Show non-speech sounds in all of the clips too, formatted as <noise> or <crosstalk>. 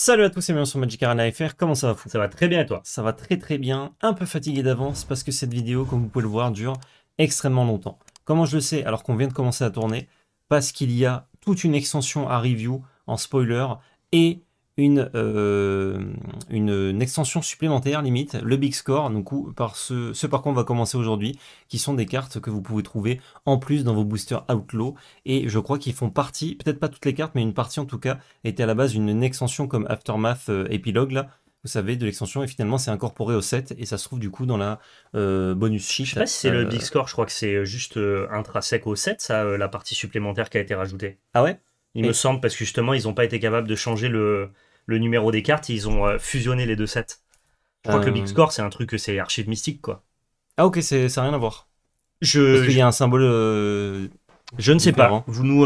Salut à tous et bienvenue sur Magic Arena FR, comment ça va fou Ça va très bien et toi Ça va très très bien, un peu fatigué d'avance parce que cette vidéo, comme vous pouvez le voir, dure extrêmement longtemps. Comment je le sais alors qu'on vient de commencer à tourner Parce qu'il y a toute une extension à review en spoiler et euh, une, une, extension supplémentaire limite, le Big Score, donc par ce, ce par quoi on va commencer aujourd'hui, qui sont des cartes que vous pouvez trouver en plus dans vos boosters Outlaw, et je crois qu'ils font partie, peut-être pas toutes les cartes, mais une partie en tout cas, était à la base une, extension comme Aftermath euh, Epilogue, là, vous savez, de l'extension, et finalement c'est incorporé au set, et ça se trouve du coup dans la euh, bonus chiffre. Je c'est le Big Score, je crois que c'est juste intrinsèque au set, ça, la partie supplémentaire qui a été rajoutée. Ah ouais il me semble parce que justement ils n'ont pas été capables de changer le, le numéro des cartes, ils ont euh, fusionné les deux sets. Je crois que le euh. Big Score, c'est un truc, que c'est archive mystique, quoi. Ah, ok, ça n'a rien à voir. Je, Parce qu'il y a un symbole. Euh, je ne sais pas. Vous nous,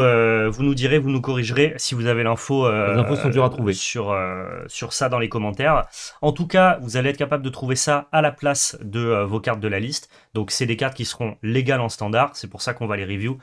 vous nous direz, vous nous corrigerez si vous avez l'info. trouver. Sur, sur ça dans les commentaires. En tout cas, vous allez être capable de trouver ça à la place de vos cartes de la liste. Donc, c'est des cartes qui seront légales en standard. C'est pour ça qu'on va les review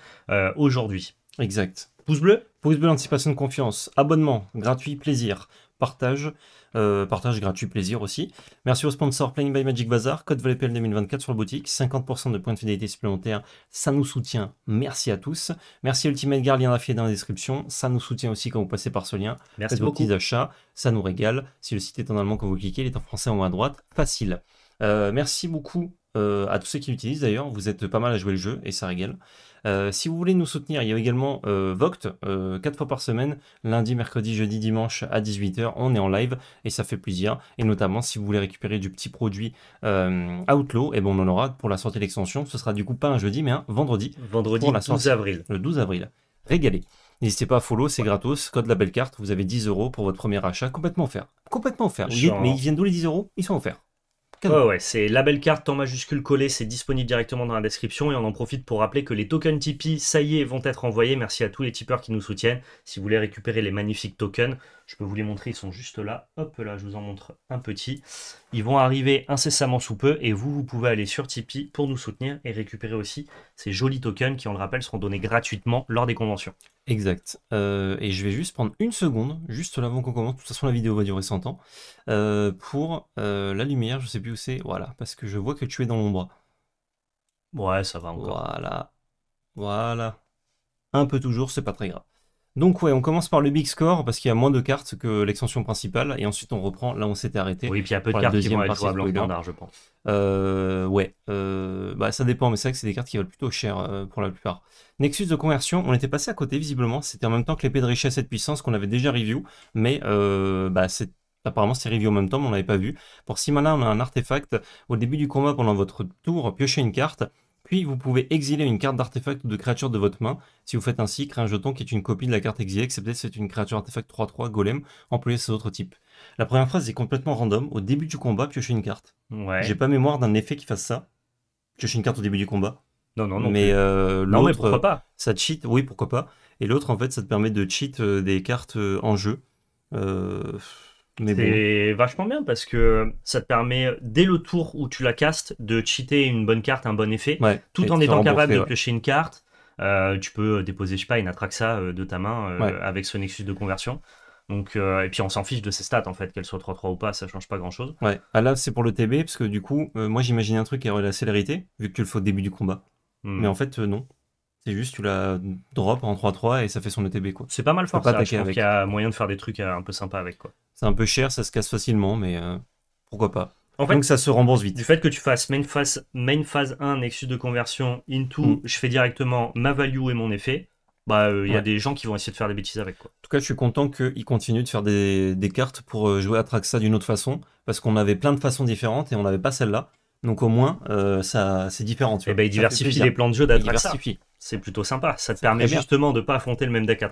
aujourd'hui. Exact. Pouce bleu Pouce bleu, anticipation de confiance. Abonnement, gratuit, plaisir partage, euh, partage gratuit, plaisir aussi. Merci au sponsor Playing by Magic Bazaar, code VLPL 2024 sur le boutique, 50% de points de fidélité supplémentaires, ça nous soutient, merci à tous. Merci Ultimate lien dans la description, ça nous soutient aussi quand vous passez par ce lien. Merci Faites vos petits achats, ça nous régale. Si le site est en allemand quand vous cliquez, il est en français en haut à droite, facile. Euh, merci beaucoup euh, à tous ceux qui l'utilisent d'ailleurs, vous êtes pas mal à jouer le jeu et ça régale. Euh, si vous voulez nous soutenir, il y a également euh, Voct, 4 euh, fois par semaine, lundi, mercredi, jeudi, dimanche à 18h. On est en live et ça fait plaisir. Et notamment, si vous voulez récupérer du petit produit Outlaw, et eh bon, on en aura pour la sortie de l'extension. Ce sera du coup pas un jeudi, mais un vendredi. Vendredi avril. Le 12 avril. régalez, N'hésitez pas à follow, c'est gratos. Code la belle carte, vous avez 10 euros pour votre premier achat, complètement offert. Complètement offert. Mais ils viennent d'où les 10 euros Ils sont offerts. Ouais, ouais, c'est belle carte en majuscule collée, c'est disponible directement dans la description et on en profite pour rappeler que les tokens Tipeee, ça y est, vont être envoyés. Merci à tous les tipeurs qui nous soutiennent. Si vous voulez récupérer les magnifiques tokens, je peux vous les montrer, ils sont juste là. Hop là, je vous en montre un petit. Ils vont arriver incessamment sous peu et vous, vous pouvez aller sur Tipeee pour nous soutenir et récupérer aussi ces jolis tokens qui, on le rappelle, seront donnés gratuitement lors des conventions. Exact. Euh, et je vais juste prendre une seconde, juste là avant qu'on commence, de toute façon la vidéo va durer 100 ans, euh, pour euh, la lumière, je ne sais plus où c'est, voilà, parce que je vois que tu es dans l'ombre. Ouais, ça va encore. Voilà. Voilà. Un peu toujours, c'est pas très grave. Donc ouais, on commence par le big score parce qu'il y a moins de cartes que l'extension principale et ensuite on reprend là on s'était arrêté. Oui, puis il y a peu de cartes qui vont être en standard, je pense. Euh, ouais, euh, bah, ça dépend, mais c'est vrai que c'est des cartes qui valent plutôt cher euh, pour la plupart. Nexus de conversion, on était passé à côté visiblement, c'était en même temps que l'épée de richesse et de puissance qu'on avait déjà review, mais bah c'est Apparemment, c'est review en même temps, mais on l'avait pas vu. Pour 6 on a un artefact. Au début du combat, pendant votre tour, piochez une carte. Puis vous pouvez exiler une carte d'artefact ou de créature de votre main. Si vous faites ainsi, créez un jeton qui est une copie de la carte exilée, excepté si c'est une créature artefact 3-3 golem employée sur autres types. La première phrase est complètement random. Au début du combat, piochez une carte. Ouais. J'ai pas mémoire d'un effet qui fasse ça. Piochez une carte au début du combat. Non, non, non. Mais, euh, non, mais pourquoi pas Ça cheat, oui, pourquoi pas. Et l'autre, en fait, ça te permet de cheat euh, des cartes euh, en jeu. Euh c'est vachement bien parce que ça te permet, dès le tour où tu la castes, de cheater une bonne carte, un bon effet, tout en étant capable de piocher une carte. Euh, tu peux euh, déposer, je sais pas, une Atraxa euh, de ta main avec ce Nexus de conversion. Donc, et puis on s'en fiche de ses stats en fait, qu'elles soient 3-3 ou pas, ça change pas grand chose. Ouais, ah, là c'est pour le TB, parce que du coup, moi j'imagine un truc qui aurait la célérité, vu que tu le fais au début du combat. Hmm. Mais en fait, non. C'est juste, tu la drop en 3-3 et ça fait son ETB. quoi. C'est pas mal fort, ça. Je y a moyen de faire des trucs euh, un peu sympas avec. quoi. C'est un peu cher, ça se casse facilement, mais euh, pourquoi pas. Donc ça se rembourse vite. Du fait que tu fasses main phase, main phase 1, nexus de conversion, into, hmm. je fais directement ma value et mon effet, bah euh, il y a des gens qui vont essayer de faire des bêtises avec. Quoi. En tout cas, je suis content qu'ils continuent de faire des, cartes pour jouer à Traxa d'une autre façon, parce qu'on avait plein de façons différentes et on n'avait pas celle-là. Donc au moins, ça c'est différent. Tu eh vois. Et bien il diversifie les plans de jeu d'Atraxa c'est plutôt sympa. Ça te permet justement de de pas affronter le même deck à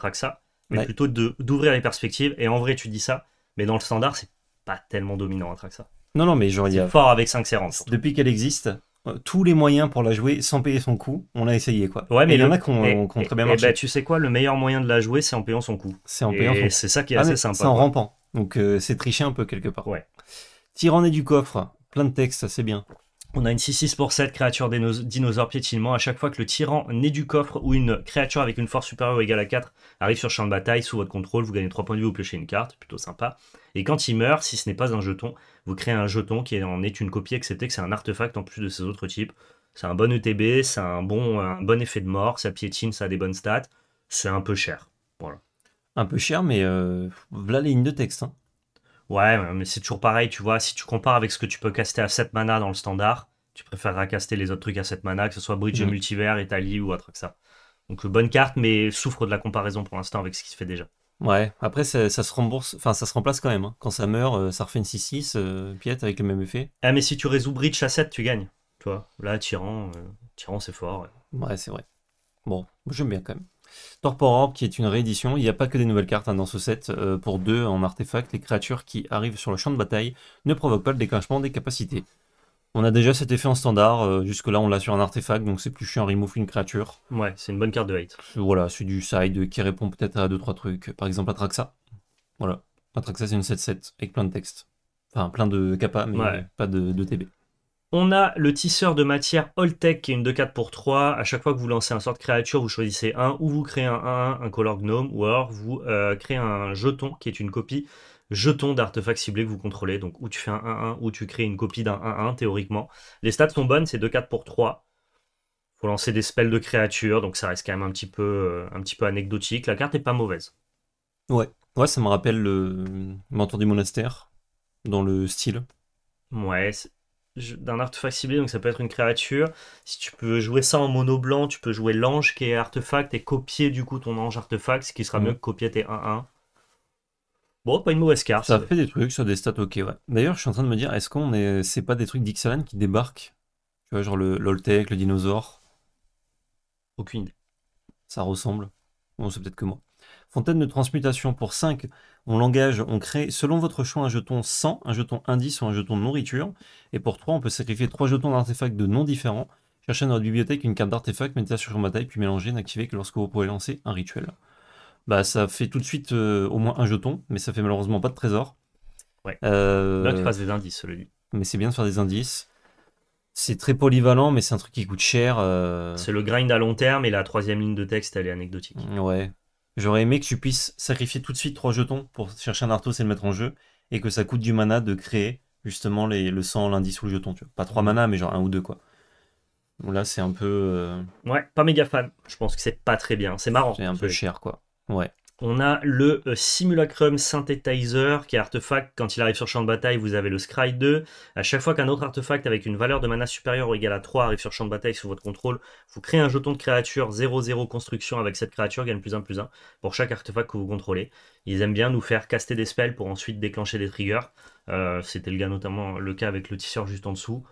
mais plutôt plutôt d'ouvrir les perspectives. Et en vrai, tu dis ça, mais dans le standard, c'est pas tellement dominant à Traxa. Non, non, mais j'aurais. veux Fort avec 5 séances. Depuis qu'elle existe, euh, tous les moyens pour la jouer sans payer son coût, on a essayé quoi. Ouais, mais il y en a qui ont très bien marché. Bah, tu sais quoi, le meilleur moyen de la jouer, c'est en payant son coût. C'est en payant. Et c'est ça qui est ah, assez sympa. C'est en rampant. Donc euh, c'est tricher un peu quelque part. Ouais. Tyrannée du coffre, plein de textes, c'est bien. On a une 6-6 pour 7 créature dinosaure piétinement. À chaque fois que le tyran né du coffre ou une créature avec une force supérieure ou égale à 4 arrive sur champ de bataille sous votre contrôle, vous gagnez 3 points de vie Vous piochez une carte, plutôt sympa. Et quand il meurt, si ce n'est pas un jeton, vous créez un jeton qui en est une copie, excepté que c'est un artefact en plus de ses autres types. C'est un bon ETB, c'est un bon, un bon effet de mort, ça piétine, ça a des bonnes stats. C'est un peu cher. Voilà. Un peu cher, mais euh, voilà les lignes de texte. Hein. Ouais, mais c'est toujours pareil, tu vois. Si tu compares avec ce que tu peux caster à 7 mana dans le standard, tu préféreras caster les autres trucs à 7 mana, que ce soit Bridge mm. Multivers, Italie ou autre que ça. Donc euh, bonne carte, mais souffre de la comparaison pour l'instant avec ce qui se fait déjà. Ouais, après ça, se rembourse, enfin ça se remplace quand même. Hein. Quand ça meurt, euh, ça refait une 6-6, euh, avec le même effet. Ah mais si tu résous Bridge à 7, tu gagnes. Tu là, Tyran, tirant, c'est fort. Ouais, ouais c'est vrai. Bon, j'aime bien quand même. Torpor Orb qui est une réédition. Il n'y a pas que des nouvelles cartes hein, dans ce set. Euh, pour deux en artefact, les créatures qui arrivent sur le champ de bataille ne provoquent pas le déclenchement des capacités. On a déjà cet effet en standard, euh, jusque-là on l'a sur un artefact, donc c'est plus chiant, remove une créature. Ouais, c'est une bonne carte de hate. Voilà, c'est du side qui répond peut-être à 2-3 trucs. Par exemple Atraxa. Voilà, Atraxa c'est une 7-7 avec plein de textes. Enfin, plein de kappa, mais pas de TB. On a le tisseur de matière Alltech qui est une 2-4 pour 3. À chaque fois que vous lancez un sort de créature, vous choisissez un ou vous créez un 1-1, un color gnome, ou alors vous euh, créez un jeton qui est une copie jeton d'artefact ciblé que vous contrôlez. Donc ou tu fais un 1-1 ou tu crées une copie d'un 1-1 théoriquement. Les stats sont bonnes, c'est 2-4 pour 3 faut lancer des spells de créatures, donc ça reste quand même un petit peu, euh, un petit peu anecdotique. La carte est pas mauvaise. Ouais, ouais, ça me rappelle le Mentor du monastère dans le style. Ouais, d'un artefact ciblé, donc ça peut être une créature. Si tu peux jouer ça en mono blanc, tu peux jouer l'ange qui est artefact et copier du coup ton ange artefact, ce qui sera mm. mieux que copier tes 1-1. Bon, pas une mauvaise carte. Ça fait des trucs sur des stats ok, ouais. D'ailleurs, je suis en train de me dire, est-ce qu'on est. C'est pas des trucs d'Ixalan qui débarquent Tu vois, genre le l'Oltec, le dinosaure Aucune idée. Ça ressemble. Bon, c'est peut-être que moi. Fontaine de transmutation pour 5. On l'engage, on crée selon votre choix un jeton 100, un jeton indice ou un jeton de nourriture. Et pour 3, on peut sacrifier 3 jetons d'artefacts de noms différents. Cherchez dans votre bibliothèque une carte d'artefact, mettez-la sur bataille, puis mélangez, n'activez que lorsque vous pouvez lancer un rituel. Bah ça fait tout de suite euh, au moins un jeton, mais ça fait malheureusement pas de trésor. Ouais. Euh, Là tu des indices, celui Mais c'est bien de faire des indices. C'est très polyvalent, mais c'est un truc qui coûte cher. Euh. C'est le grind à long terme et la troisième ligne de texte, elle est anecdotique. Ouais. J'aurais aimé que tu puisses sacrifier tout de suite trois jetons pour chercher un Arthos et le mettre en jeu, et que ça coûte du mana de créer justement les, le sang, l'indice ou le jeton. Tu Pas trois mana, mais genre un ou deux quoi. là, c'est un peu. Euh, ouais, pas méga fan. Je pense que c'est pas très bien. C'est marrant. c'est un peu cher quoi. Ouais. On a le euh, Simulacrum Synthetizer qui est artefact. Quand il arrive sur champ de bataille, vous avez le Scry 2. À chaque fois qu'un autre artefact avec une valeur de mana supérieure ou égale à 3 arrive sur champ de bataille sous votre contrôle, vous créez un jeton de créature 0-0 construction avec cette créature, gagne plus 1 plus 1 pour chaque artefact que vous contrôlez. Ils aiment bien nous faire caster des spells pour ensuite déclencher des triggers. Euh, c'était le cas notamment le cas avec le tisseur juste en dessous.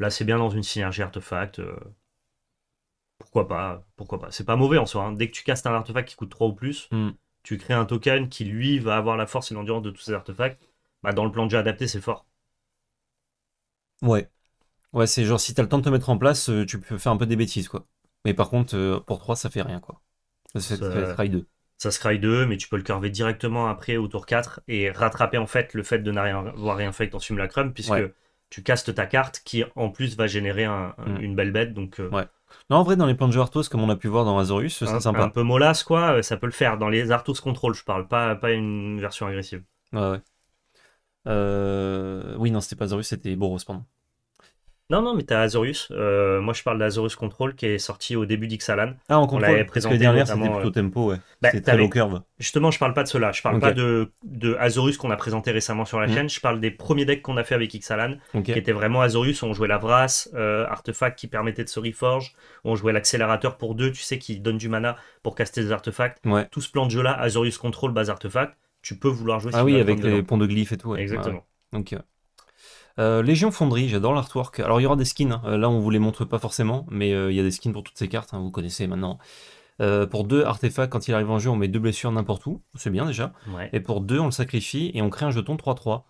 Là, c'est bien dans une synergie artefact. Euh, pourquoi pas Pourquoi pas C'est pas mauvais en soi. Hein. Dès que tu castes un artefact qui coûte 3 ou plus. Hmm tu crées un token qui, lui, va avoir la force et l'endurance de tous ces artefacts, bah, dans le plan de jeu adapté, c'est fort. Ouais. Ouais, c'est genre si t'as le temps de te mettre en place, euh, tu peux faire un peu des bêtises, quoi. Mais par contre, euh, pour 3, ça fait rien, quoi. Ça, se 2. Ça se 2, mais tu peux le carver directement après au tour 4 et rattraper en fait le fait de n'avoir rien fait avec la crème, puisque tu castes ta carte qui en plus va générer mm. une belle bête. Donc, euh, ouais. Non, en vrai, dans les plans de jeu Arthos, comme on a pu voir dans Azorius, c'est un, sympa. Un peu mollasse, quoi, euh, ça peut le faire. Dans les Arthos Control, je parle, pas, pas une version agressive. Ouais, ouais. Euh, oui, non, c'était pas Azorius, c'était Boros, pardon. Non, non, mais t'as Azorius. Euh, moi, je parle d'Azorius Control qui est sorti au début d'Ixalan. Ah, on contrôle. On l'avait présenté. Parce que derrière, c'était plutôt euh, tempo, ouais. Bah, très low curve. Justement, je parle pas de cela. Je parle pas de, de qu'on a présenté récemment sur la mm. chaîne. Je parle des premiers decks qu'on a fait avec Ixalan, qui étaient vraiment Azorius. on jouait la Vras, euh, artefact qui permettait de se reforge. On jouait l'accélérateur pour deux, tu sais, qui donne du mana pour caster des artefacts. Tout ce plan de jeu-là, Azorius Control, base artefact, tu peux vouloir jouer Ah oui, avec les ponts de glyphes et tout. Exactement. Donc, euh, Légion Fonderie, j'adore l'artwork. Alors il y aura des skins, hein. euh, là on vous les montre pas forcément, mais euh, il y a des skins pour toutes ces cartes, hein, vous connaissez maintenant. pour deux artefacts, quand il arrive en jeu, on met deux blessures n'importe où, c'est bien déjà. Et pour deux, on le sacrifie et on crée un jeton 3-3.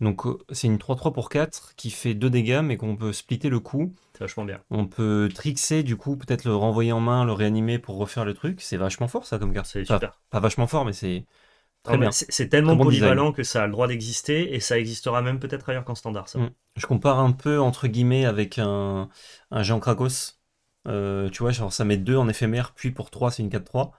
Donc c'est une 3-3 pour 4 qui fait deux dégâts mais qu'on peut splitter le coup. vachement bien. On peut trixer du coup, peut-être le renvoyer en main, le réanimer pour refaire le truc. C'est vachement fort ça comme carte. C'est super. pas vachement fort mais c'est ah c'est tellement polyvalent que ça a le droit d'exister et ça existera même peut-être ailleurs qu'en standard. Ça. Mm. Je compare un peu entre guillemets avec un, géant Krakos. Euh, tu vois, genre ça met 2 en éphémère, puis pour 3 c'est une 4-3.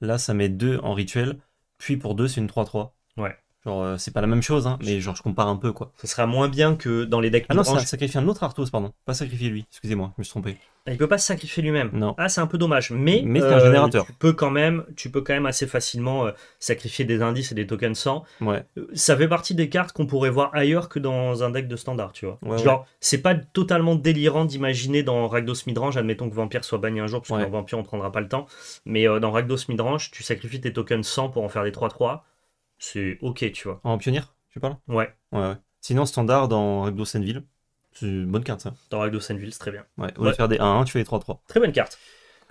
Là ça met 2 en rituel, puis pour 2 c'est une 3-3. Ouais. Genre, euh, c'est pas la même chose, hein, mais genre, je compare un peu, quoi. Ce sera moins bien que dans les decks. Ah non, ça sacrifier un autre Arthos, pardon. Pas sacrifier lui, excusez-moi, je me suis trompé. Il peut pas se sacrifier lui-même. Non. Ah, c'est un peu dommage. Mais, euh, tu peux, quand même, tu peux quand même assez facilement euh, sacrifier des indices et des tokens sans. Ouais. Ça fait partie des cartes qu'on pourrait voir ailleurs que dans un deck de standard, tu vois. Genre, c'est pas totalement délirant d'imaginer dans Ragdos Midrange, admettons que Vampire soit banni un jour, parce que Vampire on prendra pas le temps. Mais dans Ragdos Midrange, tu sacrifies tes tokens sans pour en faire des 3-3 c'est ok, tu vois. En pionnière, tu parles ouais. ouais. ouais. Sinon, standard dans Ragdo Senville, c'est une bonne carte ça. Dans Ragdo Senville, c'est très bien. Ouais, au lieu faire des 1-1, tu fais des 3-3. Très bonne carte.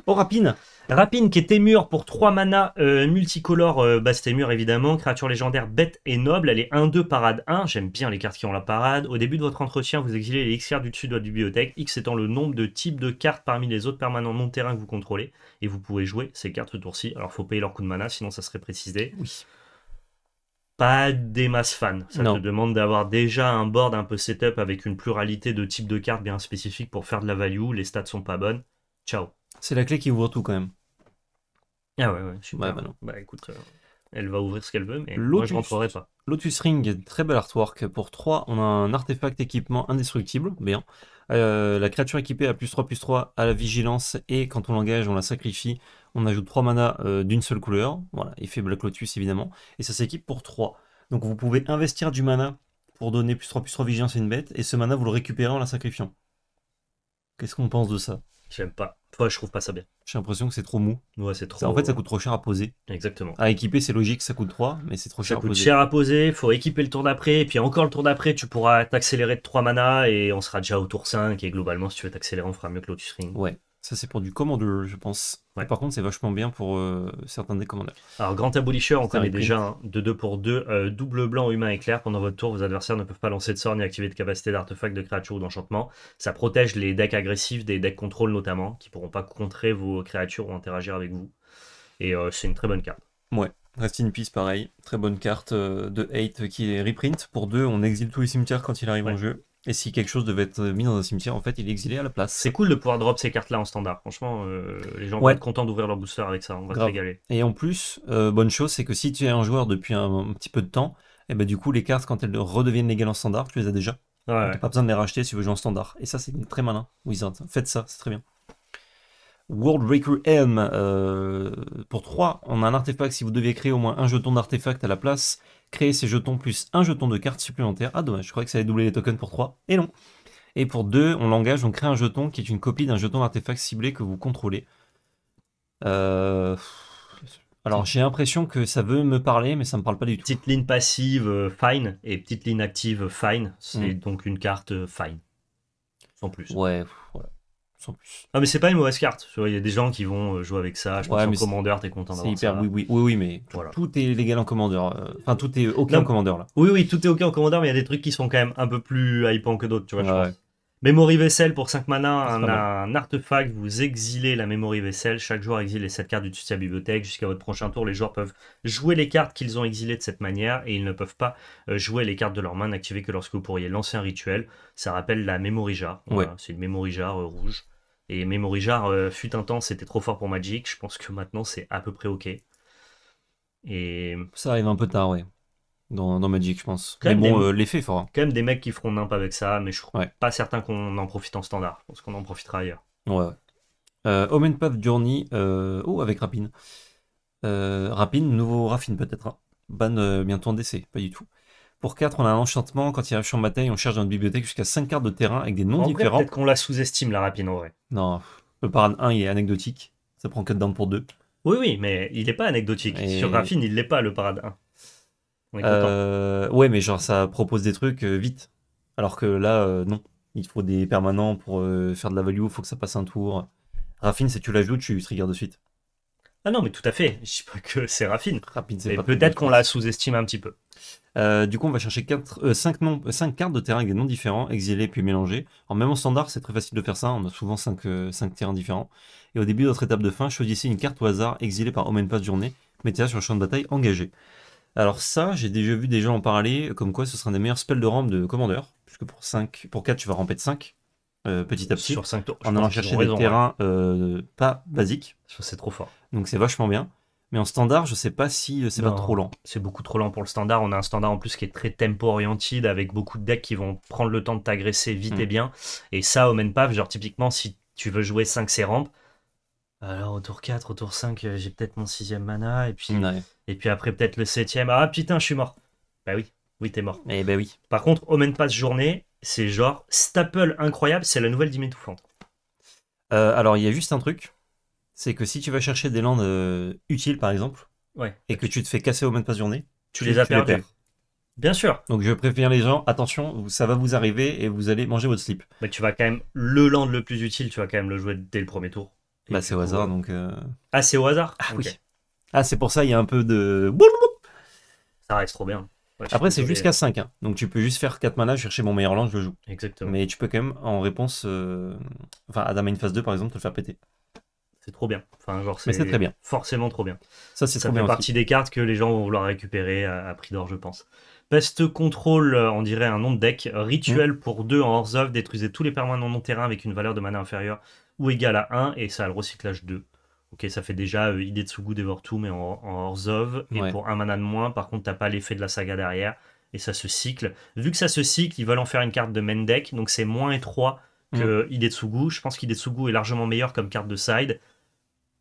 Oh, Rapine Rapine qui est Témur pour 3 mana euh, multicolores, euh, bah, c'est Témur évidemment, créature légendaire bête et noble, elle est 1-2 parade 1, j'aime bien les cartes qui ont la parade. Au début de votre entretien, vous exilez les X-cartes du dessus de votre bibliothèque, X étant le nombre de types de cartes parmi les autres permanents non-terrain que vous contrôlez, et vous pouvez jouer ces cartes ce tour-ci. Alors faut payer leur coût de mana, sinon ça serait précisé. Oui pas des masses fans. Ça te demande d'avoir déjà un board un peu setup avec une pluralité de types de cartes bien spécifiques pour faire de la value. Les stats sont pas bonnes. Ciao. C'est la clé qui ouvre tout quand même. Ah ouais, ouais, super. Bah, bah, écoute, euh, elle va ouvrir ce qu'elle veut, mais moi je rentrerai pas. Lotus Ring, très bel artwork. Pour 3, on a un artefact équipement indestructible, bien. Euh, la créature équipée a plus 3 plus 3 à la vigilance et quand on l'engage, on la sacrifie. On ajoute 3 mana euh, d'une seule couleur. Voilà, effet Black Lotus évidemment. Et ça s'équipe pour 3. Donc vous pouvez investir du mana pour donner plus 3 plus 3 vigilance à une bête et ce mana vous le récupérez en la sacrifiant. Qu'est-ce qu'on pense de ça J'aime pas. toi je trouve pas ça bien. J'ai l'impression que c'est trop mou. Ouais, c'est trop. en fait, ça coûte trop cher à poser. Exactement. À équiper, c'est logique, ça coûte 3, mais c'est trop cher à poser. Ça coûte cher à poser, faut équiper le tour d'après, et puis encore le tour d'après, tu pourras t'accélérer de 3 mana, et on sera déjà au tour 5, et globalement, si tu veux t'accélérer, on fera mieux que Lotus Ring. Ouais. Ça, c'est pour du commandeur, je pense. Par contre, c'est vachement bien pour euh, certains des commandeurs. Alors, Grand Abolisher, on connaît déjà de 2 pour 2. Euh, double blanc, humain éclair. Pendant votre tour, vos adversaires ne peuvent pas lancer de sort ni activer de capacité d'artefact, de créature ou d'enchantement. Ça protège les decks agressifs des decks contrôle notamment, qui pourront pas contrer vos créatures ou interagir avec vous. Et euh, c'est une très bonne carte. Ouais. Rest in Peace, pareil. Très bonne carte de Hate qui est reprint. Pour 2, on exile tous les cimetières quand il arrive en jeu. Et si quelque chose devait être mis dans un cimetière, en fait, il est exilé à la place. C'est cool de pouvoir drop ces cartes-là en standard. Franchement, euh, les gens vont être contents d'ouvrir leur booster avec ça. On va se régaler. Et en plus, euh, bonne chose, c'est que si tu es un joueur depuis un, petit peu de temps, et eh ben, du coup, les cartes, quand elles redeviennent légales en standard, tu les as déjà. pas besoin de les racheter si tu veux jouer en standard. Et ça, c'est très malin, Wizard. Faites ça, c'est très bien. Worldbreaker M. Euh, pour 3, on a un artefact. Si vous devez créer au moins un jeton d'artefact à la place, créer ces jetons plus un jeton de carte supplémentaire. Ah dommage, je croyais que ça allait doubler les tokens pour 3, et non. Et pour 2, on l'engage, on crée un jeton qui est une copie d'un jeton artefact ciblé que vous contrôlez. Euh, alors j'ai l'impression que ça veut me parler, mais ça me parle pas du tout. Petite ligne passive euh, fine et petite ligne active fine, c'est hmm. donc une carte euh, fine. Sans plus. Ouais, ah mais c'est pas une mauvaise carte. Il y a des gens qui vont euh, jouer avec ça. Je pense en commandeur, t'es content d'avoir oui, oui, oui, mais tout est légal en commandeur. Euh, enfin, tout est OK en commandeur, là. Oui, oui, tout est OK en commandeur, mais il y a des trucs qui sont quand même un peu plus hypants que d'autres, tu vois, je pense. Memory Vessel pour 5 mana, un, artefact, vous exilez la Memory vaisselle chaque joueur exile les 7 cartes du tutia bibliothèque, jusqu'à votre prochain tour, les joueurs peuvent jouer les cartes qu'ils ont exilées de cette manière, et ils ne peuvent pas euh, jouer les cartes de leur main n'activées que lorsque vous pourriez lancer un rituel, ça rappelle la Memory Jar, ouais. c'est une Memory Jar rouge, et Memory Jar, euh, fut intense, c'était trop fort pour Magic. Je pense que maintenant, c'est à peu près OK. Et... Ça arrive un peu tard, oui, Dans, dans Magic, je pense. mais bon, euh, l'effet fera. fort. Hein. Quand même des mecs qui feront nimp avec ça, mais je suis pas certain qu'on en profite en standard. Je pense qu'on en profitera ailleurs. Ouais. Euh, Omen Path Journey, euh, oh, avec Rapine. Rapine, nouveau Raffine peut-être. Hein. Ban bientôt en décès, pas du tout. Pour 4, on a un enchantement. Quand il arrive sur bataille, on cherche dans une bibliothèque jusqu'à 5 cartes de terrain avec des noms différents. Peut-être qu'on la sous-estime, la rapine, en vrai. Non, le parade 1, il est anecdotique. Ça prend 4 dents pour 2. Oui, oui, mais il n'est pas anecdotique. Sur Raffine, il l'est pas, le Parade 1. Euh, ouais, mais genre, ça propose des trucs euh, vite. Alors que là, euh, non. Il faut des permanents pour faire de la value, il faut que ça passe un tour. Raffine, si tu l'ajoutes, tu trigger de suite. Ah non, mais tout à fait. Je sais pas que c'est Raffine. Peut-être qu'on la sous-estime un petit peu. Euh, du coup, on va chercher 4, 5, euh, cartes de terrain avec des noms différents, exilés puis mélanger. En même en standard, c'est très facile de faire ça, on a souvent 5, euh, terrains différents. Et au début de notre étape de fin, choisissez une carte au hasard exilée par Omen Pass Journée, mettez-la sur le champ de bataille engagé. Alors ça, j'ai déjà vu des gens en parler, comme quoi ce sera un des meilleurs spells de rampe de commandeur, puisque pour, 5, pour 4, tu vas ramper de 5, petit à petit, sur en allant chercher des hein. terrains pas basiques. C'est trop fort. Donc c'est vachement bien. Mais en standard, je sais pas si euh, c'est pas trop lent. C'est beaucoup trop lent pour le standard. On a un standard en plus qui est très tempo orienté avec beaucoup de decks qui vont prendre le temps de t'agresser vite et mm. bien. Et ça, au Path, genre typiquement, si tu veux jouer 5 Seramp, alors au tour 4, au tour 5, euh, j'ai peut-être mon sixième mana. Et puis, et puis après, peut-être le septième. Ah putain, je suis mort. Bah oui, oui, t'es mort. Eh bah oui. Par contre, main Path journée, c'est genre staple incroyable. C'est la nouvelle d'imétouffante. Euh, alors, il y a juste un truc c'est que si tu vas chercher des landes euh, utiles, par exemple, et que tu te fais casser au même pas de journée, tu, les as Bien sûr. Donc je préviens les gens, attention, ça va vous arriver et vous allez manger votre slip. Mais tu vas quand même le land le plus utile, tu vas quand même le jouer dès le premier tour. bah c'est au hasard euh, donc. Euh... Ah c'est au hasard. Ah oui. Ah c'est pour ça il y a un peu de. Ça reste trop bien. Après c'est jusqu'à 5, hein. donc tu peux juste faire 4 manas, chercher mon meilleur land, je le joue. Exactement. Mais tu peux quand même en réponse, euh, enfin à de phase 2 par exemple te le faire péter c'est trop bien. Enfin, c'est Forcément trop bien. Ça, c'est trop bien. partie des cartes que les gens vont vouloir récupérer à, prix d'or, je pense. Peste contrôle, euh, on dirait un nom de deck. Rituel pour deux en hors-of, détruisez tous les permanents non terrains avec une valeur de mana inférieure ou égale à 1 et ça a le recyclage 2. Ok, ça fait déjà euh, Idetsugu tout mais en, hors of Et pour un mana de moins, par contre, t'as pas l'effet de la saga derrière. Et ça se cycle. Vu que ça se cycle, ils veulent en faire une carte de main deck. Donc c'est moins étroit que mm. Idetsugu. Je pense qu'Idetsugu est largement meilleur comme carte de side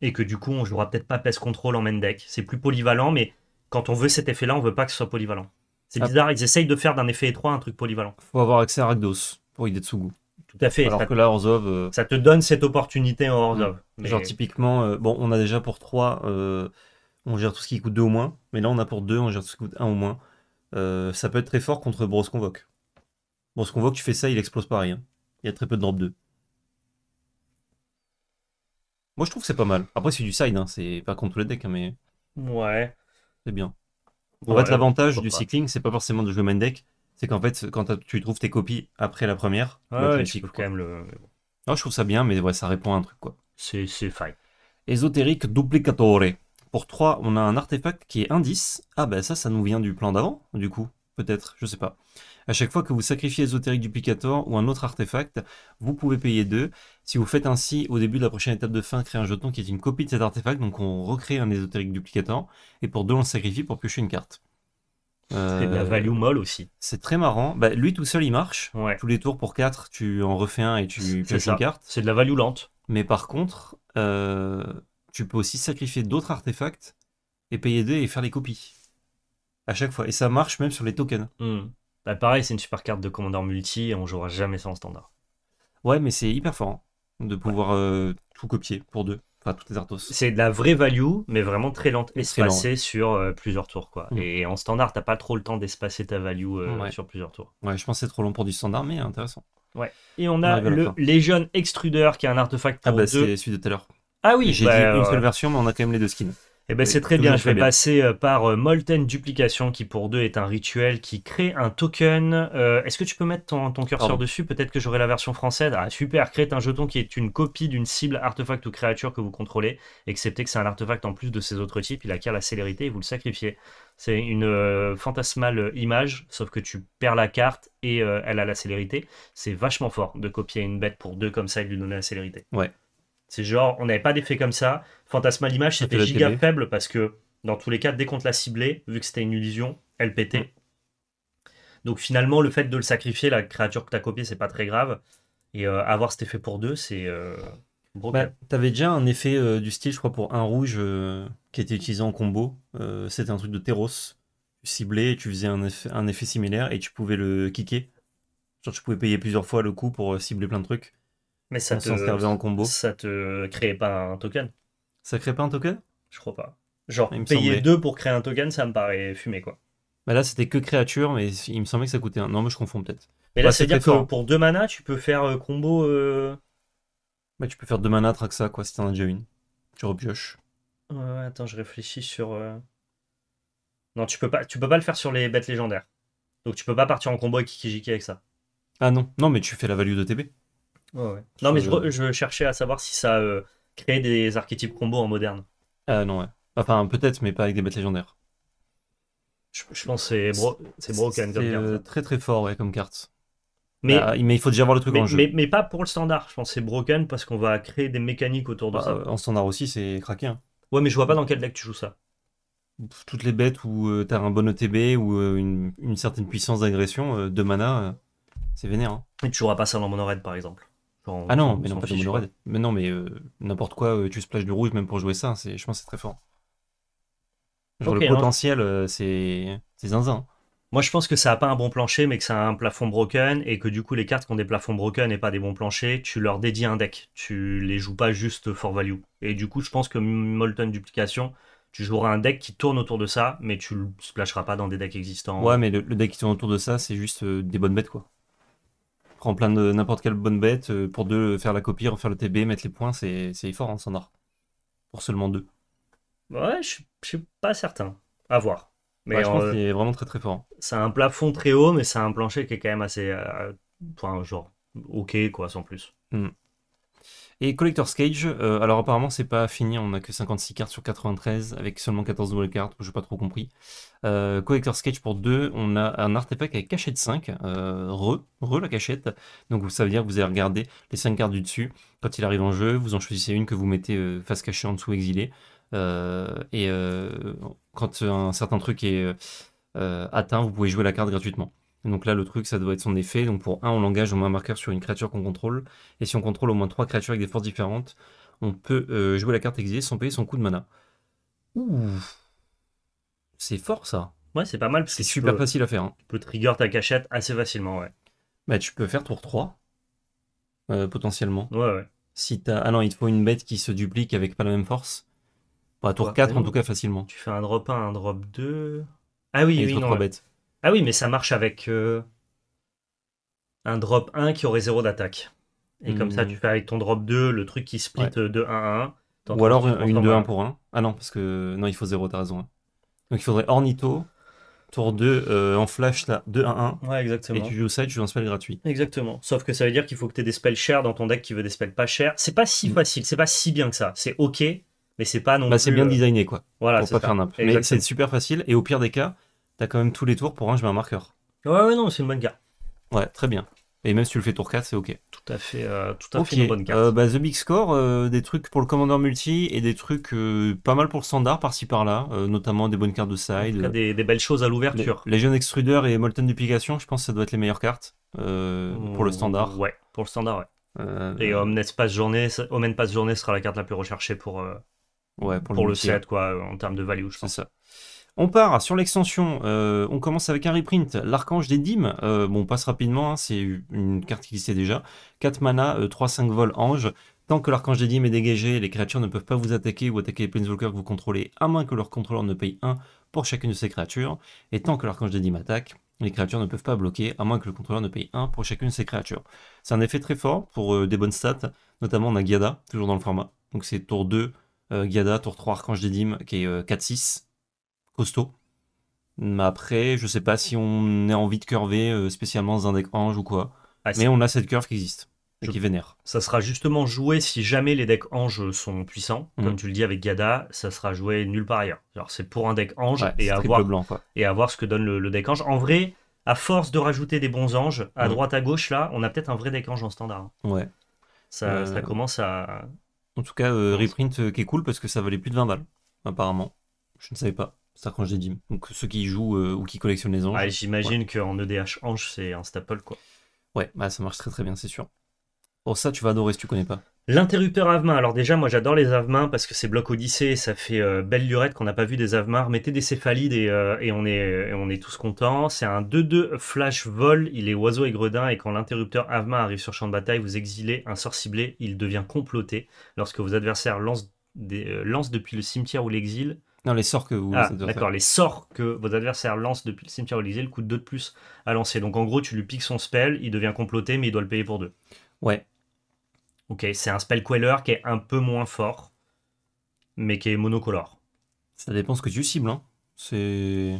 et que du coup, on jouera peut-être pas pest control en main deck. C'est plus polyvalent, mais quand on veut cet effet-là, on veut pas que ce soit polyvalent. C'est ah. bizarre, ils essayent de faire d'un effet étroit e un truc polyvalent. Faut avoir accès à Ragdos pour Idetsugu. Tout à fait. Alors que là, euh, Ça te donne cette opportunité en Orzhov. Mm. Genre, typiquement, euh, bon, on a déjà pour 3, euh, on gère tout ce qui coûte 2 au moins. Mais là, on a pour 2, on gère tout ce qui coûte 1 au moins. ça peut être très fort contre Bros Convoque. Bros Convoque, tu fais ça, il explose pas rien. Il y a très peu de drop 2. Moi, je trouve que c'est pas mal. Après, c'est du side, hein, c'est pas contre le deck, hein, mais. Ouais. C'est bien. En ouais, fait, l'avantage du cycling, c'est pas forcément de jouer main deck, c'est qu'en fait, quand tu trouves tes copies après la première, bah, tu quand même le. je trouve ça bien, mais ça répond à un truc, quoi. C'est fine. Ésotérique duplicatore. Pour 3, on a un artefact qui est indice. Ah, bah ça, ça nous vient du plan d'avant, du coup, peut-être, je sais pas. À chaque fois que vous sacrifiez ésotérique duplicateur ou un autre artefact, vous pouvez payer deux. Si vous faites ainsi, au début de la prochaine étape de fin, créer un jeton qui est une copie de cet artefact, donc on recrée un ésotérique duplicateur et pour deux on le sacrifie pour piocher une carte. c'est euh, de la value molle aussi. C'est très marrant. Bah, lui tout seul il marche. Tous les tours pour 4, tu en refais un et tu pioches une carte. C'est de la value lente. Mais par contre, euh, tu peux aussi sacrifier d'autres artefacts et payer deux et faire des copies. À chaque fois. Et ça marche même sur les tokens. Hmm. Bah pareil, c'est une super carte de commandeur multi et on jouera jamais ça en standard. Ouais, mais c'est hyper fort hein, de pouvoir euh, tout copier pour deux. Enfin, toutes les Arthos. C'est de la vraie value, mais vraiment très lente, espacée sur euh, plusieurs tours. quoi. Mm. Et en standard, t'as pas trop le temps d'espacer ta value euh, sur plusieurs tours. Ouais, je pense que c'est trop long pour du standard, mais intéressant. Ouais. Et on a le Legion Extruder qui est un artefact ah pour Ah bah c'est celui de tout à l'heure. Ah oui, j'ai bah, dit une seule version, mais on a quand même les deux skins. Eh ben, c'est très bien. Je vais passer euh, par euh, Molten Duplication, qui pour deux est un rituel qui crée un token. Euh, est-ce que tu peux mettre ton, curseur dessus Peut-être que j'aurai la version française. Ah, super. Crée un jeton qui est une copie d'une cible, artefact ou créature que vous contrôlez, excepté que c'est un artefact en plus de ses autres types. Il acquiert la célérité et vous le sacrifiez. C'est une fantasmale image, sauf que tu perds la carte et elle a la célérité. C'est vachement fort de copier une bête pour deux comme ça et lui donner la célérité. Ouais. C'est genre, on n'avait pas d'effet comme ça. Fantasma l'image, c'était giga faible parce que dans tous les cas, dès qu'on te la ciblé, vu que c'était une illusion, elle pétait. Mm. Donc finalement, le fait de le sacrifier, la créature que tu as copiée, c'est pas très grave. Et euh, avoir cet effet pour deux, c'est. Euh, bah, t'avais déjà un effet euh, du style, je crois, pour un rouge qui était utilisé en combo. c'était un truc de Terros. ciblé, et tu faisais un effet, un effet similaire et tu pouvais le kicker. Genre, tu pouvais payer plusieurs fois le coup pour cibler plein de trucs. Mais ça te... en combo. Ça te créait pas un token. Ça crée pas un token Je crois pas. Genre, payer deux pour créer un token, ça me paraît fumé, quoi. Bah là, c'était que créature, mais il me semblait que ça coûtait un. Non, mais je confonds peut-être. Mais là, c'est-à-dire que pour deux mana, tu peux faire euh, combo. Euh... Bah, tu peux faire deux mana, ça, quoi, si t'en as déjà une. Tu repioches. ouais, attends, je réfléchis sur. Euh, non, tu peux, pas, tu peux pas le faire sur les bêtes légendaires. Donc, tu peux pas partir en combo avec Kikijiki avec ça. Ah non, non, mais tu fais la value de TP non, mais je, cherchais à savoir si ça euh, créait des archétypes combos en moderne. Euh, non, ouais. Enfin, peut-être, mais pas avec des bêtes légendaires. Je, pense que c'est broken comme carte. Euh, très très fort, comme carte. Bah, mais, il faut déjà avoir le truc en jeu. Mais, pas pour le standard, je pense que c'est broken parce qu'on va créer des mécaniques autour de bah, ça. En standard aussi, c'est craqué. Hein. Ouais, mais je vois pas dans quel deck tu joues ça. Toutes les bêtes où t'as un bon OTB e ou une, certaine puissance d'agression, de mana, c'est vénère. Et hein. tu joueras pas ça dans mon par exemple ah non, mais non, pas Mais non, mais euh, n'importe quoi, euh, tu splashes du rouge même pour jouer ça, je pense que c'est très fort. Genre le potentiel, euh, c'est, zinzin. Moi, je pense que ça a pas un bon plancher, mais que ça a un plafond broken, et que du coup, les cartes qui ont des plafonds broken et pas des bons planchers, tu leur dédies un deck. Tu les joues pas juste for value. Et du coup, je pense que Molten Duplication, tu joueras un deck qui tourne autour de ça, mais tu le splasheras pas dans des decks existants. Ouais, mais le deck qui tourne autour de ça, c'est juste des bonnes bêtes, quoi prends plein de n'importe quelle bonne bête euh, pour deux, faire la copie, refaire le TB, mettre les points, c'est fort en hein, standard. Pour seulement deux. Ouais, je, suis pas certain. À voir. Mais je pense euh, vraiment très très fort. C'est un plafond très haut, mais c'est un plancher qui est quand même assez. Euh, point genre, ok quoi, sans plus. Hmm. Et Collector's Cage, euh, alors apparemment c'est pas fini, on a que 56 cartes sur 93 avec seulement 14 nouvelles cartes, je n'ai pas trop compris. Euh, Collector's Cage pour 2, on a un artefact avec cachette 5, euh, re, re la cachette, donc ça veut dire que vous allez regarder les 5 cartes du dessus quand il arrive en jeu, vous en choisissez une que vous mettez face cachée en dessous exilée, et quand un certain truc est atteint, vous pouvez jouer la carte gratuitement. Donc là, le truc, ça doit être son effet. Donc pour 1, on l'engage au moins un marqueur sur une créature qu'on contrôle. Et si on contrôle au moins trois créatures avec des forces différentes, on peut euh, jouer la carte exilée sans payer son coût de mana. Ouh C'est fort ça Ouais, c'est pas mal. C'est super facile à faire. Hein. Tu peux trigger ta cachette assez facilement, ouais. Bah, tu peux faire tour 3, euh, potentiellement. Ouais, ouais. Si t'as... Ah non, il te faut une bête qui se duplique avec pas la même force. Bah, tour 4, en tout cas, facilement. Tu fais un drop 1, un drop 2. Ah oui, et oui, non. Trois ah oui, mais ça marche avec euh, un drop 1 qui aurait 0 d'attaque. Et comme ça, tu hmm. fais avec ton drop 2 le truc qui split euh, de 1 à 1. Ou alors une 2 1 pour 1. Ah non, parce que non, il faut 0, t'as raison. Hein. Donc il faudrait Ornito, tour 2 euh, en flash là, 2 1 1. Ouais, exactement. Et tu joues ça, tu joues un spell gratuit. Exactement. Sauf que ça veut dire qu'il faut que tu aies des spells chers dans ton deck qui veut des spells pas chers. C'est pas si hmm. facile, c'est pas si bien que ça. C'est ok, mais c'est pas non bah, plus. C'est bien designé quoi. Voilà, pas Mais c'est super facile et au pire des cas, t'as quand même tous les tours pour un, je mets un marqueur. Ouais, ouais, non, c'est une bonne carte. Ouais, très bien. Et même si tu le fais tour 4, c'est ok. Tout à fait, euh, tout à fait une bonne carte. Euh, bah, The Big Score, euh, des trucs pour le Commander Multi et des trucs euh, pas mal pour le standard par-ci par-là, notamment des bonnes cartes de side. cas, des, des, belles choses à l'ouverture. Les Jeunes Extrudeurs et Molten Duplication, je pense que ça doit être les meilleures cartes pour le standard. Ouais, pour le standard, ouais. et Omnes Pass Journée, Omen Pass Journée sera la carte la plus recherchée pour, ouais, pour, le, set, quoi, en termes de value, je pense. C'est ça. On part sur l'extension, euh, on commence avec un reprint, l'archange des dîmes, euh, bon on passe rapidement, hein, c'est une carte qui sait déjà, 4 mana, 3-5 euh, vols, ange, tant que l'archange des dîmes est dégagé, les créatures ne peuvent pas vous attaquer ou attaquer les planeswalkers que vous contrôlez, à moins que leur contrôleur ne paye 1 pour chacune de ces créatures, et tant que l'archange des dîmes attaque, les créatures ne peuvent pas bloquer, à moins que le contrôleur ne paye 1 pour chacune de ces créatures. C'est un effet très fort pour des bonnes stats, notamment on a Gyada, toujours dans le format, donc c'est tour 2, Gyada, tour 3 archange des dîmes, qui est 4-6, costaud. Après, je sais pas si on a envie de curver euh, spécialement dans un deck ange ou quoi. Ah, mais on a cette curve qui existe et qui vénère. Ça sera justement joué si jamais les decks anges sont puissants, comme mhm. tu le dis avec Gada, ça sera joué nulle part ailleurs. Alors c'est pour un deck ange et, avoir, blanc, et avoir ce que donne le, deck ange. En vrai, à force de rajouter des bons anges, à mhm. droite à gauche là, on a peut-être un vrai deck ange en standard. Hein. Ouais. Euh, ça, commence à. En tout cas, euh, reprint qui est cool parce que ça valait plus de 20 balles, apparemment. Je ne savais pas ça quand j'ai dit. Donc ceux qui jouent euh, ou qui collectionnent les anges. Ah, j'imagine qu'en EDH ange, c'est un staple quoi. Ouais, bah, ça marche très très bien, c'est sûr. Oh, ça, tu vas adorer si tu connais pas. L'interrupteur ave-main, Alors, déjà, moi j'adore les ave-mains parce que c'est bloc Odyssée, ça fait euh, belle lurette qu'on n'a pas vu des Avemains. Mettez des céphalides et, euh, on, est, on est tous contents. C'est un 2-2 flash vol, il est oiseau et gredin. Et quand l'interrupteur Avemain arrive sur champ de bataille, vous exilez un sort ciblé, il devient comploté. Lorsque vos adversaires lancent, des, lancent depuis le cimetière ou l'exil, non, les sorts que vous. Ah, adversaires d'accord, les sorts que vos adversaires lancent depuis le cimetière Élysée, le de 2 de plus à lancer. Donc en gros, tu lui piques son spell, il devient comploté, mais il doit le payer pour deux Ouais. Ok, c'est un spell queller qui est un peu moins fort, mais qui est monocolore. Ça dépend ce que tu cibles, hein. C'est.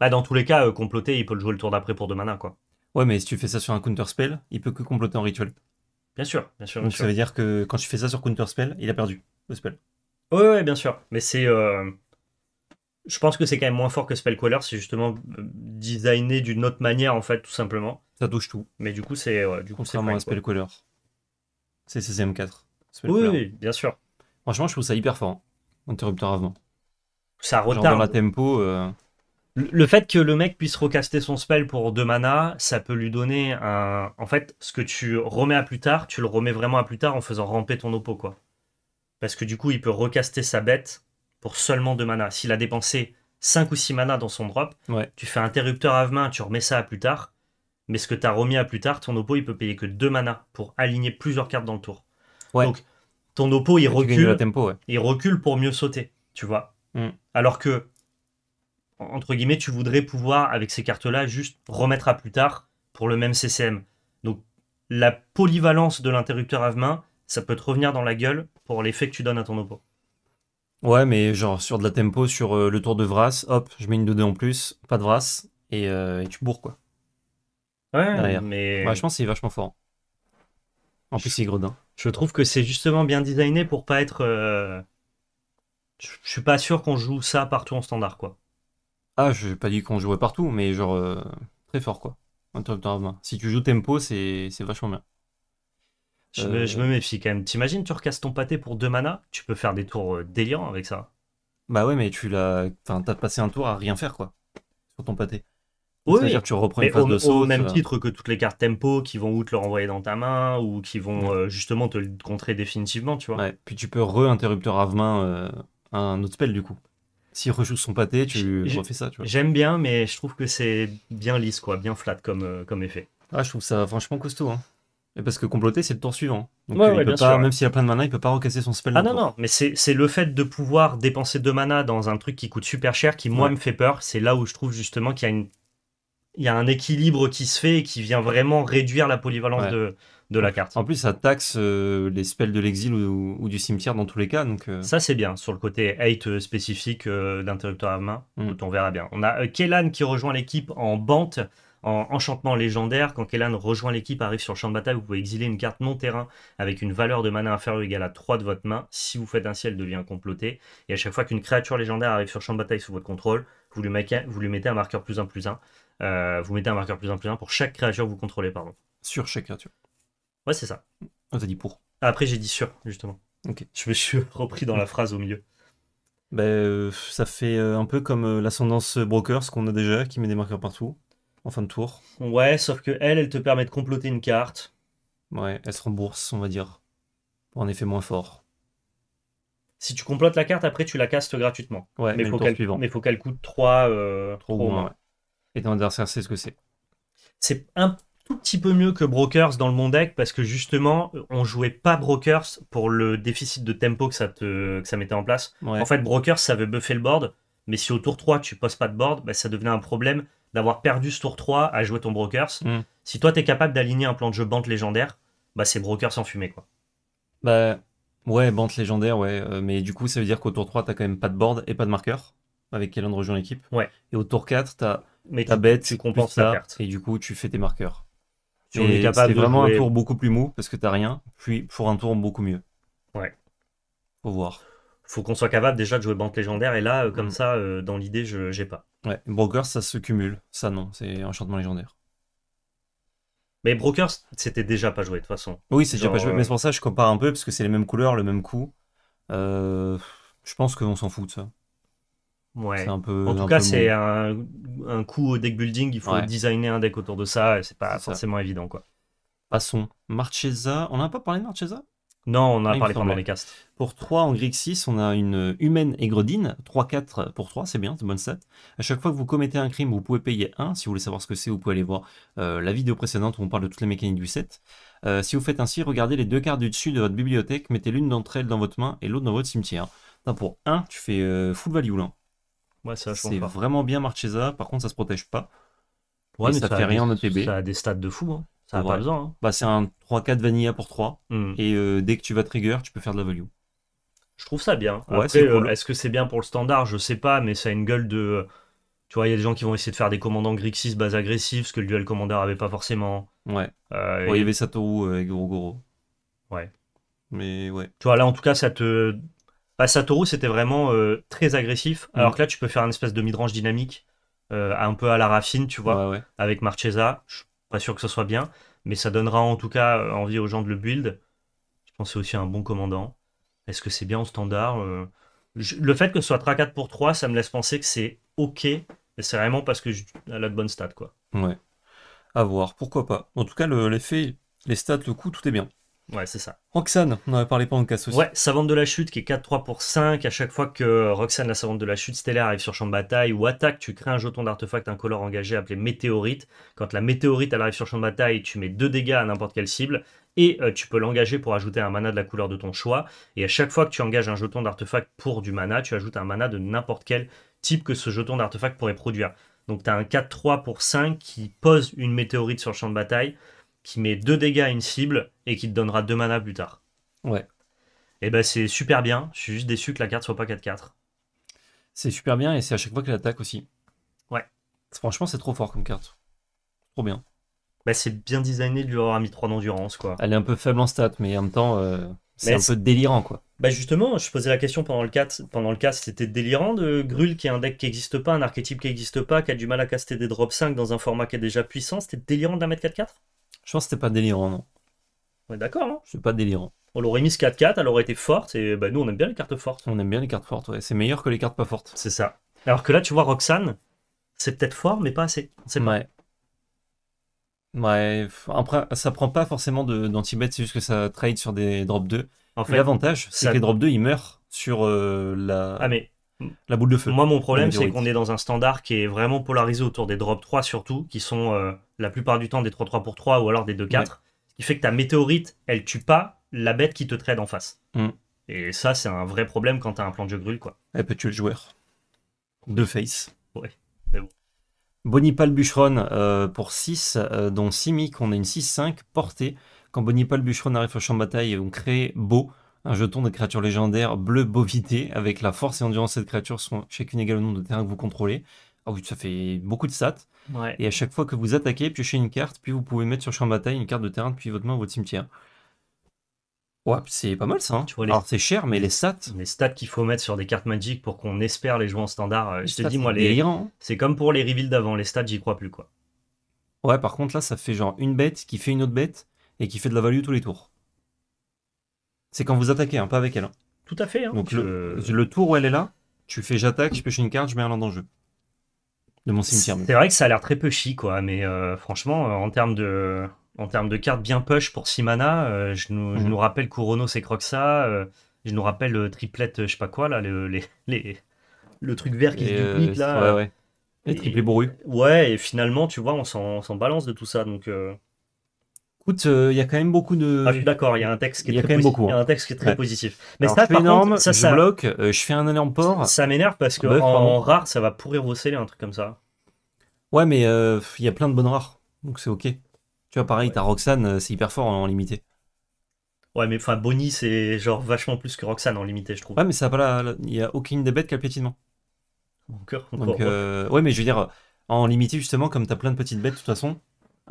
Bah, dans tous les cas, euh, comploté, il peut le jouer le tour d'après pour deux mana, quoi. Ouais, mais si tu fais ça sur un counter spell, il peut que comploter en rituel. Bien sûr, bien sûr. Donc ça veut dire que quand tu fais ça sur counter spell, il a perdu le spell. Ouais, bien sûr. Mais c'est. Euh, je pense que c'est quand même moins fort que Spellcaller. C'est justement euh, designé d'une autre manière, en fait, tout simplement. Ça touche tout. Mais du coup, c'est. du coup, Contrairement à Spellcaller. C'est CCM4. Oui, bien sûr. Franchement, je trouve ça hyper fort. Interrupteur avant. Ça retarde. Euh, le fait que le mec puisse recaster son spell pour 2 mana, ça peut lui donner un. En fait, ce que tu remets à plus tard, tu le remets vraiment à plus tard en faisant ramper ton opo quoi. Parce que du coup, il peut recaster sa bête pour seulement 2 mana. S'il a dépensé 5 ou 6 mana dans son drop, tu fais interrupteur à main, tu remets ça à plus tard. Mais ce que tu as remis à plus tard, ton oppo, il peut payer que 2 mana pour aligner plusieurs cartes dans le tour. Donc, ton oppo, il recule, il recule pour mieux sauter, tu vois. Mm. Alors que, entre guillemets, tu voudrais pouvoir, avec ces cartes-là, juste remettre à plus tard pour le même CCM. Donc, la polyvalence de l'interrupteur à main, ça peut te revenir dans la gueule pour l'effet que tu donnes à ton oppo. Ouais, mais genre sur de la tempo, sur euh, le tour de Vras, hop, je mets une 2-2 en plus, pas de Vras, et, euh, tu bourres quoi. Ouais, mais. je pense c'est vachement fort. En plus, c'est gredin. Je trouve que c'est justement bien designé pour pas être. Euh, je, suis pas sûr qu'on joue ça partout en standard quoi. Ah, je n'ai pas dit qu'on jouait partout, mais genre très fort quoi. Si tu joues tempo, c'est vachement bien. Je, me, euh, méfie quand même. T'imagines, tu recasses ton pâté pour deux mana. Tu peux faire des tours euh, délirants avec ça. Bah ouais, mais tu l'as. Enfin, t'as passé un tour à rien faire, quoi. Sur ton pâté. Oui, C'est-à-dire que tu reprends une phase au, même euh. titre que toutes les cartes tempo qui vont ou te le renvoyer dans ta main ou qui vont justement te le contrer définitivement, tu vois. puis tu peux re interrupter main un autre spell, du coup. S'il rejoue son pâté, tu refais ça, tu vois. J'aime bien, mais je trouve que c'est bien lisse, quoi. Bien flat comme, comme effet. Ah, je trouve ça franchement costaud, hein. Parce que comploter, c'est le tour suivant. pas, Même s'il a plein de mana, il peut pas recasser son spell. Ah non, non, mais c'est le fait de pouvoir dépenser deux mana dans un truc qui coûte super cher qui, moi, me fait peur. C'est là où je trouve justement qu'il y a une il y a un équilibre qui se fait et qui vient vraiment réduire la polyvalence de, de la carte. En plus, ça taxe euh, les spells de l'exil ou, du cimetière dans tous les cas. Donc, euh. Ça, c'est bien. Sur le côté hate euh, spécifique d'interrupteur à main, mm. on verra bien. On a Kellan qui rejoint l'équipe en bante. En enchantement légendaire, quand Kellan rejoint l'équipe, arrive sur le champ de bataille, vous pouvez exiler une carte non terrain avec une valeur de mana inférieure ou égale à 3 de votre main. Si vous faites un ciel de devient comploté. Et à chaque fois qu'une créature légendaire arrive sur le champ de bataille sous votre contrôle, vous lui, mettez, un marqueur plus 1 plus 1. Euh, vous mettez un marqueur plus 1 plus 1 pour chaque créature que vous contrôlez, pardon. Sur chaque créature. Ouais, c'est ça. On ah, t'a dit pour. Ah, après, j'ai dit sur, justement. Ok. Je me suis <laughs> repris dans la <laughs> phrase au milieu. Ben, ça fait euh, un peu comme l'ascendance Brokers qu'on a déjà, qui met des marqueurs partout en fin de tour. Ouais, sauf que elle, elle te permet de comploter une carte. Ouais, elle se rembourse, on va dire. En effet moins fort. Si tu complotes la carte, après tu la castes gratuitement. Ouais, mais, il faut qu'elle, mais faut qu'elle coûte 3, euh, Et dans le c'est ce que c'est. C'est un tout petit peu mieux que Brokers dans le monde deck parce que justement, on jouait pas Brokers pour le déficit de tempo que ça, te, ça mettait en place. En fait, Brokers, ça veut buffer le board, mais si au tour 3, tu poses pas de board, bah, ça devenait un problème d'avoir perdu ce tour 3 à jouer ton Brokers. Mm. Si toi, tu es capable d'aligner un plan de jeu bande légendaire, bah, c'est Brokers sans fumée, quoi. Bah, ouais, bande légendaire, ouais. Euh, mais du coup, ça veut dire qu'au tour 3, t'as quand même pas de board et pas de marqueur avec quel de rejoint l'équipe. Ouais. Et au tour 4, t'as ta bête, tu compenses ta carte. Et du coup, tu fais tes marqueurs. c'est vraiment un tour beaucoup plus mou parce que t'as rien, puis pour un tour beaucoup mieux. Ouais. Faut voir. Faut qu'on soit capable déjà de jouer bande légendaire et là, euh, comme mm. ça, euh, dans l'idée, je j'ai pas. Ouais, Brokers, ça se cumule. Ça, non, c'est Enchantement légendaire. Mais Brokers, c'était déjà pas joué de toute façon. Oui, c'est déjà pas joué. Mais c'est euh, pour ça je compare un peu, parce que c'est les mêmes couleurs, le même coup. Euh, je pense qu'on s'en fout de ça. Ouais. en tout cas, c'est un, un, coup au deck building. Il faut designer un deck autour de ça. C'est pas forcément évident, quoi. Passons. Marchesa. On n'a pas parlé de Marchesa non, on en a ah, parlé pendant les castes. Pour 3 en Greek 6, on a une humaine et gredine. 3-4 pour 3, c'est bien, c'est bonne stat. À chaque fois que vous commettez un crime, vous pouvez payer 1. Si vous voulez savoir ce que c'est, vous pouvez aller voir euh, la vidéo précédente où on parle de toutes les mécaniques du set. Euh, si vous faites ainsi, regardez les deux cartes du dessus de votre bibliothèque, mettez l'une d'entre elles dans votre main et l'autre dans votre cimetière. pour 1, tu fais euh, full value là. Ouais, ça C'est vraiment bien Marchesa, par contre ça se protège pas. Ouais, mais ça, fait rien en ETB. Ça a des stats de fou. Hein. Ça pas besoin. Hein. Bah, c'est un 3-4 vanilla pour 3. Hmm. Et euh, dès que tu vas trigger, tu peux faire de la value. Je trouve ça bien. Euh, est-ce que c'est bien pour le standard Je sais pas, mais ça a une gueule de. Tu vois, il y a des gens qui vont essayer de faire des commandants Grixis base agressive, ce que le duel commander avait pas forcément. Ouais. Euh, il y avait Satoru avec Gorogoro. Ouais. Mais ouais. Tu vois, là en tout cas, ça te. Bah, Satoru, c'était vraiment très agressif. Hmm. Alors que là, tu peux faire un espèce de midrange dynamique, un peu à la raffine, tu vois, avec Marchesa. Pas sûr que ce soit bien, mais ça donnera en tout cas euh, envie aux gens de le build. Je pense c'est aussi un bon commandant. Est-ce que c'est bien au standard euh, Le fait que ce soit 3-4 pour 3, ça me laisse penser que c'est OK, mais c'est vraiment parce que j'ai la bonne de bonnes stats. Quoi. Ouais. À voir, pourquoi pas. En tout cas, l'effet, les stats, le coup, tout est bien. Ouais, c'est ça. Roxane, on en avait parlé pas en cas aussi. Ouais, Savante de la Chute qui est 4-3 pour 5. À chaque fois que Roxane, la Savante de la Chute stellaire, arrive sur champ de bataille ou attaque, tu crées un jeton d'artefact un color engagé appelé Météorite. Quand la Météorite arrive sur champ de bataille, tu mets 2 dégâts à n'importe quelle cible et euh, tu peux l'engager pour ajouter un mana de la couleur de ton choix. Et à chaque fois que tu engages un jeton d'artefact pour du mana, tu ajoutes un mana de n'importe quel type que ce jeton d'artefact pourrait produire. Donc tu as un 4-3 pour 5 qui pose une météorite sur champ de bataille qui met 2 dégâts à une cible et qui te donnera 2 mana plus tard. Ouais. Et eh ben c'est super bien, je suis juste déçu que la carte soit pas 4-4. C'est super bien et c'est à chaque fois qu'elle attaque aussi. Ouais. Franchement, c'est trop fort comme carte. Trop bien. Bah, c'est bien designé de lui avoir mis 3 d'endurance quoi. Elle est un peu faible en stats, mais en même temps, euh, c'est un peu délirant quoi. Bah justement, je posais la question pendant le 4, pendant le c'était délirant de Grul qui est un deck qui n'existe pas, un archétype qui n'existe pas, qui a du mal à caster des drops 5 dans un format qui est déjà puissant, c'était délirant de la mettre 4-4 je pense que c'était pas délirant, non. On est d'accord, non C'est pas délirant. On l'aurait mise 4-4, elle aurait été forte, et bah, nous on aime bien les cartes fortes. On aime bien les cartes fortes, ouais. C'est meilleur que les cartes pas fortes. C'est ça. Alors que là, tu vois, Roxane, c'est peut-être fort, mais pas assez. C'est ouais. Ouais, après, ça prend pas forcément d'anti-bet, c'est juste que ça trade sur des drop 2. En fait, L'avantage, c'est que les drop 2, ils meurent sur euh, la. Ah, mais la boule de feu. Moi, mon problème, c'est qu'on est dans un standard qui est vraiment polarisé autour des drops 3 surtout, qui sont euh, la plupart du temps des 3-3 pour 3 ou alors des 2-4. Ce qui fait que ta météorite, elle tue pas la bête qui te trade en face. Mm. Et ça, c'est un vrai problème quand t'as un plan de jeu grul, quoi. Elle peut tuer le joueur. De face. Ouais, Palbucheron bon. Bonipal euh, pour 6, euh, dont 6 mic, on a une 6-5 portée. Quand Bonipal Bûcheron arrive au champ de bataille, on crée beau un jeton de créatures légendaire bleu bovité avec la force et endurance de cette créature sont chacune égale au nombre de terrains que vous contrôlez. Ah oui, ça fait beaucoup de stats. Et à chaque fois que vous attaquez, piochez une carte, puis vous pouvez mettre sur champ de bataille une carte de terrain depuis votre main ou votre cimetière. Ouais, c'est pas mal ça. Hein. Tu vois, Alors c'est cher, mais les stats. Les stats qu'il faut mettre sur des cartes magiques pour qu'on espère les jouer en standard. Euh, je te dis, moi, les. Hein. C'est comme pour les reveals d'avant, les stats, j'y crois plus quoi. Ouais, par contre là, ça fait genre une bête qui fait une autre bête et qui fait de la value tous les tours c'est quand vous attaquez, un hein, pas avec elle. Hein. Tout à fait. Hein. Donc le, tour où elle est là, tu fais j'attaque, je pêche une carte, je mets un land en jeu. De mon cimetière. C'est vrai que ça a l'air très peu pushy, quoi, mais euh, franchement, euh, en termes de, en termes de cartes bien push pour simana euh, mana, mhm. je, nous, rappelle Kuronos et Croxa, ça je nous rappelle Triplette, je sais pas quoi, là, le, les, les- le truc vert qui se Et, duplique, là. ouais, triplets Et, Ouais, et finalement, tu vois, on s'en balance de tout ça, donc Écoute, euh, il y a quand même beaucoup de. Ah, d'accord, hein. il y a un texte qui est, très, un texte qui est très positif. Mais ça, je énorme, ça, ça... bloque, euh, je fais un énorme port. Ça m'énerve parce que en, rare, ça va pourrir vos scellés, un truc comme ça. Ouais, mais euh, il y a plein de bonnes rares, donc c'est ok. Tu vois, pareil, tu t'as Roxane, c'est hyper fort hein, en, limité. Ouais, mais enfin, Bonnie, c'est genre vachement plus que Roxane en limité, je trouve. Ouais, mais ça pas là Il n'y a aucune des bêtes qui a le Encore, Donc, ouais. mais je veux dire, en limité, justement, comme as plein de petites bêtes, de toute façon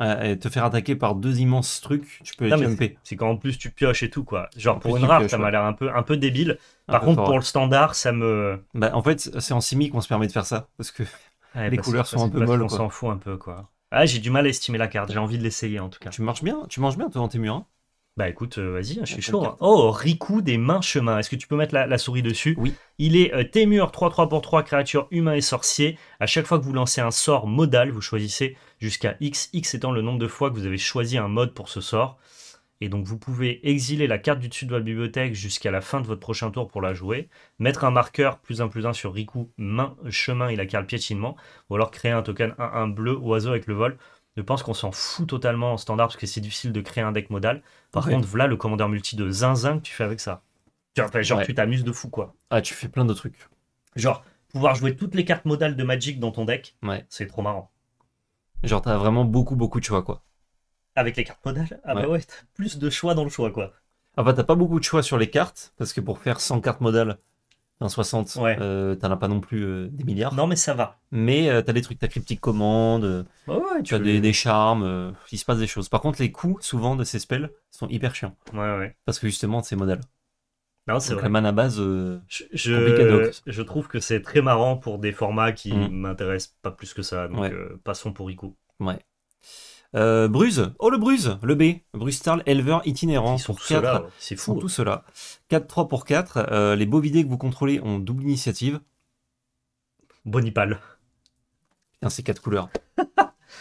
euh, et te faire attaquer par deux immenses trucs, tu peux être C'est quand en plus tu pioches et tout, quoi. Genre pour une rare, ça m'a l'air un peu, un peu débile. Par contre, pour le standard, ça me. Bah, en fait, c'est en simi qu'on se permet de faire ça, parce que les couleurs sont un peu molles. On s'en fout un peu, quoi. Ah, j'ai du mal à estimer la carte, j'ai envie de l'essayer en tout cas. Tu marches bien, tu manges bien toi tes murs. Hein bah écoute, euh, vas-y, je suis chaud. Hein. Oh, Riku des mains chemin. Est-ce que tu peux mettre la, souris dessus Oui. Il est euh, Témur 3-3 pour 3, créature humain et sorcier. À chaque fois que vous lancez un sort modal, vous choisissez jusqu'à X. X étant le nombre de fois que vous avez choisi un mode pour ce sort. Et donc vous pouvez exiler la carte du dessus de votre bibliothèque jusqu'à la fin de votre prochain tour pour la jouer. Mettre un marqueur plus un plus un sur Riku, main, chemin et la carte piétinement. Ou alors créer un token 1-1 bleu, oiseau avec le vol je pense qu'on s'en fout totalement en standard parce que c'est difficile de créer un deck modal. Par contre, voilà le commandeur multi de zinzin que tu fais avec ça. genre, tu t'amuses de fou, quoi. Ah, tu fais plein de trucs. Genre, pouvoir jouer toutes les cartes modales de Magic dans ton deck, ouais. c'est trop marrant. Genre, t'as vraiment beaucoup, beaucoup de choix, quoi. Avec les cartes modales Ah, bah ouais, t'as plus de choix dans le choix, quoi. Ah, bah, t'as pas beaucoup de choix sur les cartes, parce que pour faire 100 cartes modales, dans 60, ouais. euh, t'en as pas non plus euh, des milliards. Non, mais ça va. Mais tu euh, t'as des trucs, t'as cryptique commande, euh, bah tu as des, charmes, il se passe des choses. Par contre, les coûts, souvent, de ces spells sont hyper chiants. Ouais, ouais. Parce que justement, c'est modèle. Non, c'est vrai. La mana base, je, je, trouve que c'est très marrant pour des formats qui mm. m'intéressent pas plus que ça. Donc, passons pour Ico. Ouais. Euh, bruse oh le bruse le B, Brustarl, Starl, éleveur itinérant. Ils tous c'est fou. tout cela. 4-3 pour 4. Euh, les bovidés que vous contrôlez ont double initiative. Bonipal. Putain, c'est 4 couleurs. <laughs>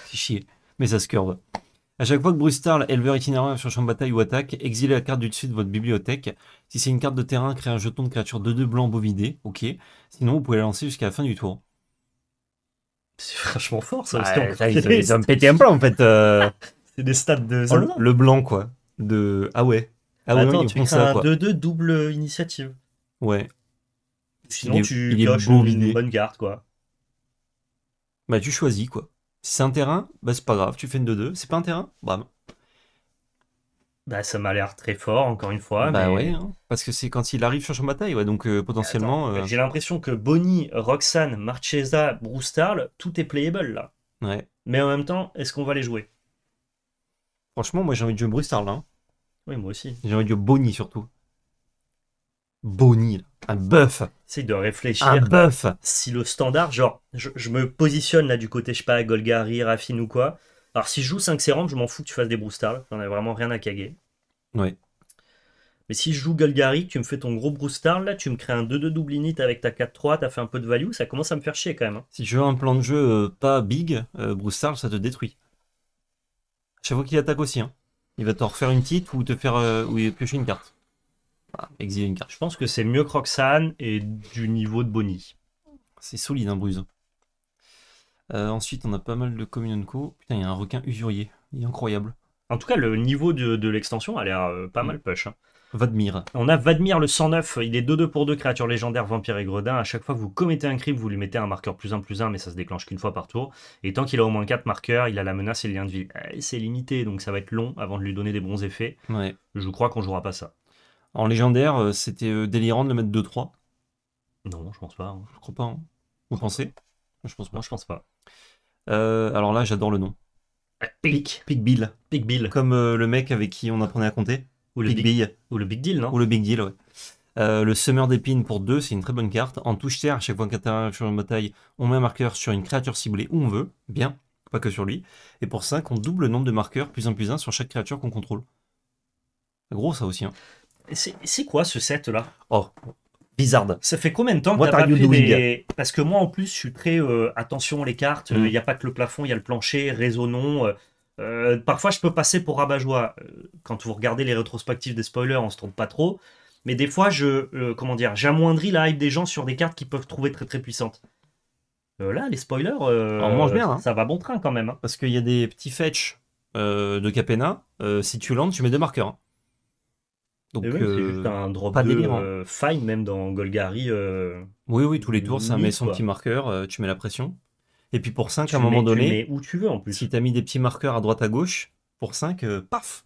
c'est chier, mais ça se curve. À chaque fois que Bruce Starl, éleveur itinérant, est sur champ de bataille ou attaque, exilez la carte du dessus de votre bibliothèque. Si c'est une carte de terrain, créez un jeton de créature de 2 blanc bovidé, ok. Sinon, vous pouvez la lancer jusqu'à la fin du tour. C'est franchement fort ça. Ah, là, ils, ils, ont pété un plan en fait. Euh. <laughs> c'est des stats de. le, blanc quoi. De... Ah ouais. Ah ouais, bah, Attends, tu ça, un 2-2 double initiative. Ouais. Sinon, tu pioches une, bonne carte quoi. Bah, tu choisis quoi. Si c'est un terrain, bah c'est pas grave, tu fais une 2-2. C'est pas un terrain Bam. Bah, ça m'a l'air très fort, encore une fois. Bah oui, hein. parce que c'est quand il arrive sur son bataille, ouais, donc euh, potentiellement. Euh, j'ai l'impression que Bonnie, Roxanne, Marchesa, Bruce tout est playable là. Ouais. Mais en même temps, est-ce qu'on va les jouer Franchement, moi j'ai envie de jouer Bruce là. Hein. Oui, moi aussi. J'ai envie de jouer Bonnie surtout. Bonnie, un buff. c'est de réfléchir. Un buff. Si le standard, genre, je, me positionne là du côté, je sais pas, Golgari, Raffine ou quoi alors, si je joue 5 sérums, je m'en fous que tu fasses des Broustarl. J'en ai vraiment rien à caguer. Ouais. Mais si je joue Golgari, tu me fais ton gros Broustarl, là, tu me crées un 2-2 double init avec ta 4-3, t'as fait un peu de value, ça commence à me faire chier quand même. Hein. Si je veux un plan de jeu euh, pas big, euh, ça te détruit. J'avoue qu'il attaque aussi, hein. il va te refaire une petite ou te faire euh, piocher une carte. exiler une carte. Je pense que c'est mieux Croxane et du niveau de Bonnie. C'est solide, hein, Bruce. Euh, ensuite, on a pas mal de Communion Co. Putain, il y a un requin usurier. Il est incroyable. En tout cas, le niveau de, l'extension a l'air euh, pas mm. mal push. Hein. Vadmir. On a Vadmir le 109, il est 2-2 pour 2 créatures légendaires, vampire et gredins. À chaque fois que vous commettez un crime, vous lui mettez un marqueur plus 1 plus 1, mais ça se déclenche qu'une fois par tour. Et tant qu'il a au moins 4 marqueurs, il a la menace et le lien de vie. Eh, c'est limité, donc ça va être long avant de lui donner des bons effets. Je crois qu'on jouera pas ça. En légendaire, euh, c'était délirant de le mettre 2-3. Non, je pense pas. Hein. Je crois pas. Hein. Vous pensez Je pense pas. je pense pas. Euh, alors là, j'adore le nom. Pic. Pic Bill. Pic Bill. Comme euh, le mec avec qui on apprenait à compter. Ou le Big, Bill. Ou le Big Deal, non Ou le Big Deal, ouais. Euh, le Summer d'épines pour 2, c'est une très bonne carte. En touche terre, à chaque fois qu'un sur une bataille, on met un marqueur sur une créature ciblée où on veut. Bien, pas que sur lui. Et pour 5, on double le nombre de marqueurs, plus un plus un, sur chaque créature qu'on contrôle. Gros ça aussi. Hein. C'est quoi ce set là Oh, Bizarre. Ça fait combien de temps que t'as pas Parce que moi, en plus, je suis très euh, attention les cartes. Mm. Il y n'y a pas que le plafond, il y a le plancher, réseau euh, euh, parfois, je peux passer pour rabat-joie. Quand vous regardez les rétrospectives des spoilers, on se trompe pas trop. Mais des fois, je comment dire, j'amoindris la hype des gens sur des cartes qui peuvent trouver très très puissantes. là, les spoilers, on mange bien, hein. ça va bon train quand même. Hein. Parce qu'il y a des petits fetch de Capena. si tu lances, tu mets deux marqueurs. Hein. Donc, c'est juste euh, un drop pas euh, fine même dans Golgari. Euh, oui, oui, tous les tours, ça met son petit marqueur, tu mets la pression. Et puis pour 5, à un moment donné, où tu veux en plus. Si t'as mis des petits marqueurs à droite à gauche, pour 5, paf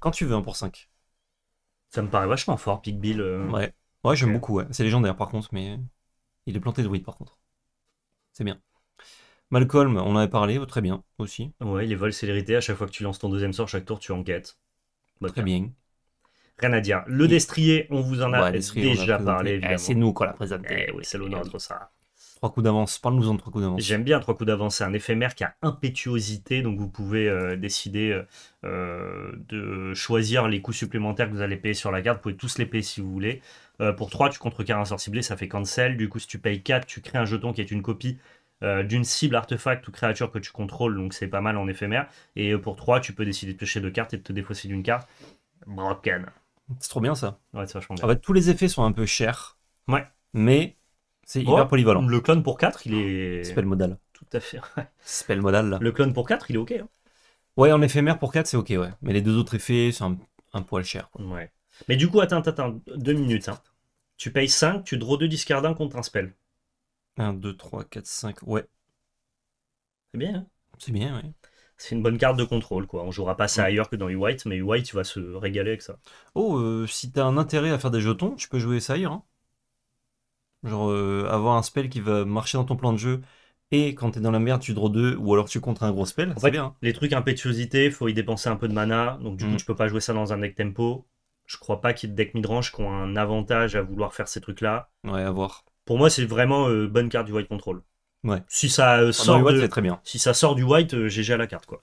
Quand tu veux, un hein, pour 5. Ça me paraît vachement fort, Bill. Ouais, ouais j'aime beaucoup, ouais. c'est légendaire par contre, mais il est planté de druide par contre. C'est bien. Malcolm, on en avait parlé, oh, très bien aussi. Ouais, les vols célérité, à chaque fois que tu lances ton deuxième sort, chaque tour, tu enquêtes. Bah, très bien rien à dire. Le destrier, on vous en a déjà parlé. Eh, c'est nous qu'on l'a présenté. Eh oui, c'est l'honneur ça. Trois coups d'avance, parle-nous en trois coups d'avance. J'aime bien trois coups d'avance, c'est un éphémère qui a impétuosité, donc vous pouvez euh, décider euh, euh, de choisir les coups supplémentaires que vous allez payer sur la carte, vous pouvez tous les payer si vous voulez. pour 3, tu contrecarres un sort ciblé, ça fait cancel, du coup si tu payes 4, tu crées un jeton qui est une copie d'une cible, artefact ou créature que tu contrôles, donc c'est pas mal en éphémère. Et pour 3, tu peux décider de piocher deux cartes et de te défausser d'une carte. Broken. C'est trop bien ça. Ouais, c'est vachement bien. En fait, tous les effets sont un peu chers. Ouais. Mais c'est hyper polyvalent. Le clone pour 4, il est. Spell modal. Tout à fait. <laughs> Spell modal là. Le clone pour 4, il est ok. Hein. Ouais, en éphémère pour 4, c'est ok, ouais. Mais les deux autres effets, c'est un, poil cher. Ouais. Mais du coup, attends, attends, deux minutes. Hein. Tu payes 5, tu draws 2 discards contre un spell. 1, 2, 3, 4, 5, ouais. C'est bien, hein C'est bien, ouais c'est une bonne carte de contrôle. Quoi. On jouera pas ça mm. ailleurs que dans U-White, mais U-White, tu vas se régaler avec ça. Oh, euh, si t'as un intérêt à faire des jetons, tu peux jouer ça ailleurs. Hein. Genre, euh, avoir un spell qui va marcher dans ton plan de jeu. Et quand t'es dans la merde, tu draws deux, ou alors tu comptes un gros spell. c'est bien. Hein. les trucs impétuosité, faut y dépenser un peu de mana. Donc, du coup, mm. tu peux pas jouer ça dans un deck tempo. Je crois pas qu'il y ait de deck midrange qui ont un avantage à vouloir faire ces trucs-là. Ouais, à voir. Pour moi, c'est vraiment une euh, bonne carte du White Control. Si ça euh, sort très bien. Si ça sort du white, j'ai euh, GG à la carte quoi.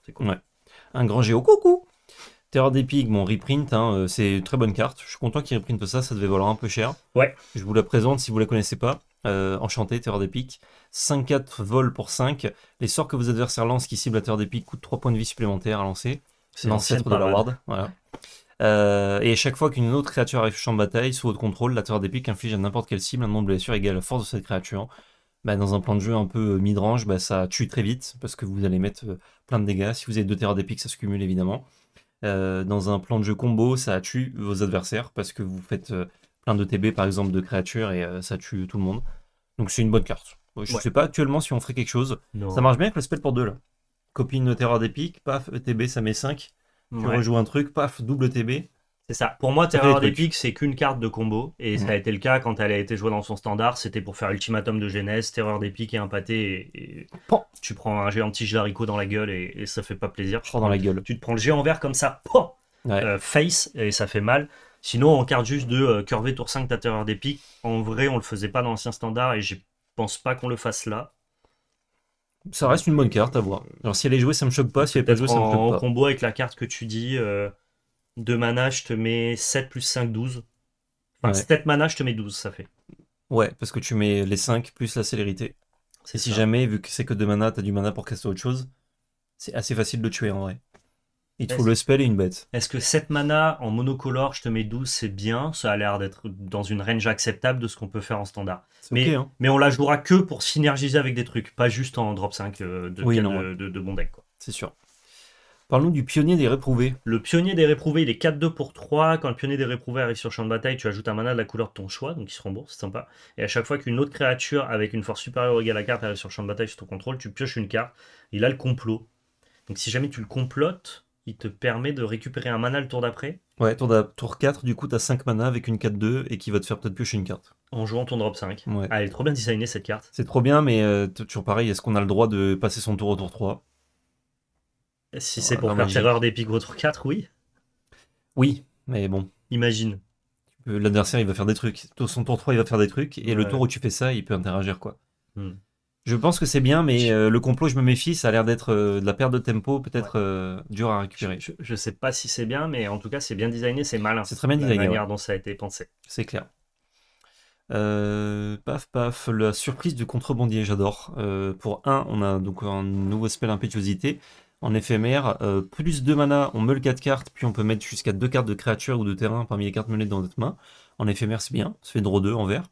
Un grand géo coucou. Terreur des pics. mon reprint, hein, euh, c'est une très bonne carte. Je suis content qu'il reprinte ça, ça devait valoir un peu cher. Ouais. Je vous la présente si vous la connaissez pas. enchanté, Terreur des pics. 5-4 vol pour 5. Les sorts que vos adversaires lancent qui ciblent la Terreur des pics coûtent 3 points de vie supplémentaires à lancer. C'est l'ancêtre de la ward. Voilà. et chaque fois qu'une autre créature arrive sur champ de bataille, sous votre contrôle, la terreur des pics inflige à n'importe quelle cible un nombre de blessures égal à la force de cette créature. Bah, dans un plan de jeu un peu euh, mid-range, bah, ça tue très vite parce que vous allez mettre euh, plein de dégâts. Si vous avez deux terreurs d'épique, ça se cumule évidemment. Euh, dans un plan de jeu combo, ça tue vos adversaires parce que vous faites plein de TB par exemple de créatures et ça tue tout le monde. Donc c'est une bonne carte. Je ne sais pas actuellement si on ferait quelque chose. Ça marche bien avec le spell pour deux là. Copie une terreur d'épique, paf, ETB ça met 5. Tu rejoues un truc, paf, double TB. C'est ça. Pour moi, Terreur des c'est qu'une carte de combo. Et ça a été le cas quand elle a été jouée dans son standard. C'était pour faire Ultimatum de Genèse, Terreur des et un pâté. Et, tu prends un géant tige d'haricot dans la gueule et, ça fait pas plaisir. dans la gueule. Tu te prends le géant vert comme ça, euh, face, et ça fait mal. Sinon, en carte juste de euh, tour 5, ta Terreur des en vrai, on le faisait pas dans l'ancien standard et je pense pas qu'on le fasse là ça reste une bonne carte à voir. Alors si elle est jouée, ça me choque pas. Si elle est pas jouée, ça me choque pas. En combo avec la carte que tu dis, euh, de mana, je te mets 7 plus 5, 12. Enfin, 7 mana, je te mets 12, ça fait. Ouais, parce que tu mets les 5 plus la célérité. C'est si jamais, vu que c'est que 2 mana, t'as du mana pour casser autre chose, c'est assez facile de tuer en vrai. Il te faut le spell et une bête. Est-ce que 7 mana en monocolore, je te mets 12, c'est bien Ça a l'air d'être dans une range acceptable de ce qu'on peut faire en standard. Mais, hein. mais on la jouera que pour synergiser avec des trucs, pas juste en drop 5 euh, de, de, de bon deck. C'est sûr. Parlons du pionnier des réprouvés. Le pionnier des réprouvés, il est 4-2 pour 3. Quand le pionnier des réprouvés arrive sur le champ de bataille, tu ajoutes un mana de la couleur de ton choix, donc il se rembourse, c'est sympa. Et à chaque fois qu'une autre créature avec une force supérieure ou égale à carte arrive sur le champ de bataille sur ton contrôle, tu pioches une carte. Il a le complot. Donc si jamais tu le complotes, il te permet de récupérer un mana le tour d'après. Ouais, tour, tour 4, du coup, t'as 5 mana avec une 4-2 et qui va te faire peut-être piocher une carte. En jouant ton drop 5. Ah, elle est trop bien designée cette carte. C'est trop bien, mais euh, toujours pareil, est-ce qu'on a le droit de passer son tour au tour 3 si oh, c'est pour faire terreur des pigots 4, oui. Oui, mais bon. Imagine. Euh, l'adversaire, il va faire des trucs. Son tour 3, il va faire des trucs. Et le tour où tu fais ça, il peut interagir, quoi. Hmm. Je pense que c'est bien, mais euh, le complot, je me méfie, ça a l'air d'être euh, de la perte de tempo, peut-être dur à récupérer. Je, ne sais pas si c'est bien, mais en tout cas, c'est bien designé, c'est malin. C'est très bien designé. La manière dont ça a été pensé. C'est clair. paf paf, la surprise du contrebandier, j'adore. pour 1, on a donc un nouveau spell impétuosité en éphémère. Euh, plus 2 mana, on meule 4 cartes, puis on peut mettre jusqu'à 2 cartes de créatures ou de terrain parmi les cartes menées dans votre main. En éphémère, c'est bien, ça fait draw 2 en vert.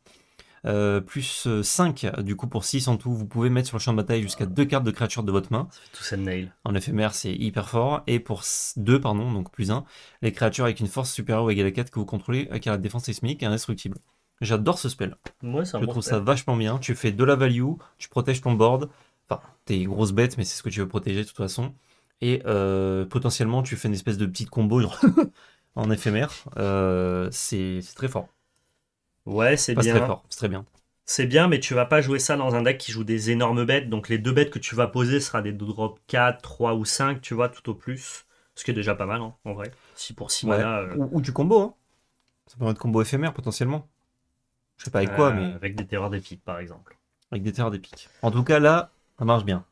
Euh, plus 5, euh, du coup pour 6 en tout, vous pouvez mettre sur le champ de bataille jusqu'à 2 cartes de créatures de votre main. Tout ça nail. En éphémère, c'est hyper fort. Et pour 2, pardon, donc plus 1, les créatures avec une force supérieure ou égale à 4 que vous contrôlez, avec la défense sismique et indestructible. J'adore ce spell. Moi, ça. Je trouve ça vachement bien. Tu fais de la value, tu protèges ton board, Enfin, tes grosses bêtes, mais c'est ce que tu veux protéger de toute façon. Et euh, potentiellement, tu fais une espèce de petite combo <laughs> en éphémère. Euh, c'est très fort. Ouais, c'est bien. très fort, c'est très bien. C'est bien, mais tu vas pas jouer ça dans un deck qui joue des énormes bêtes. Donc les deux bêtes que tu vas poser sera des 2-drops 4, 3 ou 5, tu vois, tout au plus. Ce qui est déjà pas mal, hein, en vrai. Si pour 6 euh. Ou, du combo, hein. Ça peut être combo éphémère potentiellement. Je sais pas avec quoi, mais. Avec des terreurs d'épique, par exemple. Avec des terreurs d'épique. En tout cas, là, ça marche bien.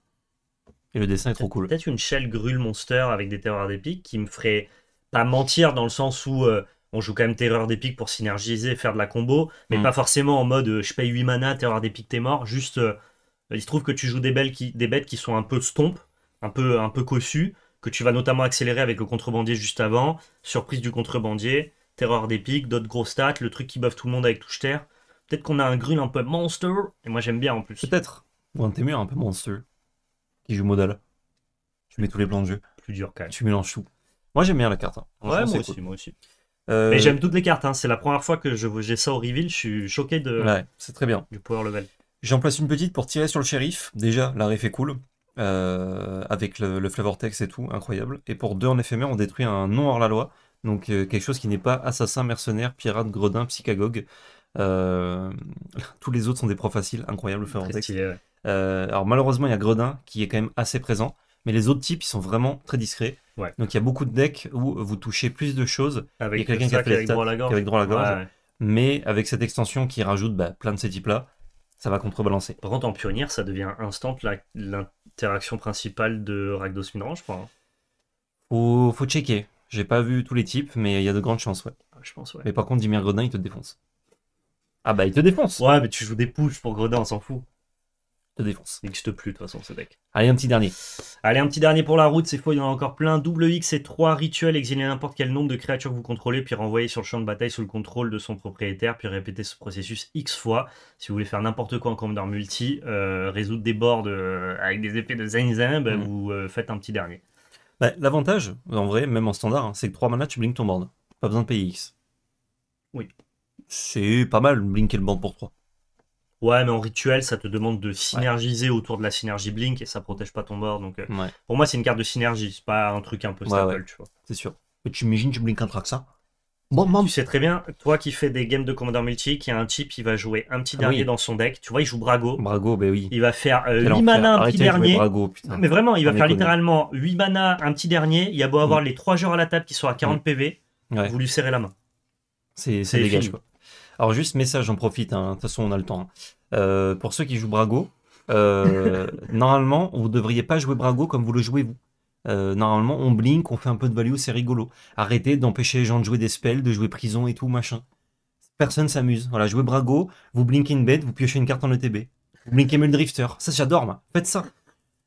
Et le dessin est trop cool. Peut-être une Shell Grul Monster avec des terreurs d'épique qui me ferait pas mentir dans le sens où euh, on joue quand même terreur d'épique pour synergiser, faire de la combo, mais hmm. pas forcément en mode euh, je paye 8 mana, terreur d'épique t'es mort, juste euh, il se trouve que tu joues des, belles des bêtes qui sont un peu stomp, un peu, un peu cossues, que tu vas notamment accélérer avec le contrebandier juste avant, surprise du contrebandier, terreur d'épique, d'autres gros stats, le truc qui buff tout le monde avec touche terre. Peut-être qu'on a un grul un peu monster, et moi j'aime bien en plus. Peut-être, ou un témur, un peu monstrueux qui joue modal. Tu mets tous les plans de jeu. Plus dur quand même. Tu mélanges tout. Moi j'aime bien la carte. Hein. Ouais, moi aussi, moi aussi. Euh, Mais j'aime toutes les cartes. hein. C'est la première fois que je j'ai ça au reveal. Je suis choqué de, Ouais, c'est très bien. du power level. J'en place une petite pour tirer sur le shérif. Déjà, la ref est cool. Euh, avec le, le flavor text et tout, incroyable. Et pour deux en éphémère, on détruit un non hors la loi. Donc euh, quelque chose qui n'est pas assassin, mercenaire, pirate, gredin, psychagogue. <laughs> tous les autres sont des profs faciles, incroyable le flavor text. stylé, euh, alors malheureusement, il y a Gredin qui est quand même assez présent, mais les autres types, ils sont vraiment très discrets. Donc il y a beaucoup de decks où vous touchez plus de choses. Avec quelqu'un qui a avec à la gorge. Avec droit la gorge. Mais avec cette extension qui rajoute bah, plein de ces types-là, ça va contrebalancer. Par contre, en pionnière, ça devient instant l'interaction principale de Ragdos Midrange, je crois. Hein. Faut, checker. J'ai pas vu tous les types, mais il y a de grandes chances, ouais. Ah, je pense, Mais par contre, Dimir Gredin, il te défonce. Ah bah, il te défonce Ouais, mais tu joues des push pour Gredin, on s'en fout de défense. Il n'existe plus de toute façon ce deck. Allez, un petit dernier. Allez, un petit dernier pour la route, c'est fois il y en a encore plein. Double X et 3 rituels, exilez n'importe quel nombre de créatures que vous contrôlez, puis renvoyer sur le champ de bataille sous le contrôle de son propriétaire, puis répéter ce processus X fois. Si vous voulez faire n'importe quoi en Commander Multi, euh, résoudre des boards euh, avec des épées de zin, bah, mm. vous euh, faites un petit dernier. Bah, l'avantage, en vrai, même en standard, hein, c'est que 3 manas, tu blinks ton board. Pas besoin de payer X. Oui. C'est pas mal, blinker le board pour 3. Ouais, mais en rituel, ça te demande de synergiser autour de la synergie Blink et ça protège pas ton bord. Donc, euh, pour moi, c'est une carte de synergie, c'est pas un truc un peu stable, tu vois. C'est sûr. tu imagines, tu Blink un Traxa Bon, bon. Tu sais très bien, toi qui fais des games de Commander Multi, qui a un type, il va jouer un petit ah dernier dans son deck. Tu vois, il joue Brago. Brago, ben oui. Il va faire 8 euh, manas un petit dernier. mais vraiment, il va faire littéralement 8 mana, un petit dernier. Il y a beau avoir mm. les 3 joueurs à la table qui sont à 40 mm. PV, vous lui serrez la main. C'est dégage, quoi. Alors juste message, j'en profite, hein. de toute façon on a le temps. Hein. Euh, pour ceux qui jouent Brago, euh, <laughs> normalement vous ne devriez pas jouer Brago comme vous le jouez vous. Euh, normalement on blink, on fait un peu de value, c'est rigolo. Arrêtez d'empêcher les gens de jouer des spells, de jouer prison et tout, machin. Personne s'amuse. Voilà, jouez Brago, vous blinkez une bête, vous piochez une carte en ETB. Vous blinkez le drifter. Ça j'adore, Faites ça.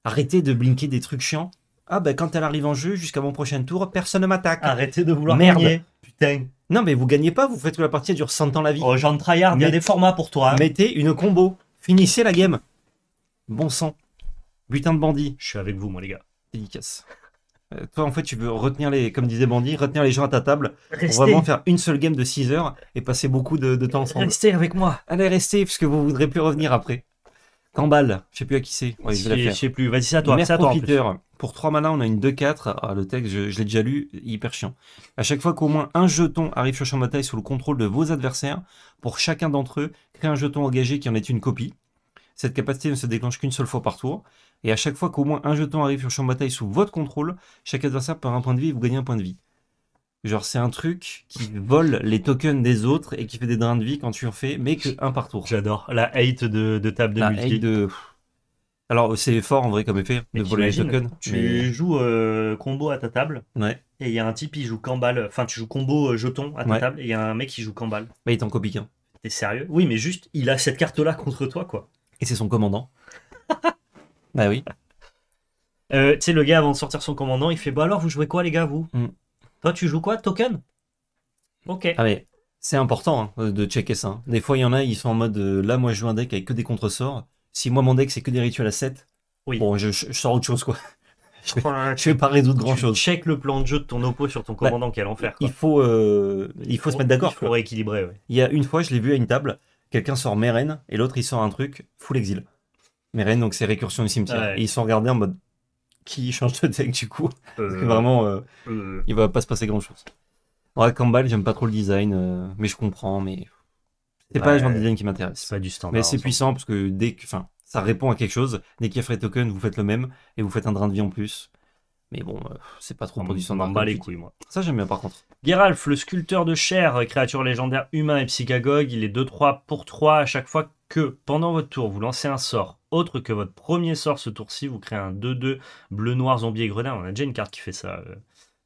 Arrêtez de blinker des trucs chiants. Ah ben quand elle arrive en jeu, jusqu'à mon prochain tour, personne ne m'attaque. Arrêtez de vouloir Merde. Putain. Non, mais vous gagnez pas, vous faites que la partie dure 100 ans la vie. Oh, Jean Tryhard, il y a des formats pour toi. Hein. Mettez une combo. Finissez la game. Bon sang. Butin de bandit. Je suis avec vous, moi, les gars. Dédicace. Euh, toi, en fait, tu veux retenir les, comme disait Bandit, retenir les gens à ta table pour vraiment faire une seule game de 6 heures et passer beaucoup de, temps ensemble. restez avec moi. Allez, restez, parce que vous voudrez plus revenir après. Cambal, je sais plus à qui c'est. je sais plus. Vas-y, c'est à toi. C'est à toi. en pour 3 mana, on a une 2-4. Ah, le texte, je, l'ai déjà lu, hyper chiant. À chaque fois qu'au moins un jeton arrive sur champ de bataille sous le contrôle de vos adversaires, pour chacun d'entre eux, créez un jeton engagé qui en est une copie. Cette capacité ne se déclenche qu'une seule fois par tour. Et à chaque fois qu'au moins un jeton arrive sur champ de bataille sous votre contrôle, chaque adversaire perd un point de vie et vous gagnez un point de vie. Genre, c'est un truc qui vole les tokens des autres et qui fait des drains de vie quand tu en fais, mais que un par tour. J'adore. La hate de, table de multi. de... Alors, c'est fort en vrai comme effet mais de voler les tokens. Tu euh, joues euh, combo à ta table. Ouais. Et il y a un type, qui joue Cambal. Enfin, tu joues combo euh, jeton à ta table. Et il y a un mec qui joue Cambal. Bah, il t'en copie qu'un. Hein. T'es sérieux Oui, mais juste, il a cette carte-là contre toi, quoi. Et c'est son commandant. <laughs> bah oui. tu sais, le gars, avant de sortir son commandant, il fait Bah alors, vous jouez quoi, les gars, vous hmm. Toi, tu joues quoi Token Ok. Ah, mais c'est important hein, de checker ça. Hein. Des fois, il y en a, ils sont en mode Là, moi, je joue un deck avec que des contresorts si moi mon deck c'est que des rituels à 7, oui. bon, je, sors autre chose quoi. Je vais, <laughs> vais pas résoudre grand chose. Check le plan de jeu de ton oppo sur ton bah, commandant, qui quel enfer. Il euh, faut, il faut se mettre d'accord. Il faut rééquilibrer. Il y a une fois, je l'ai vu à une table, quelqu'un sort Meren et l'autre il sort un truc full exil. Meren, donc c'est récursion du cimetière. Et ils sont regardés en mode qui change de deck du coup. Euh, vraiment, euh, euh, il va pas se passer grand chose. Ouais, Campbell, j'aime pas trop le design, mais je comprends, mais c'est pas le genre qui m'intéresse. C'est pas du standard. Mais c'est hein, puissant parce que dès que, enfin, ça répond à quelque chose. Dès qu'il y a Token, vous faites le même et vous faites un drain de vie en plus. Mais bon, euh, c'est pas trop pour du standard. les couilles, moi. Ça, j'aime bien par contre. Geralf, le sculpteur de chair, euh, créature légendaire humain et psychagogue, il est 2-3 pour 3 à chaque fois que, pendant votre tour, vous lancez un sort autre que votre premier sort ce tour-ci, vous créez un 2-2 bleu-noir zombie et On a déjà une carte qui fait ça. Euh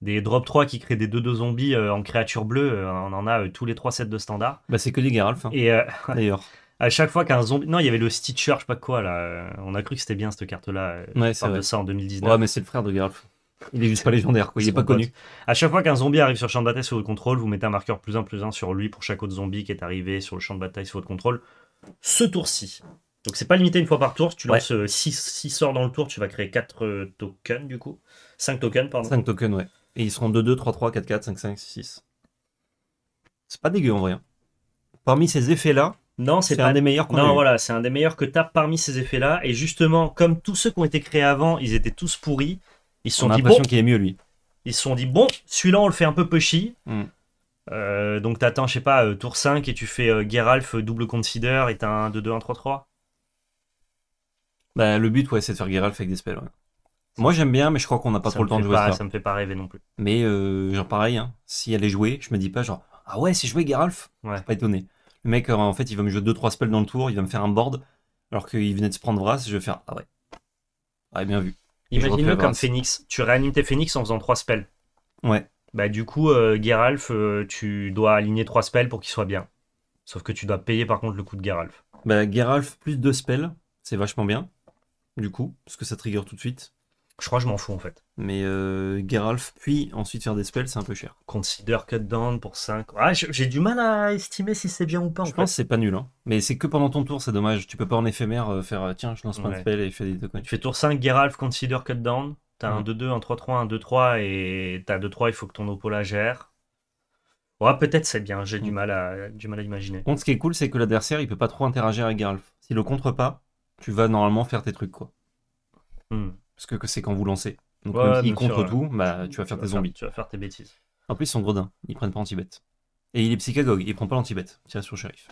des drop 3 qui créent des 2-2 zombies euh, en créature bleue, euh, on en a euh, tous les 3 sets de standard. Bah, c'est que des Geralf. Hein, Et <laughs> D'ailleurs. à chaque fois qu'un zombie. Non, il y avait le Stitcher, je sais pas quoi, là. On a cru que c'était bien cette carte-là. Ouais, de ça en 2019. Ouais, mais c'est le frère de Geralf. Il est juste pas légendaire, quoi. Il est, pas connu. À chaque fois qu'un zombie arrive sur le champ de bataille sous votre contrôle, vous mettez un marqueur plus 1 plus 1 sur lui pour chaque autre zombie qui est arrivé sur le champ de bataille sous votre contrôle ce tour-ci. Donc c'est pas limité une fois par tour. Si tu lances 6 sorts dans le tour, tu vas créer 4 tokens du coup. 5 tokens, pardon. 5 tokens, ouais. Et ils seront 2-2, 3-3, 4-4, 5-5, 6. 6 C'est pas dégueu en vrai. Hein. Parmi ces effets-là, non, c'est un des meilleurs qu'on Non, voilà, c'est un des meilleurs que t'as parmi ces effets-là. Et justement, comme tous ceux qui ont été créés avant, ils étaient tous pourris. Ils se sont on a dit bon. qu'il est mieux lui. Ils se sont dit bon, celui-là on le fait un peu pushy. Hmm. Euh, donc t'attends, je sais pas, euh, tour 5 et tu fais euh, double consider et t'as un 2-2-1-3-3. Bah, le but, ouais, c'est de faire Geralf avec des spells. Ouais. Moi j'aime bien, mais je crois qu'on n'a pas trop le temps de jouer ça. Ça me fait pas rêver non plus. Mais euh, genre pareil, hein. si elle est jouée, je me dis pas genre ah ouais c'est joué Geralf, ouais. pas étonné. Le mec euh, en fait il va me jouer 2-3 spells dans le tour, il va me faire un board, alors qu'il venait de se prendre Vras, je vais faire ah ouais, ah bien vu. Imagine-le comme Phoenix, tu réanimes tes Phoenix en faisant 3 spells. Ouais. Bah du coup euh, Geralf, euh, tu dois aligner 3 spells pour qu'il soit bien. Sauf que tu dois payer par contre le coup de Geralf. Bah Geralf plus 2 spells, c'est vachement bien. Du coup, parce que ça trigger tout de suite. Je crois que je m'en fous en fait. Mais euh, Geralf, puis ensuite faire des spells, c'est un peu cher. Consider Cut Down pour 5. Ah, j'ai du mal à estimer si c'est bien ou pas. En je pense que c'est pas nul. Hein. Mais c'est que pendant ton tour, c'est dommage. Tu peux pas en éphémère euh, faire euh, tiens, je lance pas de et je fais des tokens. Tu fais tour 5, Geralf, Consider Cut Down. T'as un 2-2, mm. un 3-3, un 2-3 et t'as 2-3, il faut que ton oppo la gère. Ouais, peut-être c'est bien, j'ai du mm. mal à du mal à imaginer. Contre, ce qui est cool, c'est que l'adversaire, il peut pas trop interagir avec Geralf. S'il le contre pas, tu vas normalement faire tes trucs quoi. Mm. Parce que c'est quand vous lancez. Donc il même contre tout, bah, tu vas faire tes zombies. tu vas faire tes bêtises. En plus, ils sont gredins, ils prennent pas anti bête Et il est psychagogue, il prend pas lanti bête Tirer sur le shérif.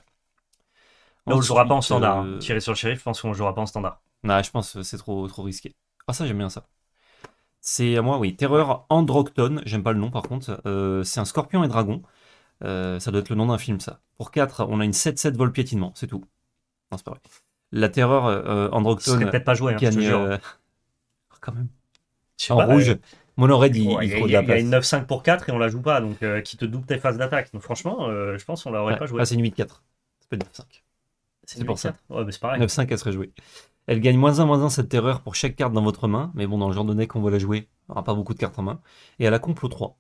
on ne jouera pas en standard. Hein. Tirer sur le shérif, je pense qu'on ne jouera pas en standard. Nah, je pense que euh, c'est trop, trop risqué. Ah, ça, j'aime bien ça. C'est à moi, oui. Terreur Androctone. j'aime pas le nom par contre. Euh, c'est un scorpion et dragon. Euh, ça doit être le nom d'un film, ça. Pour 4, on a une 7-7 vol piétinement, c'est tout. Non, c'est pas La terreur peut-être pas joué, hein, même. en rouge, euh, mon aurait dit. Il, il, y a, une 9-5 pour 4 et on la joue pas, donc euh, qui te double tes phases d'attaque. Donc franchement, euh, je pense qu'on l'aurait ah, pas joué. Ah, c'est une 8-4. C'est pas une 9-5. C'est, pour ça. Ouais, mais c'est pareil. 9-5, elle serait jouée. Elle gagne moins 1, moins 1 cette terreur pour chaque carte dans votre main, mais bon, dans le genre de deck, qu'on va la jouer. On n'aura pas beaucoup de cartes en main. Et elle a complot 3.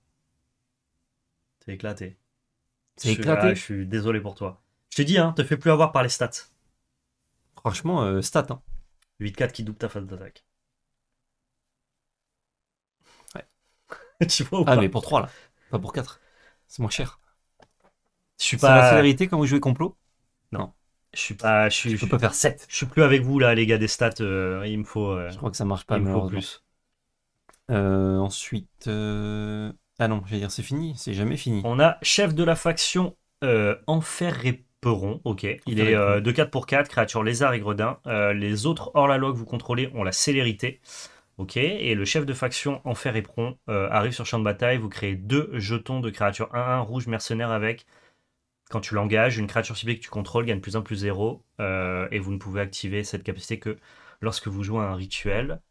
C'est éclaté. C'est éclaté. je suis désolé pour toi. Je te dis, hein, te fais plus avoir par les stats. Franchement, stats. Hein. 8-4 qui double ta phase d'attaque. <laughs> tu Ah, mais pour 3 là, pas pour 4. C'est moins cher. Je suis C'est la célérité quand vous jouez complot Non, Je suis pas. Ah, je suis. je peux pas faire 7. je suis plus avec vous là, les gars des stats. Euh, il me faut. Euh, je crois que ça marche pas, plus. Euh, ensuite. Ah non, je vais dire c'est fini, c'est jamais fini. On a chef de la faction Enfer Réperon. Ok. Il est de 4 pour 4, créature lézard et gredin. les autres hors la loi que vous contrôlez, ont la célérité. Ok, et le chef de faction Enfer fer euh, arrive sur champ de bataille. Vous créez deux jetons de créatures 1-1 rouge mercenaire avec. Quand tu l'engages, une créature ciblée que tu contrôles gagne plus 1 plus zéro, euh, et vous ne pouvez activer cette capacité que lorsque vous jouez à un rituel.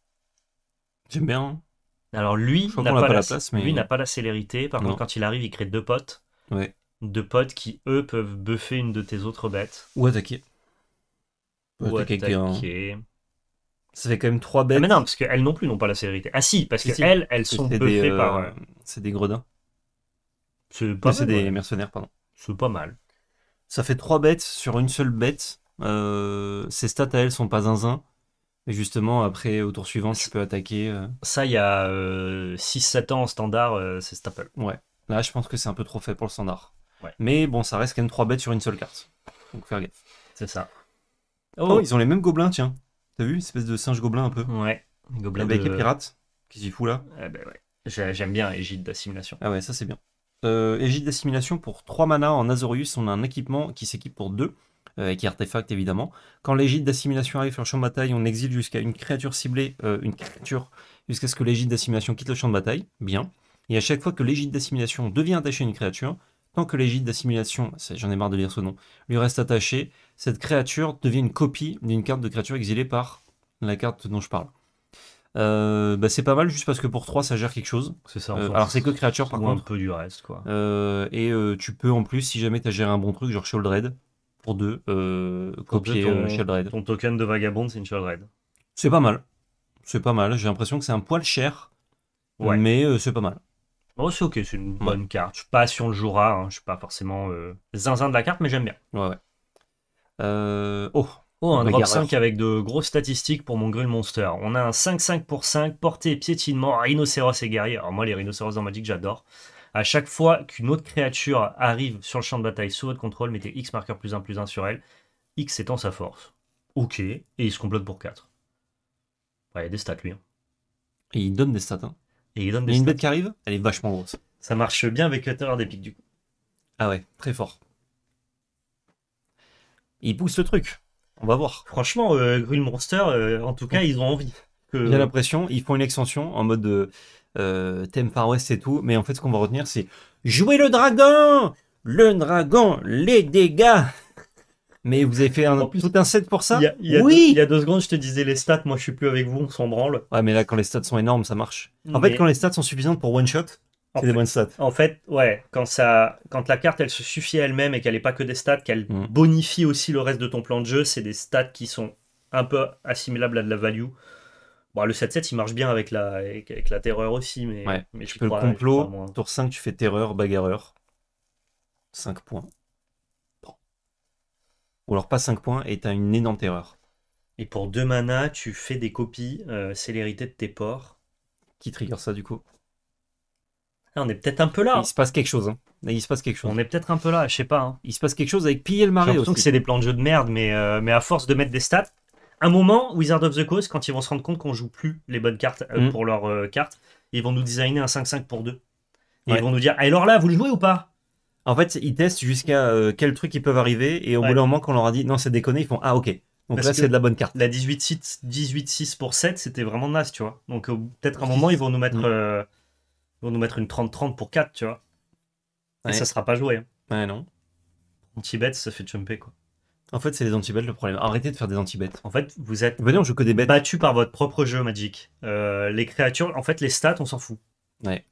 J'aime bien. Hein. Alors lui n'a pas, la, lui n'a pas la célérité. Par contre, quand il arrive, il crée deux potes. Deux potes qui, eux, peuvent buffer une de tes autres bêtes. Ou attaquer. Ou, attaquer. Ça fait quand même trois ah, bêtes. mais non, parce qu'elles non plus n'ont pas la sévérité. Ah si, parce que qu'elles, elles, elles sont buffées euh, par. Euh, c'est des gredins. C'est pas C'est des mercenaires, pardon. C'est pas mal. Ça fait trois bêtes sur une seule bête. Euh, ses stats à elles sont pas zinzin. Et justement, après, au tour suivant, tu peux attaquer. Ça, il y a 6-7 ans en standard, c'est staple. Ouais. Là, je pense que c'est un peu trop fait pour le standard. Ouais. Mais bon, ça reste quand même 3 bêtes sur une seule carte. Donc faire gaffe. C'est ça. oh, oh. ils ont les mêmes gobelins, tiens. T'as vu, espèce de singe gobelin un peu Ouais, gobelin avec les Qu'est-ce qu'il fout là ah bah J'aime bien l'égide d'assimilation. Ah ouais, ça c'est bien. Euh, Égide d'assimilation pour 3 manas en Azorius, on a un équipement qui s'équipe pour 2, euh, et qui est artefact évidemment. Quand l'égide d'assimilation arrive sur le champ de bataille, on exile jusqu'à une créature ciblée, euh, une créature, jusqu'à ce que l'égide d'assimilation quitte le champ de bataille. Bien. Et à chaque fois que l'égide d'assimilation devient attachée à une créature, que l'égide d'assimilation, j'en ai marre de lire ce nom, lui reste attaché cette créature devient une copie d'une carte de créature exilée par la carte dont je parle. Euh, bah, c'est pas mal juste parce que pour 3 ça gère quelque chose. C'est ça. Euh, alors c'est que créature par contre. un peu du reste quoi. Euh, et tu peux en plus, si jamais as géré un bon truc, genre Sheldred pour 2, copier ton, Ton token de vagabond c'est une Sheldred C'est pas mal. C'est pas mal. J'ai l'impression que c'est un poil cher. Mais c'est pas mal c'est bah ok, c'est une bonne carte. Je sais pas si on le jouera, hein. je suis pas forcément euh, zinzin de la carte, mais j'aime bien. Ouais, ouais. Euh, oh. oh, un drop 5 avec de grosses statistiques pour mon Grill Monster. On a un 5-5 pour 5, porté piétinement, rhinocéros et guerrier. Alors, moi, les rhinocéros dans Magic, j'adore. À chaque fois qu'une autre créature arrive sur le champ de bataille sous votre contrôle, mettez X marqueur plus 1 plus 1 sur elle. X étant sa force. Ok, et il se complote pour 4. il y a des stats, lui. Hein. Et il donne des stats, hein. Et il donne une bête qui arrive, elle est vachement grosse. Ça marche bien avec la des pics du coup. Ah ouais, très fort. Il pousse le truc. On va voir. Franchement, euh, Grill Monster, euh, en tout cas, ils ont envie. J'ai l'impression, ils font une extension en mode euh, euh, thème Far West et tout, mais en fait, ce qu'on va retenir, c'est jouer le dragon Le dragon, les dégâts mais vous avez fait un, tout un set pour ça Oui Il y a deux secondes, je te disais les stats, moi je suis plus avec vous, on s'en branle. Ouais, mais là, quand les stats sont énormes, ça marche. Mm. En fait, quand les stats sont suffisantes pour one shot, c'est des bonnes stats. En fait, ouais, quand, ça, quand la carte elle se suffit à elle-même et qu'elle n'est pas que des stats, qu'elle mm. bonifie aussi le reste de ton plan de jeu, c'est des stats qui sont un peu assimilables à de la value. Bon, le 7-7 il marche bien avec la, avec la terreur aussi, mais, ouais. mais je peux le complot. Tour 5, tu fais terreur, bagarreur. 5 points ou alors pas 5 points, et t'as une énorme terreur. Et pour 2 mana, tu fais des copies euh, célérité de tes ports. Qui trigger ça du coup ah, On est peut-être un peu là. Il se passe quelque chose. Hein. Il se passe quelque chose. On est peut-être un peu là, je sais pas. Hein. Il se passe quelque chose avec piller le marais aussi. que c'est des plans de jeu de merde, mais, euh, mais à force de mettre des stats, un moment, Wizard of the Coast, quand ils vont se rendre compte qu'on joue plus les bonnes cartes euh, mm. pour leurs cartes, ils vont nous designer un 5-5 pour 2. Et ils vont nous dire, alors là, vous le jouez ou pas en fait, ils testent jusqu'à euh, quel truc ils peuvent arriver, et au bout d'un moment, quand on leur a dit non, c'est déconné, ils font ah ok. Donc là, c'est de la bonne carte. La 18-6 pour 7, c'était vraiment naze, tu vois. Donc euh, peut-être à un moment, mm. euh, ils vont nous mettre, vont nous mettre une 30-30 pour 4, tu vois. Et ça sera pas joué. Hein. Ouais, non. Anti-bet, ça fait jumper, quoi. En fait, c'est les anti le problème. Arrêtez de faire des anti En fait, vous êtes Venez, battu par votre propre jeu, Magic. les créatures, en fait, les stats, on s'en fout. Ouais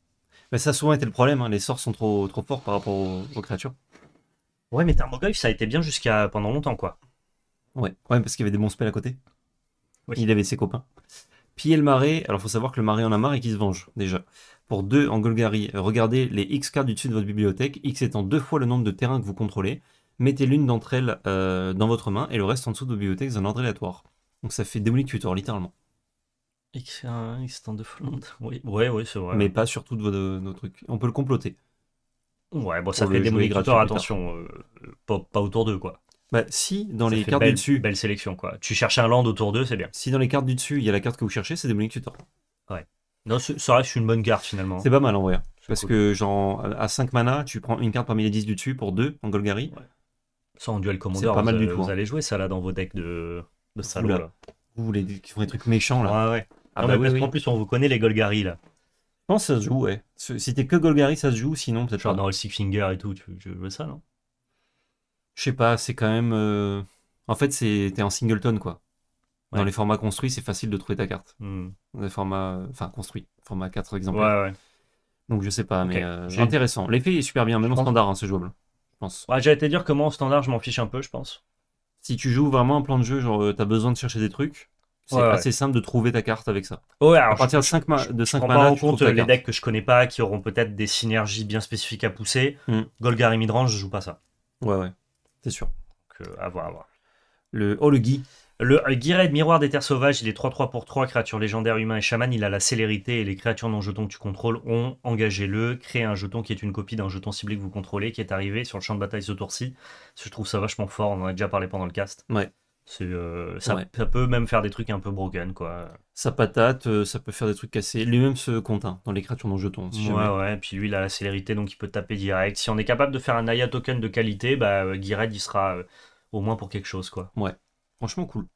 ça a souvent été le problème, hein. les sorts sont trop, trop forts par rapport aux, créatures. Ouais, mais Tarmogoyf, ça a été bien jusqu'à pendant longtemps, quoi. Ouais, ouais parce qu'il y avait des bons spells à côté. Il avait ses copains. Piller le marais, alors faut savoir que le marais en a marre et qu'il se venge, déjà. Pour deux en Golgari, regardez les X cartes du dessus de votre bibliothèque, X étant deux fois le nombre de terrains que vous contrôlez. Mettez l'une d'entre elles euh, dans votre main et le reste en dessous de votre bibliothèque, dans l'ordre aléatoire. Donc ça fait démolir tutor, littéralement. X1, x de <laughs> Oui, ouais, c'est vrai. Mais pas sur de nos trucs. On peut le comploter. Ouais, bon, ça fait des migrateurs, attention, euh, pas, autour d'eux, quoi. Bah, si dans les cartes du dessus. Belle sélection, quoi. Tu cherches un land autour d'eux, c'est bien. Si dans les cartes du dessus, il y a la carte que vous cherchez, c'est des migrateurs. Ouais. Non, ça reste une bonne carte finalement. C'est pas mal en vrai. Parce que, genre, à 5 mana, tu prends une carte parmi les 10 du dessus pour 2 en Golgari. Ça, en duel commander, pas mal du tout. Hein. vous allez jouer ça là dans vos decks de, de salon. Là. Vous voulez des trucs méchants là. Ouais, ouais. Ah bah en plus, on vous connaît les Golgari là. Je pense que ça se joue, ouais. C'était que Golgari, ça se joue, sinon peut-être Genre dans le Six Finger et tout, tu, veux ça, non Je sais pas, c'est quand même. Euh, en fait, t'es en singleton, quoi. Dans les formats construits, c'est facile de trouver ta carte. Hmm. Dans les formats. Enfin, construits. Format 4 par exemplaires. Donc je sais pas, mais euh, intéressant. L'effet est super bien, même en standard, hein, ce jouable. Je pense. J'allais te dire que moi, en standard, je m'en fiche un peu, je pense. Si tu joues vraiment un plan de jeu, genre euh, t'as besoin de chercher des trucs, c'est assez simple de trouver ta carte avec ça. Ouais, à partir de 5 de 5 en compte les decks que je connais pas qui auront peut-être des synergies bien spécifiques à pousser. Hmm. Golgar et Midrange, je joue pas ça. Ouais, ouais, c'est sûr. Donc, euh, à voir, Le... Oh, le Guy. Le euh, Miroir des Terres Sauvages, il est 3-3 pour 3, créatures légendaires, humains et chaman. Il a la célérité et les créatures non jetons que tu contrôles ont engagé-le. Créer un jeton qui est une copie d'un jeton ciblé que vous contrôlez, qui est arrivé sur le champ de bataille ce tour-ci. Je trouve ça vachement fort, on en a déjà parlé pendant le cast. Ouais. Euh, ça, ça, peut même faire des trucs un peu broken, quoi. Sa patate, euh, ça peut faire des trucs cassés. Lui-même se compte hein, dans les créatures non jetons. Si ouais, ouais. Puis lui, il a la célérité, donc il peut taper direct. Si on est capable de faire un Aya token de qualité, bah, euh, il sera euh, au moins pour quelque chose, quoi. Ouais. Franchement, cool.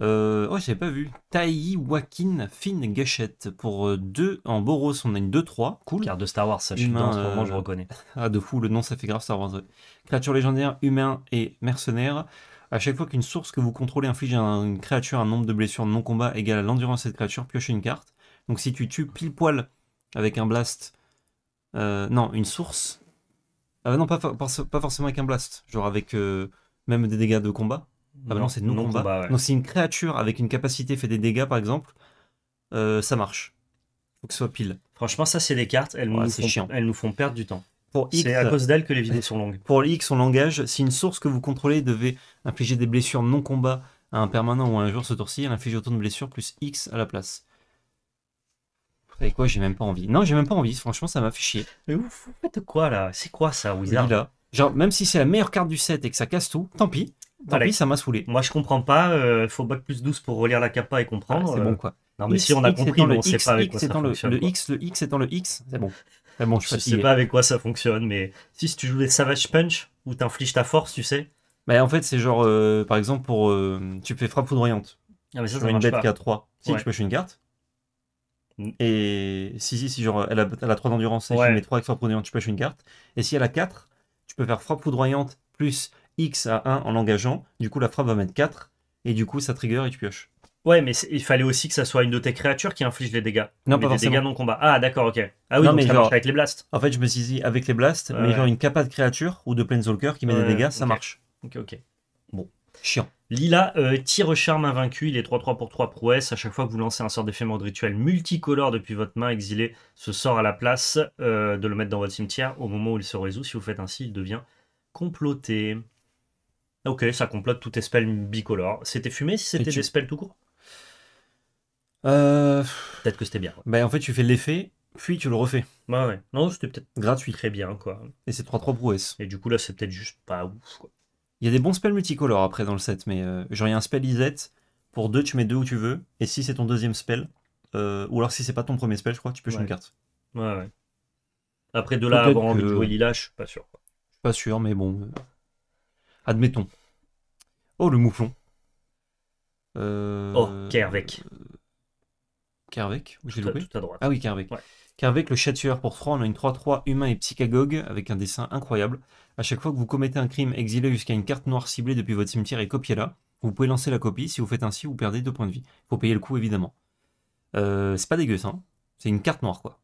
Euh, oh, j'avais pas vu. Tai Wakin Finn Gachette pour deux en Boros. On a une 2-3. Cool. Carte de Star Wars, ça, je suis en ce moment, je reconnais. ah, de fou, le nom, ça fait grave Star Wars. Créature légendaire, humain et mercenaire. À chaque fois qu'une source que vous contrôlez inflige à une créature un nombre de blessures non-combat égal à l'endurance de cette créature, piochez une carte. Donc si tu tues pile poil avec un blast, euh, non, une source. Ah non, pas, forcément avec un blast, genre avec euh, même des dégâts de combat. Ah bah non, c'est non, non combat. Donc si une créature avec une capacité fait des dégâts par exemple, euh, ça marche. Faut que ce soit pile. Franchement, ça c'est des cartes, elles, chiant. elles nous font perdre du temps. Pour X, c'est à cause d'elle que les vidéos <laughs> sont longues. Pour X, son langage, si une source que vous contrôlez devait infliger des blessures non combat à un permanent ou un joueur ce tour-ci, elle inflige autant de blessures plus X à la place. Vous quoi, j'ai même pas envie. Non, j'ai même pas envie, franchement, ça m'a fait chier. Mais vous faites quoi là C'est quoi ça, Wizard là. Genre, même si c'est la meilleure carte du set et que ça casse tout, tant pis. Tant pis, ça m'a saoulé. Moi, je comprends pas. Il euh, faut bac plus 12 pour relire la capa et comprendre. Ah, c'est bon euh. quoi. Non, mais si on a compris, on sait pas avec quoi le, X, le X étant le X, c'est bon je, sais pas avec quoi ça fonctionne, mais si, tu joues des Savage Punch où t'infliges ta force, tu sais. Bah, en fait, c'est genre, euh, par exemple, pour euh, tu fais frappe foudroyante. Ah, mais une bête qui a 3. Si tu pêches une carte. Mm. Et si, si, si genre, elle a, 3 d'endurance et tu mets 3 avec frappe foudroyante, tu pêches une carte. Et si elle a 4, tu peux faire frappe foudroyante plus X à 1 en l'engageant. Du coup, la frappe va mettre 4. Et du coup, ça trigger et tu pioches. Ouais, mais il fallait aussi que ça soit une de tes créatures qui inflige les dégâts. Non, des dégâts non combat. Ah, d'accord, ok. Ah oui, ça avec les blasts. En fait, je me suis dit avec les blasts, mais genre une capa de créature ou de planeswalker qui met des dégâts, ça marche. Ok, ok. Bon, chiant. Lila euh, tire charme invaincu, il est 3-3 pour 3 prouesses. À chaque fois que vous lancez un sort d'effet de rituel multicolore depuis votre main, exilée, ce sort à la place euh, de le mettre dans votre cimetière au moment où il se résout. Si vous faites ainsi, il devient comploté. Ok, ça complote tout spells bicolores. C'était fumé si c'était des spells tout court euh... Peut-être que c'était bien. Bah, en fait, tu fais l'effet, puis tu le refais. ouais. Non, c'était peut-être gratuit. Très bien, quoi. Et c'est 3-3 prouesses. Et du coup, là, c'est peut-être juste pas ouf, quoi. Il y a des bons spells multicolores après dans le set, mais euh, genre, il y a un spell Izette Pour 2, tu mets 2 où tu veux. Et si c'est ton deuxième spell, euh, ou alors si c'est pas ton premier spell, je crois, tu peux une carte. Ouais, ouais. Après, de là, avoir envie de jouer je suis pas sûr. Je suis pas sûr, mais bon. Euh, admettons. Oh, le mouflon. Euh... Oh, Kervec. Kervec ou j'ai Ah oui, Kervec. le chat pour 3, on a une 3-3 humain et psychagogue avec un dessin incroyable. À chaque fois que vous commettez un crime, exilé jusqu'à une carte noire ciblée depuis votre cimetière et copiez-la. Vous pouvez lancer la copie, si vous faites ainsi, vous perdez 2 points de vie. Faut payer le coup évidemment. Euh, c'est pas dégueu ça, hein. c'est une carte noire quoi.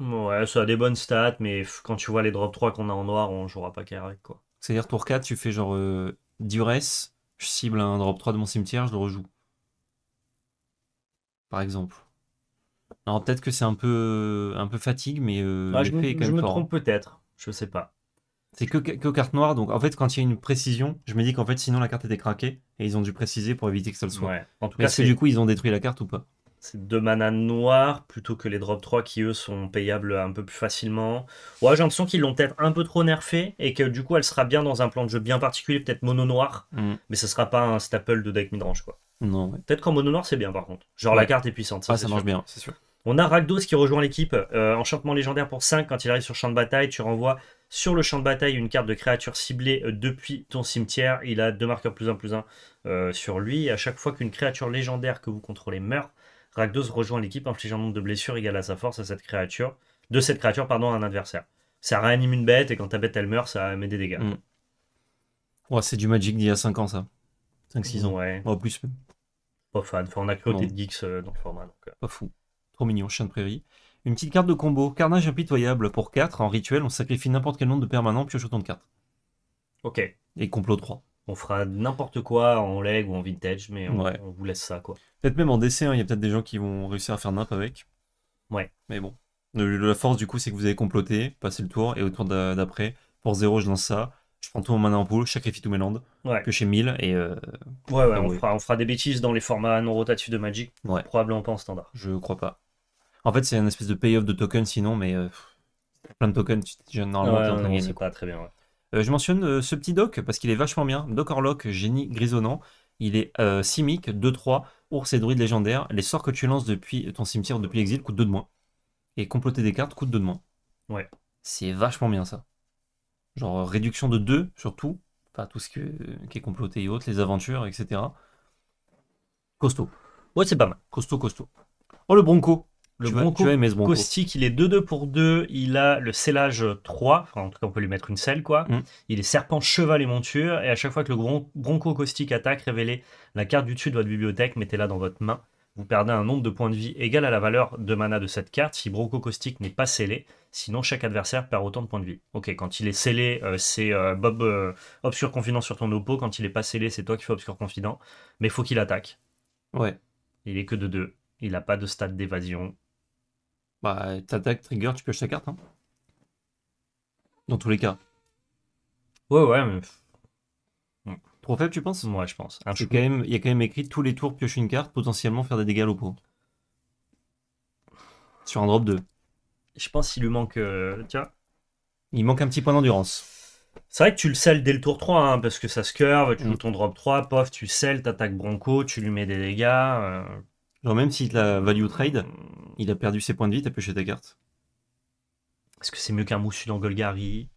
Ouais, ça a des bonnes stats, mais quand tu vois les drop 3 qu'on a en noir, on jouera pas Kervec quoi. C'est-à-dire tour 4, tu fais genre euh, je cible un drop 3 de mon cimetière, je le rejoue par exemple. alors peut-être que c'est un peu, un peu fatigue, mais euh, ah, je, me, trompe hein. peut-être, je sais pas. C'est que, que carte noire, donc en fait, quand il y a une précision, je me dis qu'en fait, sinon la carte était craquée et ils ont dû préciser pour éviter que ça le soit. En tout cas, c'est du coup, ils ont détruit la carte ou pas C'est deux manas noires plutôt que les drop 3 qui eux sont payables un peu plus facilement. Ouais, j'ai l'impression qu'ils l'ont peut-être un peu trop nerfé et que du coup, elle sera bien dans un plan de jeu bien particulier, peut-être mono noir, mm. mais ce sera pas un staple de deck midrange quoi. Peut-être qu'en mono noir, c'est bien par contre. Genre la carte est puissante. Ça, ah, bien, c'est sûr. On a Rakdos qui rejoint l'équipe euh, enchantement légendaire pour 5 quand il arrive sur champ de bataille. Tu renvoies sur le champ de bataille une carte de créature ciblée euh, depuis ton cimetière. Il a deux marqueurs plus 1 plus 1 euh, sur lui. Et à chaque fois qu'une créature légendaire que vous contrôlez meurt, Rakdos rejoint l'équipe infligeant un nombre de blessures égal à sa force à cette créature, de cette créature pardon, à un adversaire. Ça réanime une bête et quand ta bête elle meurt, ça met des dégâts. Mm. Ouais, c'est du Magic d'il y a 5 ans ça. 5-6 ans. Ouais. plus pas fan. Enfin, on a créé des Geeks dans le format. Donc, euh. Pas fou. Trop mignon, chien de prairie. Une petite carte de combo. Carnage impitoyable pour 4. En rituel, on sacrifie n'importe quel nombre de permanents, pioche autant de cartes. Ok. Et complot 3. On fera n'importe quoi en leg ou en vintage, mais on, vous laisse ça, quoi. Peut-être même en DC, hein. il y a peut-être des gens qui vont réussir à faire nimp avec. Ouais. Mais bon. la force, du coup, c'est que vous avez comploté, passé le tour, et au tour d'après, pour 0, je lance ça je prends tout mon mana en poule, sacrifie tout mes landes, que chez 1000 et. Euh, ouais, ouais, on, fera, des bêtises dans les formats non rotatifs de Magic, probablement pas en standard. Je crois pas. En fait, c'est une espèce de payoff de token sinon, mais euh, plein de tokens, tu, normalement, ouais, non, pas très bien. Euh, je mentionne ce petit doc parce qu'il est vachement bien. Doc Orlock, génie grisonnant. Il est simic 2-3, ours et druide légendaire. Les sorts que tu lances depuis ton cimetière depuis l'exil coûtent 2 de moins. Et comploter des cartes coûte 2 de moins. Ouais. C'est vachement bien ça genre euh, réduction de 2 sur tout, enfin tout ce euh, qui, est comploté et autres, les aventures, etc. Costaud. Ouais, c'est pas mal. Costaud, costaud. Oh, le Bronco. Le Bronco, vas, Bronco. il est 2-2 pour 2. Il a le scellage 3. en tout cas, on peut lui mettre une selle, quoi. Mm. Il est serpent, cheval et monture. Et à chaque fois que le Bronco Caustique attaque, révélez la carte du dessus de votre bibliothèque. Mettez-la dans votre main vous perdez un nombre de points de vie égal à la valeur de mana de cette carte si Broco Caustique n'est pas scellé, sinon chaque adversaire perd autant de points de vie. Ok, quand il est scellé, euh, c'est euh, Bob euh, Obscur Confident sur ton oppo, quand il n'est pas scellé, c'est toi qui fais Obscur Confident, mais faut qu'il attaque. Ouais. Il est que de deux, il n'a pas de stade d'évasion. Bah, t'attaques, trigger, tu pioches ta carte, hein Dans tous les cas. Ouais, ouais, mais Trop faible, tu penses Ouais, je pense. il y a quand même écrit tous les tours piocher une carte, potentiellement faire des dégâts au pot. Sur un drop 2. Je pense qu'il lui manque. Euh, tiens. Il manque un petit point d'endurance. C'est vrai que tu le selles dès le tour 3, hein, parce que ça se curve, tu joues mm. ton drop 3, pof, tu selles, t'attaques Bronco, tu lui mets des dégâts. Euh. Genre, même s'il la value trade, mm. il a perdu ses points de vie, t'as pioché ta carte. Est-ce que c'est mieux qu'un moussu dans Golgari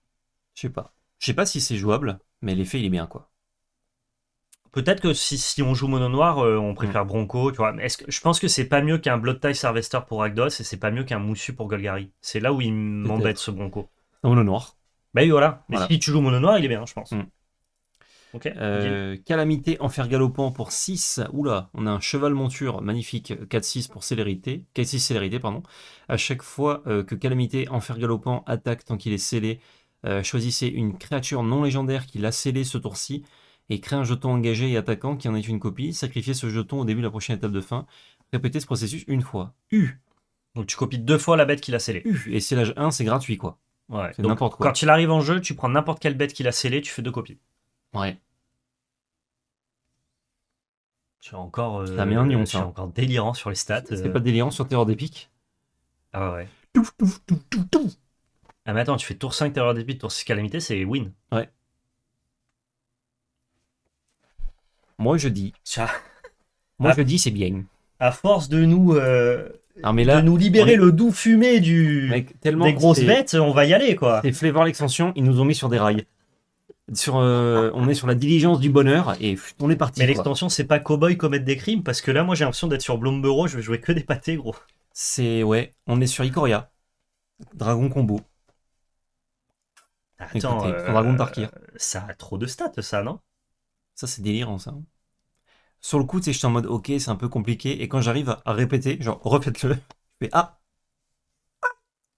Je sais pas. Je sais pas si c'est jouable, mais l'effet, il est bien, quoi. Peut-être que si, on joue mono noir, euh, on préfère mm. Bronco. Tu vois. Est-ce que, je pense que c'est pas mieux qu'un Blood Tie Servester pour Agdos et c'est pas mieux qu'un Moussu pour Golgari. C'est là où il m'embête ce Bronco. Mono noir. Bah oui, voilà. Mais si tu joues mono noir, il est bien, je pense. Mm. Ok, euh, calamité, enfer galopant pour 6. Oula, on a un cheval monture magnifique, 4-6 euh, pour célérité. 4-6 célérité, pardon. À chaque fois que Calamité, enfer galopant attaque tant qu'il est scellé, choisissez une créature non légendaire qui l'a scellé ce tour-ci et crée un jeton engagé et attaquant qui en est une copie, sacrifier ce jeton au début de la prochaine étape de fin, Répétez ce processus une fois. U. Donc tu copies deux fois la bête qu'il a scellée. U. Et c'est 1, c'est gratuit quoi. Ouais. C'est n'importe quoi. Quand il arrive en jeu, tu prends n'importe quelle bête qu'il a scellée, tu fais deux copies. Ouais. as encore, euh, ça ça. encore délirant sur les stats. C'est euh. pas délirant sur Terreur d'Épique Ah ouais. ah mais attends, tu fais tour 5 Terreur d'Épique, tour 6 Calamité, c'est win. Ouais. Moi, je dis. Ça. Moi, je dis, c'est bien. À force de nous, euh, de nous libérer le doux fumé du, tellement des grosses bêtes, on va y aller, quoi. Et Flavor l'extension, ils nous ont mis sur des rails. Sur, euh, on est sur la diligence du bonheur et on est parti. Mais l'extension, c'est pas cowboy commettre des crimes parce que là, moi, j'ai l'impression d'être sur Bloomberg, je vais jouer que des pâtés, gros. C'est ouais, on est sur Icoria, Dragon Combo. Attends, Dragon euh, Ça a trop de stats, ça, non ça, c'est délirant, ça. Sur le coup, tu sais, suis en mode, ok, c'est un peu compliqué. Et quand j'arrive à répéter, genre, <laughs> répète-le, je fais, ah,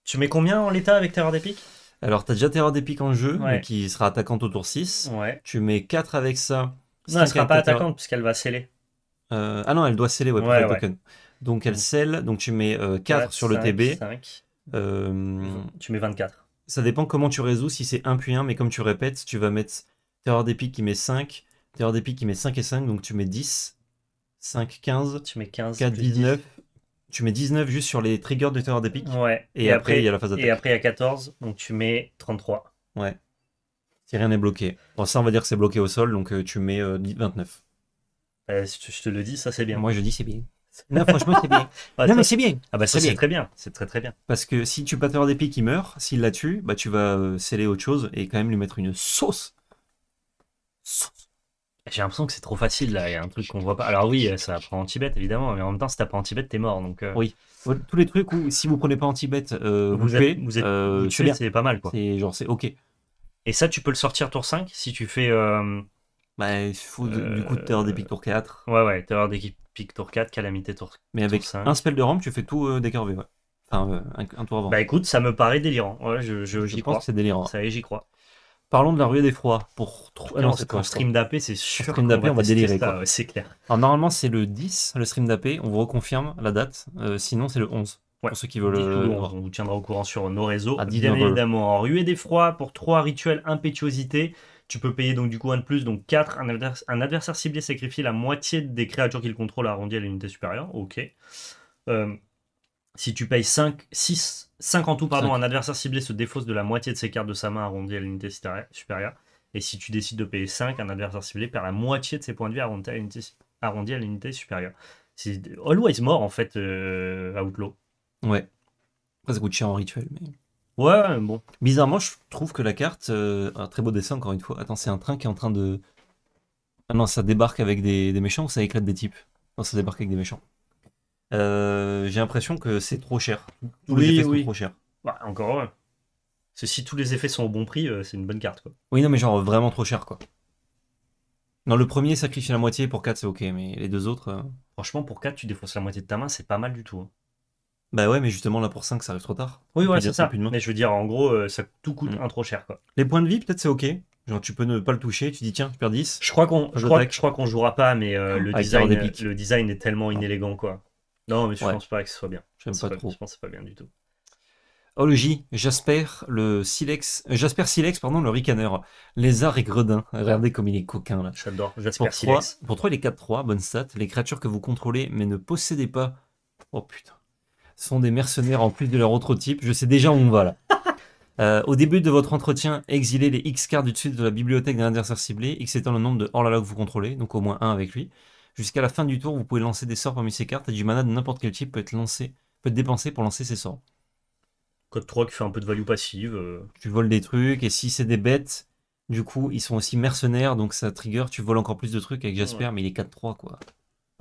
Tu mets combien en l'état avec Terreur des alors, t'as déjà Terreur des en jeu, qui sera attaquante au tour 6. Ouais. Tu mets 4 avec ça. Non, elle sera pas attaquante puisqu'elle va sceller. Euh, ah non, elle doit sceller, ouais, Donc, elle scelle, donc tu mets 4 euh, sur le TB. Euh, tu mets 24. ça dépend comment tu résous, si c'est 1 puis 1, mais comme tu répètes, tu vas mettre Terreur des qui met 5, Terreur d'épique qui met 5 et 5, donc tu mets 10. 5, 15. Tu mets 15. 4, 19. Tu mets 19 juste sur les triggers de Terreur d'épic Ouais. Et, après, il y a la phase d'attaque. Et après, il y a 14, donc tu mets 33. Ouais. Si rien n'est bloqué. Bon, ça, on va dire que c'est bloqué au sol, donc euh, tu mets 29. Euh, bah, je te le dis, ça c'est bien. Moi, je dis c'est bien. Non, <laughs> franchement, c'est bien. Bah, non, c'est bien. Ah, bah, c'est très bien. C'est très, très bien. Parce que si tu bats Terreur d'épique, il meurt. S'il la tue, bah, tu vas euh, sceller autre chose et quand même lui mettre une sauce. Sauce. J'ai l'impression que c'est trop facile là, il y a un truc qu'on voit pas. Alors oui, ça prend anti bête évidemment, mais en même temps, si t'as pas anti bête t'es mort. Donc, euh. Oui. Tous les trucs où si vous prenez pas anti bête euh, vous, vous, êtes, vous êtes, euh, c'est pas mal quoi. C'est genre, c'est ok. Et ça, tu peux le sortir tour 5 si tu fais. Bah, il faut du coup des pics tour 4. Ouais, ouais, des pics tour 4, calamité tour 5. Mais avec un spell de rampe, tu fais tout décurvé, Enfin, un, tour avant. Bah écoute, ça me paraît délirant. Ouais, je, pense que c'est délirant. Ça y est, j'y crois. Parlons de la Rue des froids. Pour ah ah non, c'est stream d'AP, c'est sûr. on, va délirer. c'est clair. Alors normalement, c'est le 10, le stream d'AP. On vous reconfirme la date. Euh, sinon, c'est le 11. Ouais. Pour ceux qui veulent le... Euh, on vous tiendra au courant sur nos réseaux. Bien évidemment, en ruée des froids pour 3 rituels impétuosité. Tu peux payer donc du coup un de plus, donc 4. Un, adversaire ciblé sacrifie la moitié des créatures qu'il contrôle arrondies à l'unité supérieure. Ok. Euh, si tu payes 5, 6, en tout, pardon, un adversaire ciblé se défausse de la moitié de ses cartes de sa main arrondie à l'unité supérieure. Et si tu décides de payer 5, un adversaire ciblé perd la moitié de ses points de vie arrondis à l'unité supérieure. C'est always mort en fait, à euh, Outlaw. Ouais. Après, ça coûte cher en rituel. Mais... Ouais, bon. Bizarrement, je trouve que la carte, euh, un très beau dessin encore une fois. Attends, c'est un train qui est en train de. Ah non, ça débarque avec des, des méchants ou ça éclate des types Non, ça débarque avec des méchants. Euh, j'ai l'impression que c'est trop cher. Tous les effets sont trop chers. Bah, encore ouais. si tous les effets sont au bon prix, euh, c'est une bonne carte. Quoi. Oui, non, mais genre vraiment trop cher, quoi. Non, le premier, sacrifie la moitié pour 4, c'est ok, mais les deux autres. Euh, Franchement, pour 4, tu défonces la moitié de ta main, c'est pas mal du tout. Hein. Bah ouais, mais justement, là pour 5, ça arrive trop tard. Oui, ouais, c'est ça. Mais je veux dire, en gros, ça tout coûte mm. un trop cher, quoi. Les points de vie, peut-être c'est ok. Genre, tu peux ne pas le toucher, tu dis tiens, tu perds 10. Je crois qu'on, je qu'on jouera pas, mais le ah, design, le design est tellement ah. inélégant, quoi. Non, mais je pense pas que ce soit bien. Je pense pas, pense pas bien du tout. Ologie, oh, Jasper, le Silex, euh, Jasper Silex, pardon, le Ricaner. Lézard et Gredin. Regardez comme il est coquin là. J'adore, Jasper pour Silex. pour 3, les 4-3, bonne stat. Les créatures que vous contrôlez mais ne possédez pas, oh putain, sont des mercenaires en plus de leur autre type. Je sais déjà où on va là. <laughs> Euh, au début de votre entretien, exilez les X cartes du dessus de la bibliothèque d'un adversaire ciblé, X étant le nombre de hors oh que vous contrôlez, donc au moins un avec lui. Jusqu'à la fin du tour, vous pouvez lancer des sorts parmi ces cartes et du mana de n'importe quel type peut être, lancé, peut être dépensé pour lancer ces sorts. Code 3 qui fait un peu de value passive. Euh. Tu voles des trucs et si c'est des bêtes, du coup, ils sont aussi mercenaires donc ça trigger, tu voles encore plus de trucs avec Jasper, mais il est 4-3 quoi.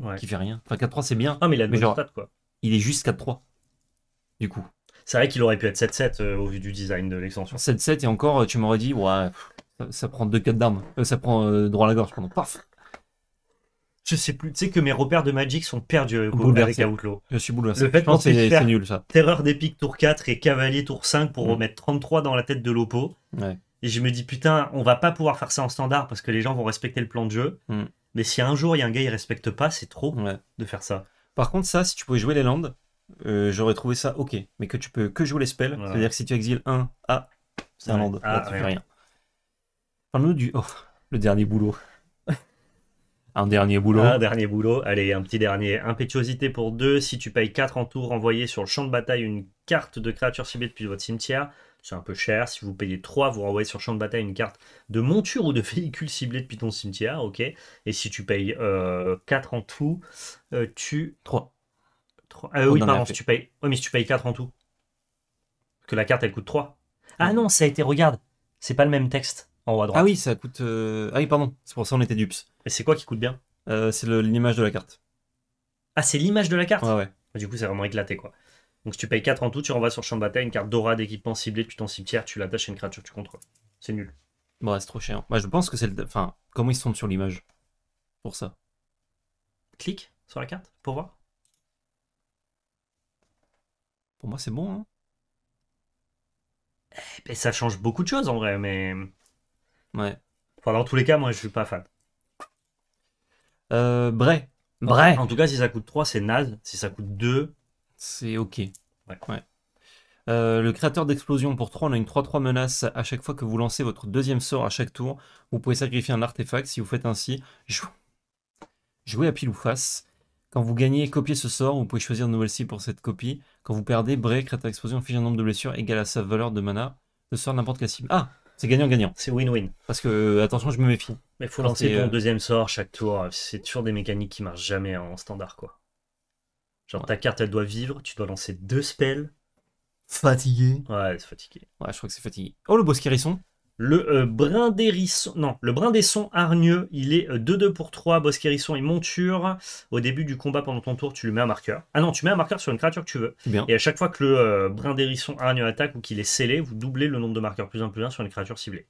Ouais. Qui fait rien. Enfin, 4-3 c'est bien. Ah, mais il a de stats, quoi. Il est juste 4-3. Du coup. C'est vrai qu'il aurait pu être 7-7 euh, au vu du design de l'extension. 7-7 et encore, euh, tu m'aurais dit, ouais, ça, prend deux 4 d'armes. ça prend droit à la gorge, pendant Paf je sais plus, tu sais que mes repères de Magic sont perdus euh, avec, Outlaw. Je suis bouleversé. Le fait c'est nul ça. Terreur d'épique tour 4 et cavalier tour 5 pour mm. remettre 33 dans la tête de l'Opo. Ouais. Et je me dis putain, on va pas pouvoir faire ça en standard parce que les gens vont respecter le plan de jeu. Mm. Mais si un jour il y a un gars il respecte pas, c'est trop de faire ça. Par contre ça, si tu pouvais jouer les landes, euh, j'aurais trouvé ça ok. Mais que tu peux que jouer les spells, c'est-à-dire que si tu exiles un, à ah, c'est un land, ah, tu fais rien. Parle-nous du oh, le dernier boulot. Un dernier boulot. Un dernier boulot. Allez, un petit dernier. Impétuosité pour deux. Si tu payes 4 en tout, renvoyez sur le champ de bataille une carte de créature ciblée depuis votre cimetière. C'est un peu cher. Si vous payez 3, vous renvoyez sur le champ de bataille une carte de monture ou de véhicule ciblée depuis ton cimetière. Ok. Et si tu payes 4 euh, en tout, euh, tu. 3. Ah, oui, pardon. Si tu payes... Oui, mais si tu payes 4 en tout. Que la carte, elle coûte 3. Ah non, ça a été. Regarde, c'est pas le même texte en haut à droite. Ah oui, ça coûte. Euh, ah oui, pardon, c'est pour ça on était dupes. Et c'est quoi qui coûte bien euh, c'est l'image de la carte. Ah, c'est l'image de la carte Ouais, ouais. Ah, du coup, c'est vraiment éclaté, quoi. Donc, si tu payes 4 en tout, tu renvoies sur champ de bataille une carte d'aura d'équipement ciblé depuis ton cimetière, tu l'attaches à une créature tu contrôles. C'est nul. Bon, bah, c'est trop chiant. Moi, bah, je pense que c'est le. Enfin, comment ils se trompent sur l'image Pour ça. Clique sur la carte pour voir. Pour moi, c'est bon, hein. Eh ben, ça change beaucoup de choses en vrai, mais Ouais. Enfin, dans tous les cas, moi, je suis pas fan. Euh, Bref. En tout cas, si ça coûte 3, c'est naze. Si ça coûte 2, c'est ok. Ouais. Euh, le créateur d'explosion pour 3, on a une 3-3 menace à chaque fois que vous lancez votre deuxième sort à chaque tour. Vous pouvez sacrifier un artefact si vous faites ainsi. Jouez à pile ou face. Quand vous gagnez, copiez ce sort. Vous pouvez choisir une nouvelle cible pour cette copie. Quand vous perdez, Bray, créateur d'explosion, fiche un nombre de blessures égal à sa valeur de mana. Le sort n'importe quelle cible. Ah c'est gagnant-gagnant. C'est win-win. Parce que, attention, je me méfie. Mais faut lancer ton euh, deuxième sort chaque tour. C'est toujours des mécaniques qui marchent jamais en standard, quoi. Genre, ta carte, elle doit vivre, tu dois lancer deux spells. Fatigué. Ouais, c'est fatigué. Ouais, je crois que c'est fatigué. Oh, le boss hérisson. Le euh, brin d'hérisson, non, le brin d'hérisson hargneux, il est 2-2 euh, pour 3, bosque hérisson et monture. Au début du combat pendant ton tour, tu lui mets un marqueur. Ah non, tu mets un marqueur sur une créature que tu veux. Bien. Et à chaque fois que le euh, brin d'hérisson hargneux attaque ou qu'il est scellé, vous doublez le nombre de marqueurs plus 1 plus 1 sur une créature ciblée.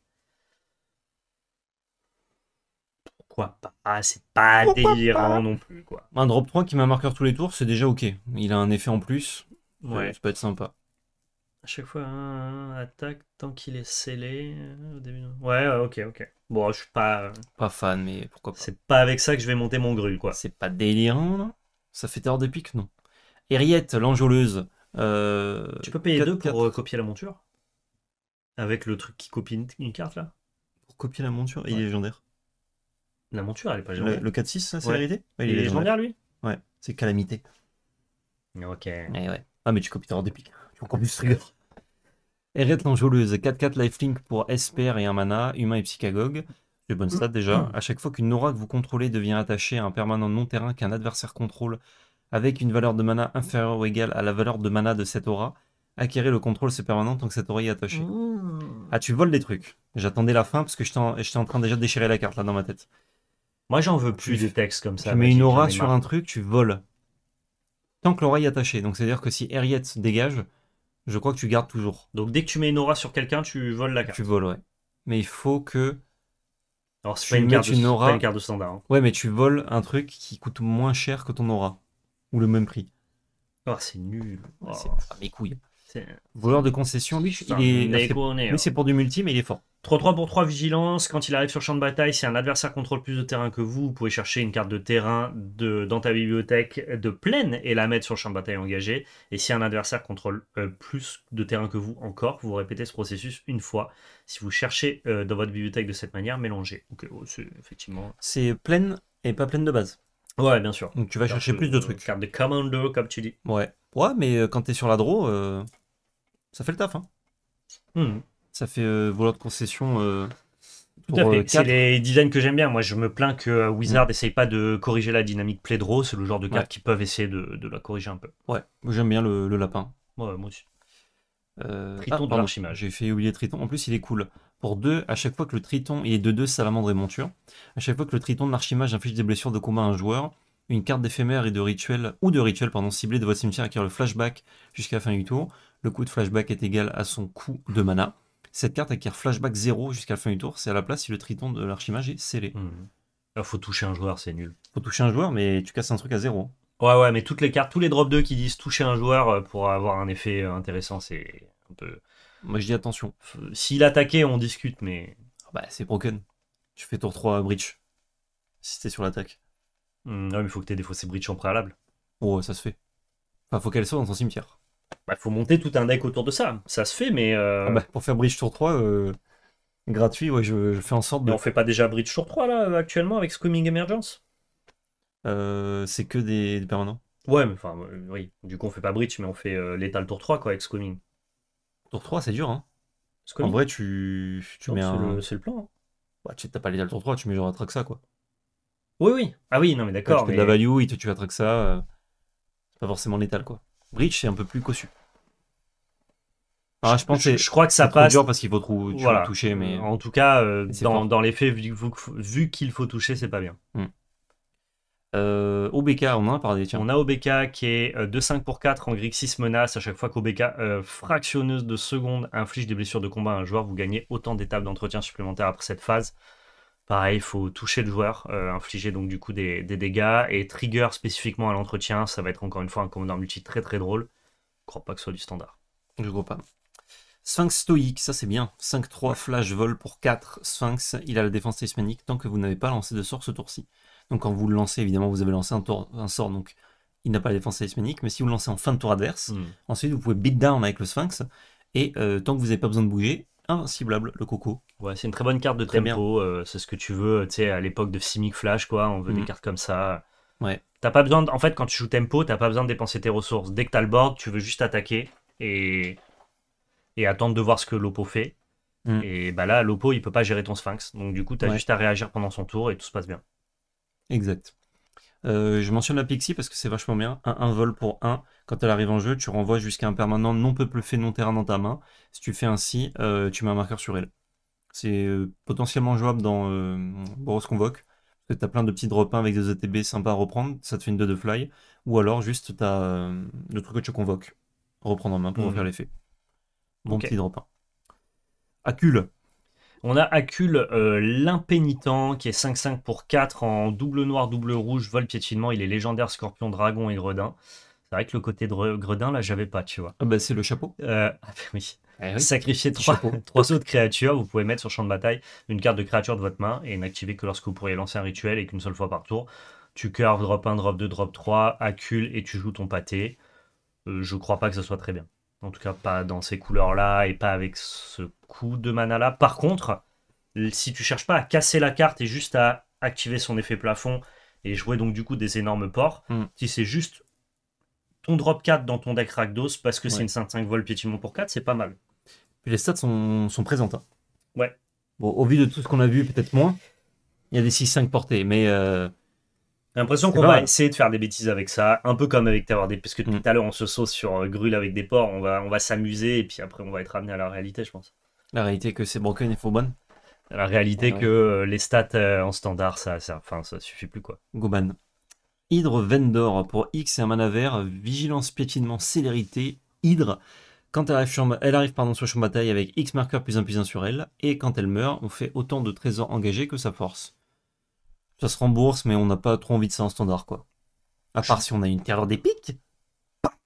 Pourquoi pas ah, C'est pas délirant non plus, quoi. Un drop 3 qui met un marqueur tous les tours, c'est déjà ok. Il a un effet en plus. Ouais. Ça peut être sympa. À chaque fois, un, hein, hein, hein, attaque tant qu'il est scellé. Euh, au début, ouais, ok, ok. Bon, je suis pas. Euh, pas fan, mais pourquoi pas. C'est pas avec ça que je vais monter mon gru, quoi. C'est pas délirant, non Ça fait terreur des piques, non. Eriette, l'enjôleuse. Euh, tu peux payer deux pour copier la monture Avec le truc qui copie une, carte, là pour copier la monture. Il est légendaire. La monture, elle est pas légendaire. le 4-6, ça, c'est la Il est légendaire, lui Ouais, c'est calamité. Ok. Ah, mais tu copies terreur des piques. Tu en encore trigger. Eret l'enjôleuse, 4-4 lifelink pour SPR et un mana, humain et psychagogue. C'est bonne stat déjà. Mm. À chaque fois qu'une aura que vous contrôlez devient attachée à un permanent non-terrain qu'un adversaire contrôle avec une valeur de mana inférieure ou égale à la valeur de mana de cette aura, acquérez le contrôle de ce permanent tant que cette aura est attachée. Mm. Ah, tu voles des trucs. J'attendais la fin parce que j'étais en, train déjà de déchirer la carte là dans ma tête. Moi j'en veux plus de texte comme ça. Tu mets une aura sur un truc, tu voles. Tant que l'aura est attachée. Donc c'est à dire que si se dégage, je crois que tu gardes toujours. Donc dès que tu mets une aura sur quelqu'un, tu voles la carte. Tu voles, ouais. Mais il faut que. Alors c'est pas, une carte, une, aura... de standard. Hein. Ouais, mais tu voles un truc qui coûte moins cher que ton aura. Ou le même prix. Ah, oh, c'est nul. C'est ah, mes couilles. Voleur de concession, lui, il est. Mais hein. c'est pour du multi, mais il est fort. 3-3 pour 3 vigilance, quand il arrive sur champ de bataille, si un adversaire contrôle plus de terrain que vous, vous pouvez chercher une carte de terrain de, dans ta bibliothèque de pleine et la mettre sur champ de bataille engagé. Et si un adversaire contrôle euh, plus de terrain que vous encore, vous répétez ce processus une fois. Si vous cherchez euh, dans votre bibliothèque de cette manière, mélangez. Euh, c'est effectivement... C'est pleine et pas pleine de base. Ouais, bien sûr. Donc tu vas chercher plus de trucs. Carte de commander, comme tu dis. Ouais, ouais mais quand tu es sur la draw, ça fait le taf. Hein. Hmm. Ça fait euh, de concession. Euh, euh, C'est les designs que j'aime bien. Moi, je me plains que euh, Wizard n'essaye mm. pas de corriger la dynamique Playdro. C'est le genre de cartes qui peuvent essayer de, la corriger un peu. Ouais, j'aime bien le, lapin. moi aussi. Triton ah, de l'archimage J'ai fait oublier Triton. En plus, il est cool. Pour deux, à chaque fois que le Triton, il est de deux salamandres et monture. À chaque fois que le Triton de l'archimage inflige des blessures de combat à un joueur, une carte d'éphémère et de rituel, ou de rituel, pardon, ciblé de votre cimetière acquiert le flashback jusqu'à la fin du tour. Le coût de flashback est égal à son coût de mana. Cette carte acquiert flashback 0 jusqu'à la fin du tour. C'est à la place si le triton de l'archimage est scellé. Mmh. Ah, faut toucher un joueur, c'est nul. Faut toucher un joueur, mais tu casses un truc à 0. Ouais, ouais, mais toutes les cartes, tous les drop 2 qui disent toucher un joueur euh, pour avoir un effet euh, intéressant, c'est un peu. Moi, je dis attention. S'il attaquait, on discute, mais. Ah bah, c'est broken. Tu fais tour 3 bridge, Si t'es sur l'attaque. Mmh, non ouais, mais faut que t'aies ces bridge en préalable. Oh, ça se fait. Enfin, faut qu'elle soit dans ton cimetière il bah, faut monter tout un deck autour de ça. Ça se fait, mais. Euh, ah bah, pour faire Bridge Tour 3, euh, gratuit, ouais, je, fais en sorte de. Mais on fait pas déjà Bridge Tour 3 là, actuellement, avec Screaming Emergence euh, C'est que des, permanents. Ouais, mais enfin, oui. Du coup, on fait pas Bridge, mais on fait l'étal Tour 3, quoi, avec Screaming. Tour 3, c'est dur, hein. En vrai, tu, tu C'est le, plan. Hein. Bah, tu t'as pas l'étal Tour 3, tu mets genre un ça, quoi. Oui, oui. Ah oui, non, mais d'accord. tu de la value, il te tue ça. C'est pas forcément létal, quoi c'est un peu plus cossu. je, pense je, crois que ça passe. Dur parce qu'il faut trop, toucher, mais en tout cas, euh, dans, dans, les faits, vu, qu'il faut toucher, c'est pas bien. Hum. Euh, OBK, on en a parlé. On a OBK qui est euh, de 5 pour 4 en grixis 6 menace À chaque fois qu'OBK, euh, fractionneuse de seconde, inflige des blessures de combat à un joueur, vous gagnez autant d'étapes d'entretien supplémentaires après cette phase. Pareil, il faut toucher le joueur, euh, infliger donc du coup des, dégâts et trigger spécifiquement à l'entretien. Ça va être encore une fois un commandant multi très très drôle. Je crois pas que ce soit du standard. Je crois pas. Sphinx stoïque, ça c'est bien. 5-3, flash vol pour 4. Sphinx, il a la défense talismanique tant que vous n'avez pas lancé de sort ce tour-ci. Donc quand vous le lancez, évidemment, vous avez lancé un, sort, donc il n'a pas la défense talismanique. Mais si vous le lancez en fin de tour adverse, hmm. ensuite vous pouvez beat down avec le Sphinx. Et euh, tant que vous n'avez pas besoin de bouger, ciblable le coco. Ouais, c'est une très bonne carte de tempo. Euh, c'est ce que tu veux, tu sais, à l'époque de Simic Flash, quoi. On veut des mm. cartes comme ça. Ouais. T'as pas besoin. En fait, quand tu joues tempo, t'as pas besoin de dépenser tes ressources. Dès que t'as le board, tu veux juste attaquer et, et attendre de voir ce que l'Oppo fait. Mm. Et bah là, l'Oppo, il peut pas gérer ton Sphinx. Donc, du coup, t'as as juste à réagir pendant son tour et tout se passe bien. Exact. Euh, je mentionne la Pixie parce que c'est vachement bien. Un, vol pour un. Quand elle arrive en jeu, tu renvoies jusqu'à un permanent non peuple fait non terrain dans ta main. Si tu fais ainsi, euh, tu mets un marqueur sur elle. C'est euh, potentiellement jouable dans Boros Convoque. Tu as plein de petits drop avec des ATB sympa à reprendre. Ça te fait une 2 de fly. Ou alors juste as, le truc que tu convoques. Reprendre en main pour faire mmh. refaire l'effet. Bon petit drop 1. Acule. On a Acule, euh, l'impénitent, qui est 5-5 pour 4 en double noir, double rouge, vol piétinement. Il est légendaire, scorpion, dragon et gredin. C'est vrai que le côté de gredin, là, j'avais pas, tu vois. Ah bah, c'est le chapeau. Euh, ah bah eh oui. Sacrifier <laughs> trois, autres créatures, vous pouvez mettre sur champ de bataille une carte de créature de votre main et n'activer que lorsque vous pourriez lancer un rituel et qu'une seule fois par tour. Tu curves, drop 1, drop 2, drop 3, accule et tu joues ton pâté. Je euh, je crois pas que ce soit très bien. En tout cas, pas dans ces couleurs-là et pas avec ce coup de mana-là. Par contre, si tu cherches pas à casser la carte et juste à activer son effet plafond et jouer donc du coup des énormes ports, hmm. si c'est juste ton drop 4 dans ton deck Rakdos parce que c'est une 5-5 vol piétinement pour 4, c'est pas mal. Puis les stats sont, sont présentes. Hein. Ouais. Bon, au vu de tout ce qu'on a vu, peut-être moins. Il y a des 6-5 portées, mais euh, j'ai l'impression qu'on va essayer de faire des bêtises avec ça, un peu comme avec Tower des parce que mm. tout à l'heure on se sauce sur euh, avec des porcs, on va, on va s'amuser et puis après on va être ramené à la réalité, je pense. La réalité que c'est broken et faux bonne La réalité que euh, les stats euh, en standard, ça, ça, enfin, ça suffit plus quoi. Goban. Hydre Vendor pour X et un mana vert, vigilance, piétinement, célérité, Hydre. Quand elle arrive, elle arrive pardon, sur champ bataille avec X marqueur plus un plus un sur elle, et quand elle meurt, on fait autant de trésors engagés que sa force ça se rembourse, mais on n'a pas trop envie de ça en standard, quoi. À part si on a une terreur des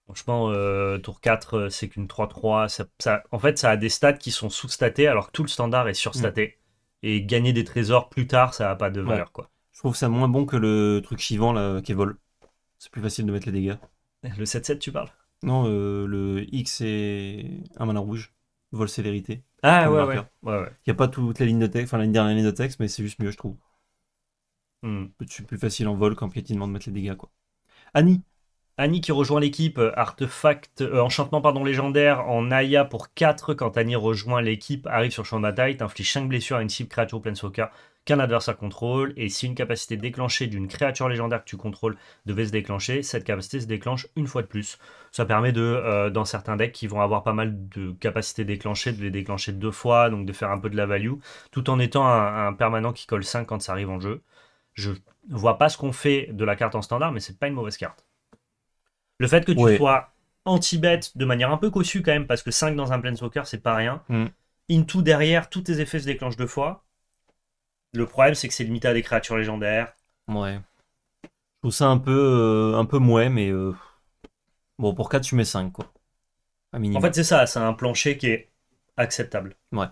Franchement, euh, tour 4, euh, c'est qu'une 3-3. en fait, ça a des stats qui sont sous-statées, alors que tout le standard est surstaté. Et gagner des trésors plus tard, ça n'a pas de valeur, quoi. Je trouve ça moins bon que le truc chivant, là, qui vole. C'est plus facile de mettre les dégâts. <laughs> Le 7-7, tu parles Non, euh, le X et un mana rouge. Vol célérité. Ah ouais, ouais, ouais, Il n'y a pas toute la ligne de texte, enfin la dernière ligne de texte, mais c'est juste mieux, je trouve. Hmm. peut C'est plus facile en vol qu'en piétinement de mettre les dégâts. Quoi. Annie. Annie qui rejoint l'équipe euh, Artefact, euh, Enchantement pardon, légendaire en Aya pour 4. Quand Annie rejoint l'équipe, arrive sur le champ de bataille, inflige 5 blessures à une cible créature soca qu'un adversaire contrôle. Et si une capacité déclenchée d'une créature légendaire que tu contrôles devait se déclencher, cette capacité se déclenche une fois de plus. Ça permet de, euh, dans certains decks qui vont avoir pas mal de capacités déclenchées, de les déclencher deux fois, donc de faire un peu de la value, tout en étant un, un permanent qui colle 5 quand ça arrive en jeu je vois pas ce qu'on fait de la carte en standard, mais c'est pas une mauvaise carte. Le fait que tu sois anti-bet de manière un peu cossue quand même, parce que 5 dans un Planeswalker, c'est pas rien. Mm. In Into derrière, tous tes effets se déclenchent deux fois. Le problème, c'est que c'est limité à des créatures légendaires. Ouais. Je trouve ça un peu, euh, un peu mouais, mais euh, bon, pour 4, tu mets 5, quoi. En fait, c'est ça, c'est un plancher qui est acceptable. Ouais.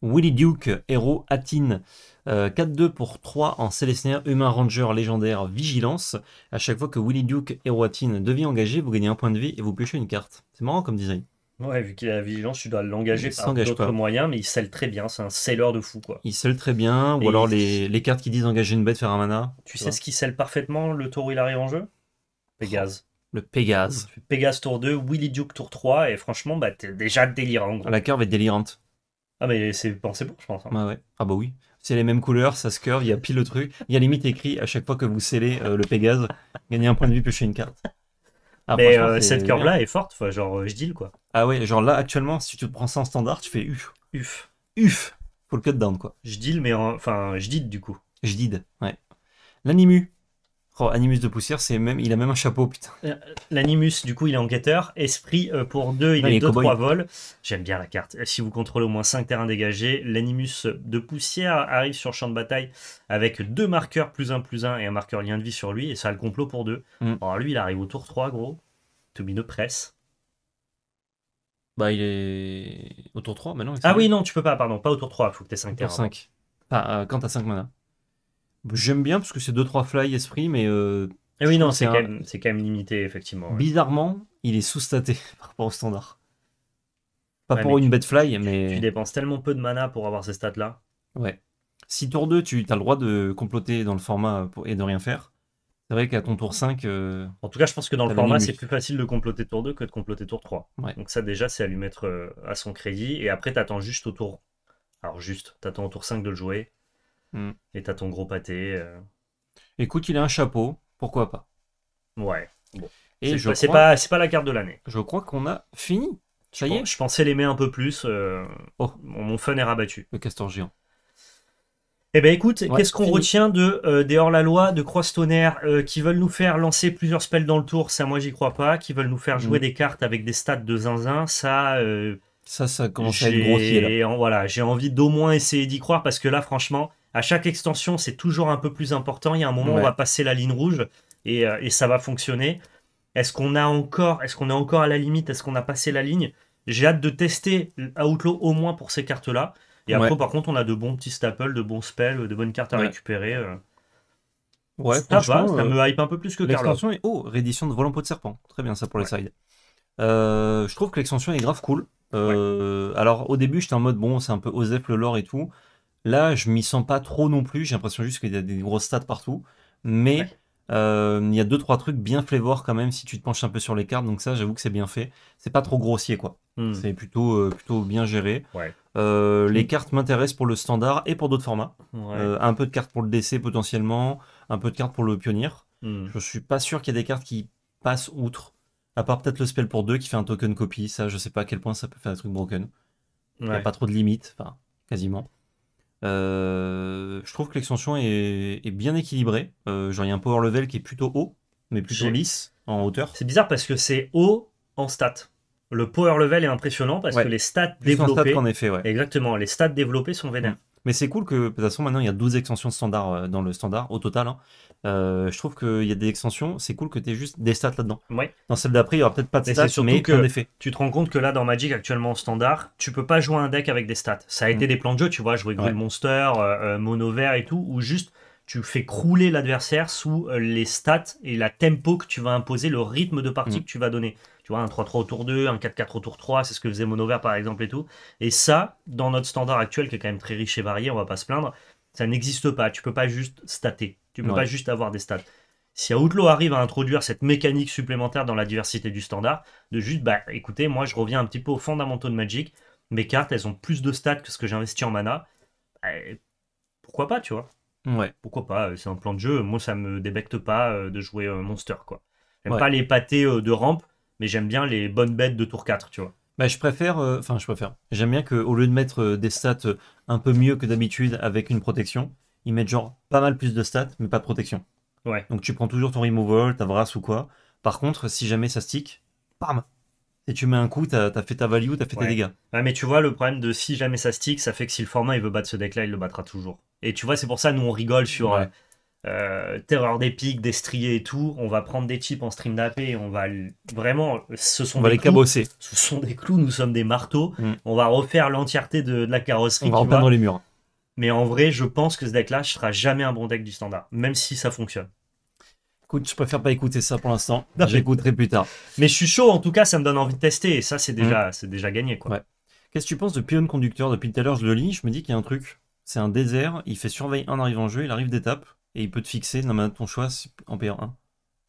Willy Duke, héros Atine. 4-2 euh, pour 3 en Célestinaire, humain ranger légendaire vigilance. À chaque fois que Willy Duke et Roatine devient engagé, vous gagnez un point de vie et vous piochez une carte. C'est marrant comme design. Ouais, vu qu'il a la vigilance, tu dois l'engager par d'autres moyens, mais il selle très bien. C'est un seller de fou, quoi. Il selle très bien, ou alors les, cartes qui disent engager une bête, faire un mana. Tu, sais ce qui selle parfaitement le tour où il arrive en jeu Pégase. Oh, le Pégase. Pégase tour 2, Willy Duke tour 3, et franchement, bah, t'es déjà délirant. La curve est délirante. Ah, mais c'est pensé bon, je pense. Hein. Bah ouais. ah bah oui c'est les mêmes couleurs, ça se curve, il y a pile le truc. Il y a limite écrit à chaque fois que vous scellez euh, le Pégase, gagnez un point de vue, piocher une carte. Ah, mais euh, cette curve-là est forte, genre euh, je deal quoi. Ah ouais, genre là actuellement, si tu te prends ça en standard, tu fais uf. Uf. Uf. Faut le cut down quoi. Je deal, mais enfin, je deal du coup. Je deal, ouais. L'animu. Oh, Animus de poussière, c'est même, il a même un chapeau, putain. Euh, l'animus, du coup, il est enquêteur. Esprit, euh, pour 2, ah, il, est 2-3 vols. J'aime bien la carte. Euh, si vous contrôlez au moins 5 terrains dégagés, l'animus de poussière arrive sur champ de bataille avec deux marqueurs plus 1 plus 1 et un marqueur lien de vie sur lui. Et ça a le complot pour deux. Mm. Alors lui, il arrive au tour 3, gros. no presse. Bah, il est au tour 3 maintenant. Ah oui, non, tu peux pas, pardon. Pas au tour 3, faut que aies 5 terrains. 5. quand quand t'as 5 mana. J'aime bien parce que c'est 2-3 fly esprit, mais. Euh, eh oui, non, c'est quand, quand, même limité, effectivement. Bizarrement, il est sous-staté <laughs> par rapport au standard. Pas pour une bête fly, mais. Tu, dépenses tellement peu de mana pour avoir ces stats-là. Ouais. Si tour 2, tu as le droit de comploter dans le format et de rien faire. C'est vrai qu'à ton tour 5. Euh, en tout cas, je pense que dans le format, c'est plus facile de comploter tour 2 que de comploter tour 3. Donc, ça, déjà, c'est à lui mettre euh, à son crédit. Et après, t'attends juste au tour. Alors, juste, t'attends au tour 5 de le jouer. Mm. Et t'as ton gros pâté. Euh. Écoute, il a un chapeau, pourquoi pas. Ouais. Et C'est je pas, pas, pas la carte de l'année. je crois qu'on a fini. Ça y est, je pensais l'aimer un peu plus. Euh, oh. Mon fun est rabattu. le castor géant. Eh ben écoute, qu'est-ce qu'on retient de euh, hors-la-loi, de croix qui veulent nous faire lancer plusieurs spells dans le tour, ça moi j'y crois pas, qui veulent nous faire jouer mm. des cartes avec des stats de zinzin, ça Ça, ça commence à être voilà, j'ai envie d'au moins essayer d'y croire parce que là franchement, à chaque extension, c'est toujours un peu plus important. Il y a un moment, où on va passer la ligne rouge euh, et, ça va fonctionner. Est-ce qu'on a encore, est-ce qu'on est encore à la limite Est-ce qu'on a passé la ligne J'ai hâte de tester Outlaw au moins pour ces cartes-là. Et après, par contre, on a de bons petits staples, de bons spells, de bonnes cartes à récupérer. Euh. Ouais, ça me euh, hype un peu plus que L'extension est... Oh, réédition de Volant Pot de Serpent. Très bien ça pour les sides. je trouve que l'extension est grave cool. Alors au début, j'étais en mode bon, c'est un peu Osef le lore et tout. Là, je m'y sens pas trop non plus. J'ai l'impression juste qu'il y a des grosses stats partout. Mais euh, il y a deux trois trucs bien flavor quand même si tu te penches un peu sur les cartes. Donc ça, j'avoue que c'est bien fait. C'est pas trop grossier quoi. Hmm. C'est plutôt euh, plutôt bien géré. Euh, les cartes m'intéressent pour le standard et pour d'autres formats. un peu de cartes pour le DC potentiellement, un peu de cartes pour le pionnier. Hmm. Je suis pas sûr qu'il y ait des cartes qui passent outre. À part peut-être le spell pour deux qui fait un token copy. Ça, je sais pas à quel point ça peut faire un truc broken. Il n'y a pas trop de limites, enfin, quasiment. Euh, je trouve que l'extension est, bien équilibrée. Euh, genre, il y a un power level qui est plutôt haut, mais plutôt lisse en hauteur. C'est bizarre parce que c'est haut en stats. Le power level est impressionnant parce que les stats développés. Exactement, les stats développées sont vénères. Mais c'est cool que, de toute façon, maintenant, il y a 12 extensions standard euh, dans le standard, au total. Hein. Euh, je trouve qu'il y a des extensions, c'est cool que tu aies juste des stats là-dedans. Ouais. Dans celle d'après, il n'y aura peut-être pas de stats, mais effet. tu te rends compte que là, dans Magic, actuellement, standard, tu peux pas jouer un deck avec des stats. Ça a été mm. des plans de jeu, tu vois, jouer Grill Monster, euh, Mono Vert et tout, ou juste tu fais crouler l'adversaire sous les stats et la tempo que tu vas imposer, le rythme de partie mm. que tu vas donner. Tu vois, un 3-3 autour 2, un 4-4 autour 3, c'est ce que faisait Monover par exemple et tout. Et ça, dans notre standard actuel qui est quand même très riche et varié, on va pas se plaindre, ça n'existe pas. Tu peux pas juste stater. Tu peux pas juste avoir des stats. Si Outlaw arrive à introduire cette mécanique supplémentaire dans la diversité du standard, de juste, bah écoutez, moi je reviens un petit peu aux fondamentaux de Magic. Mes cartes, elles ont plus de stats que ce que investi en mana. Bah, pourquoi pas, tu vois Ouais. Pourquoi pas euh, C'est un plan de jeu. Moi, ça me débecte pas euh, de jouer euh, Monster, quoi. J'aime pas les pâtés de rampe mais j'aime bien les bonnes bêtes de tour 4, tu vois. Bah, je préfère, euh, enfin je préfère, j'aime bien qu'au lieu de mettre euh, des stats euh, un peu mieux que d'habitude avec une protection, ils mettent genre pas mal plus de stats mais pas de protection. Ouais. Donc tu prends toujours ton removal, ta brasse ou quoi. Par contre, si jamais ça stick, bam Et tu mets un coup, t'as fait ta value, t'as fait tes dégâts. Ouais, mais tu vois, le problème de si jamais ça stick, ça fait que si le format il veut battre ce deck-là, il le battra toujours. Et tu vois, c'est pour ça, nous on rigole sur euh, terreur des pics, destrier et tout, on va prendre des chips en stream et on va vraiment, ce sont des les clous, Ce sont des clous, nous sommes des marteaux. Mm. On va refaire l'entièreté de, la carrosserie. On va repeindre dans les murs. Mais en vrai, je pense que ce deck-là ne sera jamais un bon deck du standard, même si ça fonctionne. Écoute, je préfère pas écouter ça pour l'instant. J'écouterai plus tard. Mais je suis chaud, en tout cas, ça me donne envie de tester. Et ça, c'est mm. déjà, déjà gagné. quoi. Qu'est-ce que tu penses de Pion Conducteur Depuis tout à l'heure, je le lis, je me dis qu'il y a un truc. C'est un désert, il fait surveiller un arrivant jeu, il arrive d'étape. Et il peut te fixer non, mais ton choix en payant 1.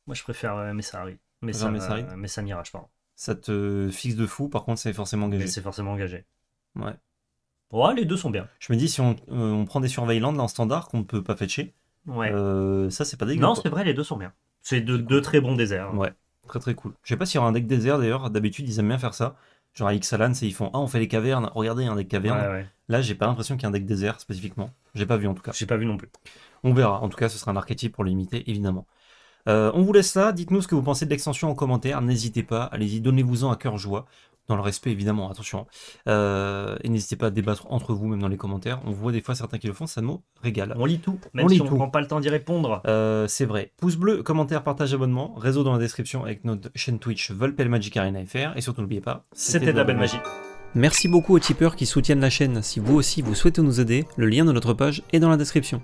Moi, je préfère ça euh, Messari. Mais ça euh, Mirage, pardon. Ça te fixe de fou, par contre, c'est forcément engagé. C'est forcément engagé. Ouais. Ouais, les deux sont bien. Je me dis, si on, euh, prend des surveillants là en standard qu'on ne peut pas fetcher, ouais. ça, c'est pas dégueu. Non, c'est vrai, les deux sont bien. C'est deux, très bons déserts. Ouais, très très cool. Je sais pas s'il y aura un deck désert d'ailleurs, d'habitude, ils aiment bien faire ça. Genre avec c'est ils font Ah, on fait les cavernes, regardez, il y a un deck caverne. Là, j'ai pas l'impression qu'il y a un deck désert spécifiquement. J'ai pas vu en tout cas. J'ai pas vu non plus. On verra. En tout cas, ce sera un archétype pour limiter, évidemment. Euh, on vous laisse là. Dites-nous ce que vous pensez de l'extension en commentaire. N'hésitez pas. Allez-y, donnez-vous-en à cœur joie. Dans le respect, évidemment, attention. Hein. Euh, et n'hésitez pas à débattre entre vous, même dans les commentaires. On voit des fois certains qui le font, ça nous régale. On lit tout, même on si on ne prend pas le temps d'y répondre. Euh, c'est vrai. Pouce bleu, commentaire, partage, abonnement. Réseau dans la description avec notre chaîne Twitch Volpel Magic Arena FR. Et surtout, n'oubliez pas, c'était de la belle magie. Merci beaucoup aux tipeurs qui soutiennent la chaîne. Si vous aussi vous souhaitez nous aider, le lien de notre page est dans la description.